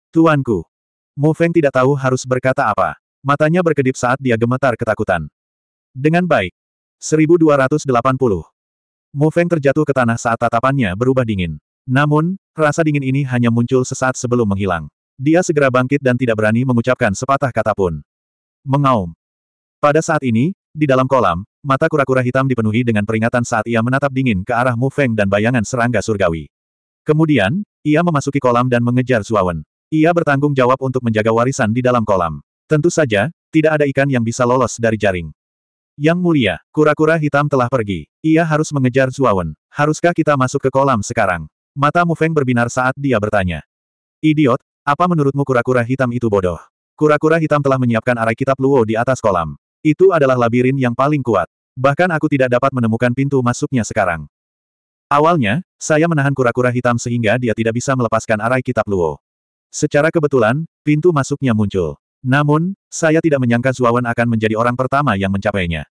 Tuanku! Mu Feng tidak tahu harus berkata apa. Matanya berkedip saat dia gemetar ketakutan. Dengan baik. 1280. Mu Feng terjatuh ke tanah saat tatapannya berubah dingin. Namun, rasa dingin ini hanya muncul sesaat sebelum menghilang. Dia segera bangkit dan tidak berani mengucapkan sepatah kata pun. Mengaum. Pada saat ini, di dalam kolam, mata kura-kura hitam dipenuhi dengan peringatan saat ia menatap dingin ke arah Mu Feng dan bayangan serangga surgawi. Kemudian, ia memasuki kolam dan mengejar Zuawan. Ia bertanggung jawab untuk menjaga warisan di dalam kolam. Tentu saja, tidak ada ikan yang bisa lolos dari jaring. Yang mulia, kura-kura hitam telah pergi. Ia harus mengejar Zuawan. Haruskah kita masuk ke kolam sekarang? Mata Mu Feng berbinar saat dia bertanya. Idiot, apa menurutmu kura-kura hitam itu bodoh? Kura-kura hitam telah menyiapkan arai kitab Luo di atas kolam. Itu adalah labirin yang paling kuat. Bahkan aku tidak dapat menemukan pintu masuknya sekarang. Awalnya, saya menahan kura-kura hitam sehingga dia tidak bisa melepaskan arai kitab Luo. Secara kebetulan, pintu masuknya muncul. Namun, saya tidak menyangka Zuawan akan menjadi orang pertama yang mencapainya.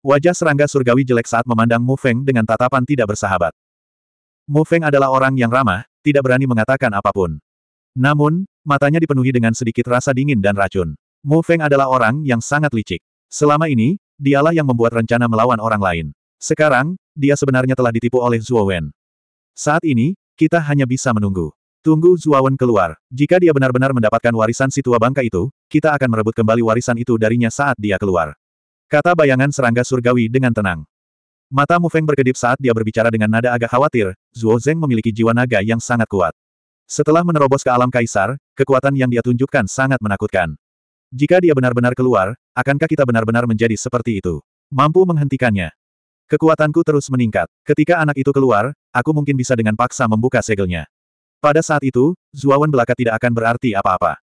Wajah serangga surgawi jelek saat memandang Mu Feng dengan tatapan tidak bersahabat. Mu Feng adalah orang yang ramah, tidak berani mengatakan apapun. Namun, matanya dipenuhi dengan sedikit rasa dingin dan racun. Mu Feng adalah orang yang sangat licik. Selama ini, dialah yang membuat rencana melawan orang lain. Sekarang, dia sebenarnya telah ditipu oleh Zhuo Wen. Saat ini, kita hanya bisa menunggu. Tunggu Zhuo Wen keluar. Jika dia benar-benar mendapatkan warisan si tua bangka itu, kita akan merebut kembali warisan itu darinya saat dia keluar. Kata bayangan serangga surgawi dengan tenang. Mata Mu Feng berkedip saat dia berbicara dengan nada agak khawatir, Zhuo Zeng memiliki jiwa naga yang sangat kuat. Setelah menerobos ke alam kaisar, kekuatan yang dia tunjukkan sangat menakutkan. Jika dia benar-benar keluar, akankah kita benar-benar menjadi seperti itu? Mampu menghentikannya. Kekuatanku terus meningkat. Ketika anak itu keluar, aku mungkin bisa dengan paksa membuka segelnya. Pada saat itu, Zuawan belaka tidak akan berarti apa-apa.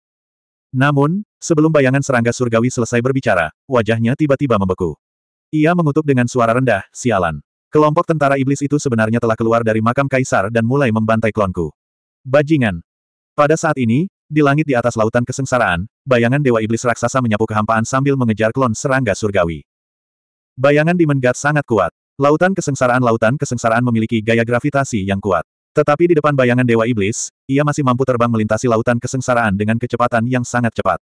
Namun, sebelum bayangan serangga surgawi selesai berbicara, wajahnya tiba-tiba membeku. Ia mengutuk dengan suara rendah, sialan. Kelompok tentara iblis itu sebenarnya telah keluar dari makam kaisar dan mulai membantai klonku. Bajingan. Pada saat ini, di langit di atas lautan kesengsaraan, bayangan Dewa Iblis Raksasa menyapu kehampaan sambil mengejar klon serangga surgawi. Bayangan di God sangat kuat. Lautan kesengsaraan Lautan kesengsaraan memiliki gaya gravitasi yang kuat. Tetapi di depan bayangan Dewa Iblis, ia masih mampu terbang melintasi lautan kesengsaraan dengan kecepatan yang sangat cepat.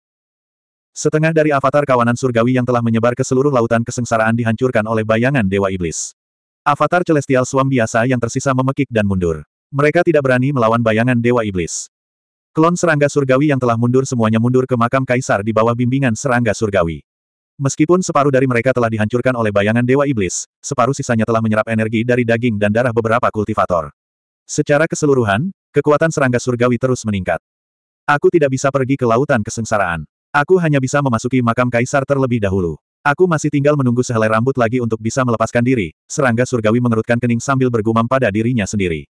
Setengah dari avatar kawanan surgawi yang telah menyebar ke seluruh lautan kesengsaraan dihancurkan oleh bayangan Dewa Iblis. Avatar Celestial Suam biasa yang tersisa memekik dan mundur. Mereka tidak berani melawan bayangan Dewa Iblis. Klon serangga surgawi yang telah mundur semuanya mundur ke makam kaisar di bawah bimbingan serangga surgawi. Meskipun separuh dari mereka telah dihancurkan oleh bayangan Dewa Iblis, separuh sisanya telah menyerap energi dari daging dan darah beberapa kultivator. Secara keseluruhan, kekuatan serangga surgawi terus meningkat. Aku tidak bisa pergi ke lautan kesengsaraan. Aku hanya bisa memasuki makam kaisar terlebih dahulu. Aku masih tinggal menunggu sehelai rambut lagi untuk bisa melepaskan diri, serangga surgawi mengerutkan kening sambil bergumam pada dirinya sendiri.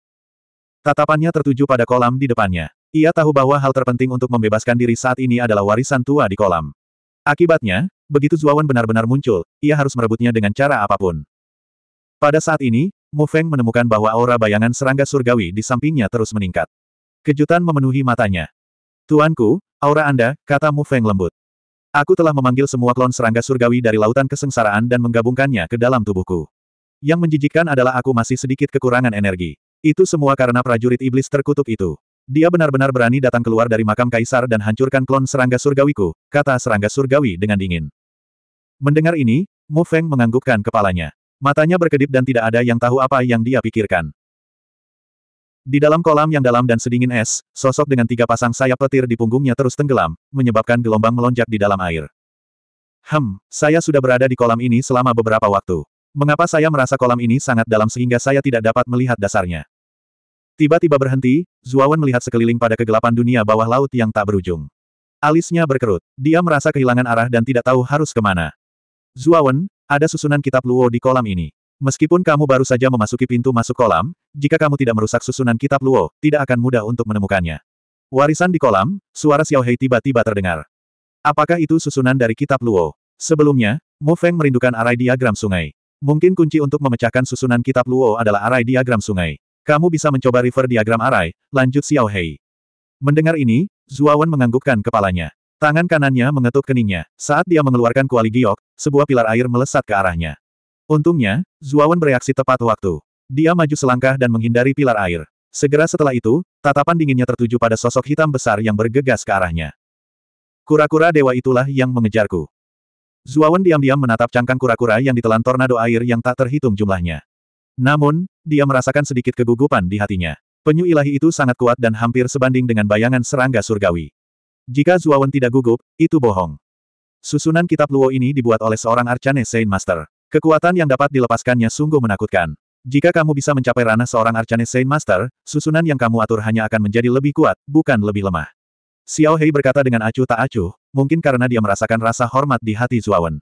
Tatapannya tertuju pada kolam di depannya. Ia tahu bahwa hal terpenting untuk membebaskan diri saat ini adalah warisan tua di kolam. Akibatnya, begitu Zuawan benar-benar muncul, ia harus merebutnya dengan cara apapun. Pada saat ini, Mu Feng menemukan bahwa aura bayangan serangga surgawi di sampingnya terus meningkat. Kejutan memenuhi matanya. Tuanku, aura Anda, kata Mu Feng lembut. Aku telah memanggil semua klon serangga surgawi dari lautan kesengsaraan dan menggabungkannya ke dalam tubuhku. Yang menjijikkan adalah aku masih sedikit kekurangan energi. Itu semua karena prajurit iblis terkutuk itu. Dia benar-benar berani datang keluar dari makam kaisar dan hancurkan klon serangga surgawiku, kata serangga surgawi dengan dingin. Mendengar ini, Mu Feng menganggukkan kepalanya. Matanya berkedip dan tidak ada yang tahu apa yang dia pikirkan. Di dalam kolam yang dalam dan sedingin es, sosok dengan tiga pasang sayap petir di punggungnya terus tenggelam, menyebabkan gelombang melonjak di dalam air. Hem, saya sudah berada di kolam ini selama beberapa waktu. Mengapa saya merasa kolam ini sangat dalam sehingga saya tidak dapat melihat dasarnya? Tiba-tiba berhenti, Zuawan melihat sekeliling pada kegelapan dunia bawah laut yang tak berujung. Alisnya berkerut. Dia merasa kehilangan arah dan tidak tahu harus kemana. Zuawan, ada susunan kitab Luo di kolam ini. Meskipun kamu baru saja memasuki pintu masuk kolam, jika kamu tidak merusak susunan kitab Luo, tidak akan mudah untuk menemukannya. Warisan di kolam, suara Xiao Hei tiba-tiba terdengar. Apakah itu susunan dari kitab Luo? Sebelumnya, Mu Feng merindukan arai diagram sungai. Mungkin kunci untuk memecahkan susunan kitab Luo adalah arai diagram sungai. Kamu bisa mencoba river diagram arai, lanjut Xiao Hei. Mendengar ini, Zuawan menganggukkan kepalanya. Tangan kanannya mengetuk keningnya. Saat dia mengeluarkan kuali giok, sebuah pilar air melesat ke arahnya. Untungnya, Zuawan bereaksi tepat waktu. Dia maju selangkah dan menghindari pilar air. Segera setelah itu, tatapan dinginnya tertuju pada sosok hitam besar yang bergegas ke arahnya. Kura-kura dewa itulah yang mengejarku. Zuawan diam-diam menatap cangkang kura-kura yang ditelan tornado air yang tak terhitung jumlahnya. Namun, dia merasakan sedikit kegugupan di hatinya. Penyu ilahi itu sangat kuat dan hampir sebanding dengan bayangan serangga surgawi. Jika Zuawan tidak gugup, itu bohong. Susunan kitab Luo ini dibuat oleh seorang Arcane Saint Master. Kekuatan yang dapat dilepaskannya sungguh menakutkan. Jika kamu bisa mencapai ranah seorang Arcane Saint Master, susunan yang kamu atur hanya akan menjadi lebih kuat, bukan lebih lemah. Xiao Hei berkata dengan acuh tak acuh, mungkin karena dia merasakan rasa hormat di hati Zuawan.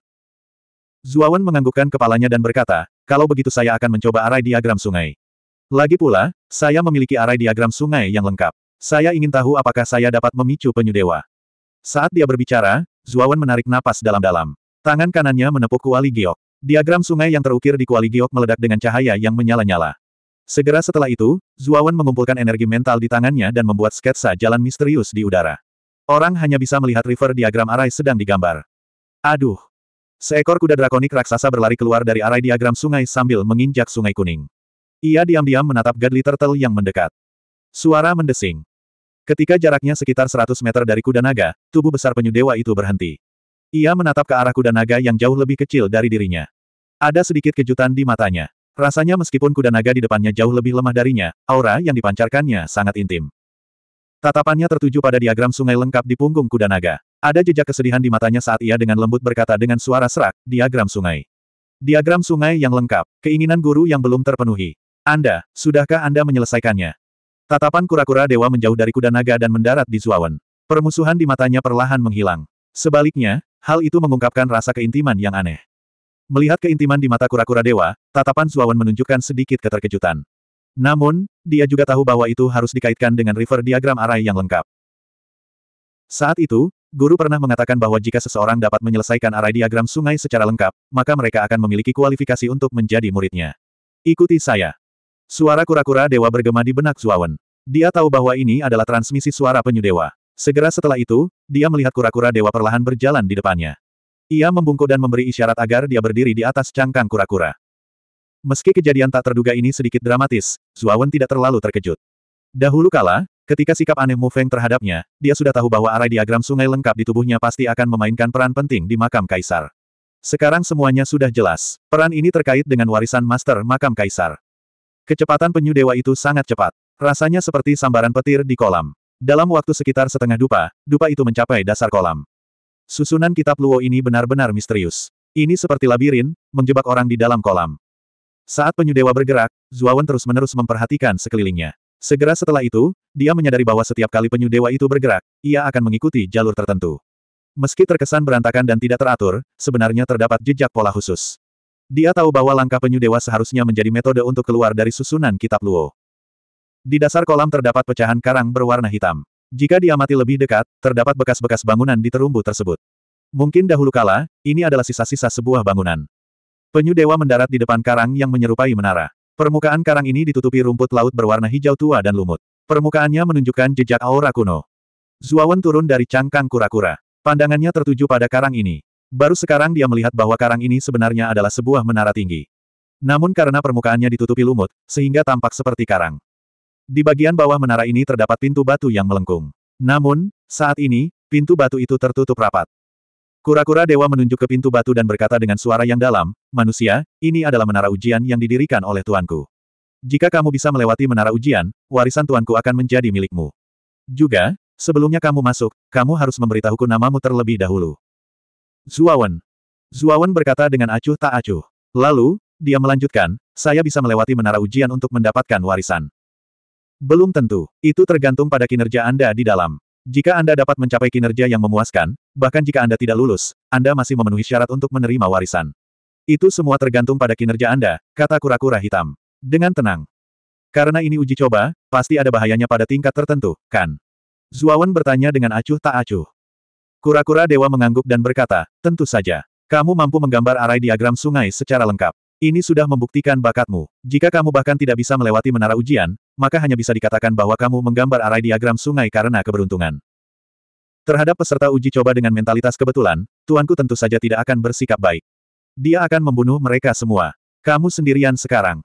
Zuawan menganggukkan kepalanya dan berkata, kalau begitu saya akan mencoba arai diagram sungai. Lagi pula, saya memiliki arai diagram sungai yang lengkap. Saya ingin tahu apakah saya dapat memicu penyu dewa. Saat dia berbicara, Zuawan menarik napas dalam-dalam. Tangan kanannya menepuk kuali giok. Diagram sungai yang terukir di kuali giok meledak dengan cahaya yang menyala-nyala. Segera setelah itu, Zuawan mengumpulkan energi mental di tangannya dan membuat sketsa jalan misterius di udara. Orang hanya bisa melihat river diagram arai sedang digambar. Aduh! Seekor kuda drakonik raksasa berlari keluar dari arai diagram sungai sambil menginjak sungai kuning. Ia diam-diam menatap Gadli Turtle yang mendekat. Suara mendesing. Ketika jaraknya sekitar 100 meter dari kuda naga, tubuh besar penyu dewa itu berhenti. Ia menatap ke arah kuda naga yang jauh lebih kecil dari dirinya. Ada sedikit kejutan di matanya. Rasanya meskipun kuda naga di depannya jauh lebih lemah darinya, aura yang dipancarkannya sangat intim. Tatapannya tertuju pada diagram sungai lengkap di punggung kuda naga. Ada jejak kesedihan di matanya saat ia dengan lembut berkata dengan suara serak, diagram sungai. Diagram sungai yang lengkap, keinginan guru yang belum terpenuhi. Anda, sudahkah Anda menyelesaikannya? Tatapan kura-kura dewa menjauh dari kuda naga dan mendarat di Zuawan. Permusuhan di matanya perlahan menghilang. Sebaliknya, hal itu mengungkapkan rasa keintiman yang aneh. Melihat keintiman di mata kura-kura dewa, tatapan Zuawan menunjukkan sedikit keterkejutan. Namun, dia juga tahu bahwa itu harus dikaitkan dengan river diagram arai yang lengkap. Saat itu, guru pernah mengatakan bahwa jika seseorang dapat menyelesaikan arai diagram sungai secara lengkap, maka mereka akan memiliki kualifikasi untuk menjadi muridnya. Ikuti saya. Suara kura-kura dewa bergema di benak Zuawan. Dia tahu bahwa ini adalah transmisi suara penyu dewa. Segera setelah itu, dia melihat kura-kura dewa perlahan berjalan di depannya. Ia membungkuk dan memberi isyarat agar dia berdiri di atas cangkang kura-kura. Meski kejadian tak terduga ini sedikit dramatis, Zuawan tidak terlalu terkejut. Dahulu kala, ketika sikap aneh Mu Feng terhadapnya, dia sudah tahu bahwa arai diagram sungai lengkap di tubuhnya pasti akan memainkan peran penting di makam kaisar. Sekarang semuanya sudah jelas. Peran ini terkait dengan warisan master makam kaisar. Kecepatan penyu dewa itu sangat cepat. Rasanya seperti sambaran petir di kolam. Dalam waktu sekitar setengah dupa, dupa itu mencapai dasar kolam. Susunan kitab Luo ini benar-benar misterius. Ini seperti labirin, menjebak orang di dalam kolam. Saat penyu dewa bergerak, Zuawan terus-menerus memperhatikan sekelilingnya. Segera setelah itu, dia menyadari bahwa setiap kali penyu dewa itu bergerak, ia akan mengikuti jalur tertentu. Meski terkesan berantakan dan tidak teratur, sebenarnya terdapat jejak pola khusus. Dia tahu bahwa langkah penyu dewa seharusnya menjadi metode untuk keluar dari susunan kitab Luo. Di dasar kolam terdapat pecahan karang berwarna hitam. Jika diamati lebih dekat, terdapat bekas-bekas bangunan di terumbu tersebut. Mungkin dahulu kala, ini adalah sisa-sisa sebuah bangunan. Penyu dewa mendarat di depan karang yang menyerupai menara. Permukaan karang ini ditutupi rumput laut berwarna hijau tua dan lumut. Permukaannya menunjukkan jejak aura kuno. Zuawan turun dari cangkang kura-kura. Pandangannya tertuju pada karang ini. Baru sekarang dia melihat bahwa karang ini sebenarnya adalah sebuah menara tinggi. Namun karena permukaannya ditutupi lumut, sehingga tampak seperti karang. Di bagian bawah menara ini terdapat pintu batu yang melengkung. Namun, saat ini, pintu batu itu tertutup rapat. Kura-kura dewa menunjuk ke pintu batu dan berkata dengan suara yang dalam, Manusia, ini adalah menara ujian yang didirikan oleh tuanku. Jika kamu bisa melewati menara ujian, warisan tuanku akan menjadi milikmu. Juga, sebelumnya kamu masuk, kamu harus memberitahuku namamu terlebih dahulu. Zuawan. Zuawan berkata dengan acuh tak acuh. Lalu, dia melanjutkan, saya bisa melewati menara ujian untuk mendapatkan warisan. Belum tentu. Itu tergantung pada kinerja Anda di dalam. Jika Anda dapat mencapai kinerja yang memuaskan, bahkan jika Anda tidak lulus, Anda masih memenuhi syarat untuk menerima warisan. Itu semua tergantung pada kinerja Anda, kata kura-kura hitam. Dengan tenang. Karena ini uji coba, pasti ada bahayanya pada tingkat tertentu, kan? Zuawan bertanya dengan acuh tak acuh. Kura-kura dewa mengangguk dan berkata, tentu saja. Kamu mampu menggambar arai diagram sungai secara lengkap. Ini sudah membuktikan bakatmu. Jika kamu bahkan tidak bisa melewati menara ujian, maka hanya bisa dikatakan bahwa kamu menggambar arai diagram sungai karena keberuntungan. Terhadap peserta uji coba dengan mentalitas kebetulan, tuanku tentu saja tidak akan bersikap baik. Dia akan membunuh mereka semua. Kamu sendirian sekarang.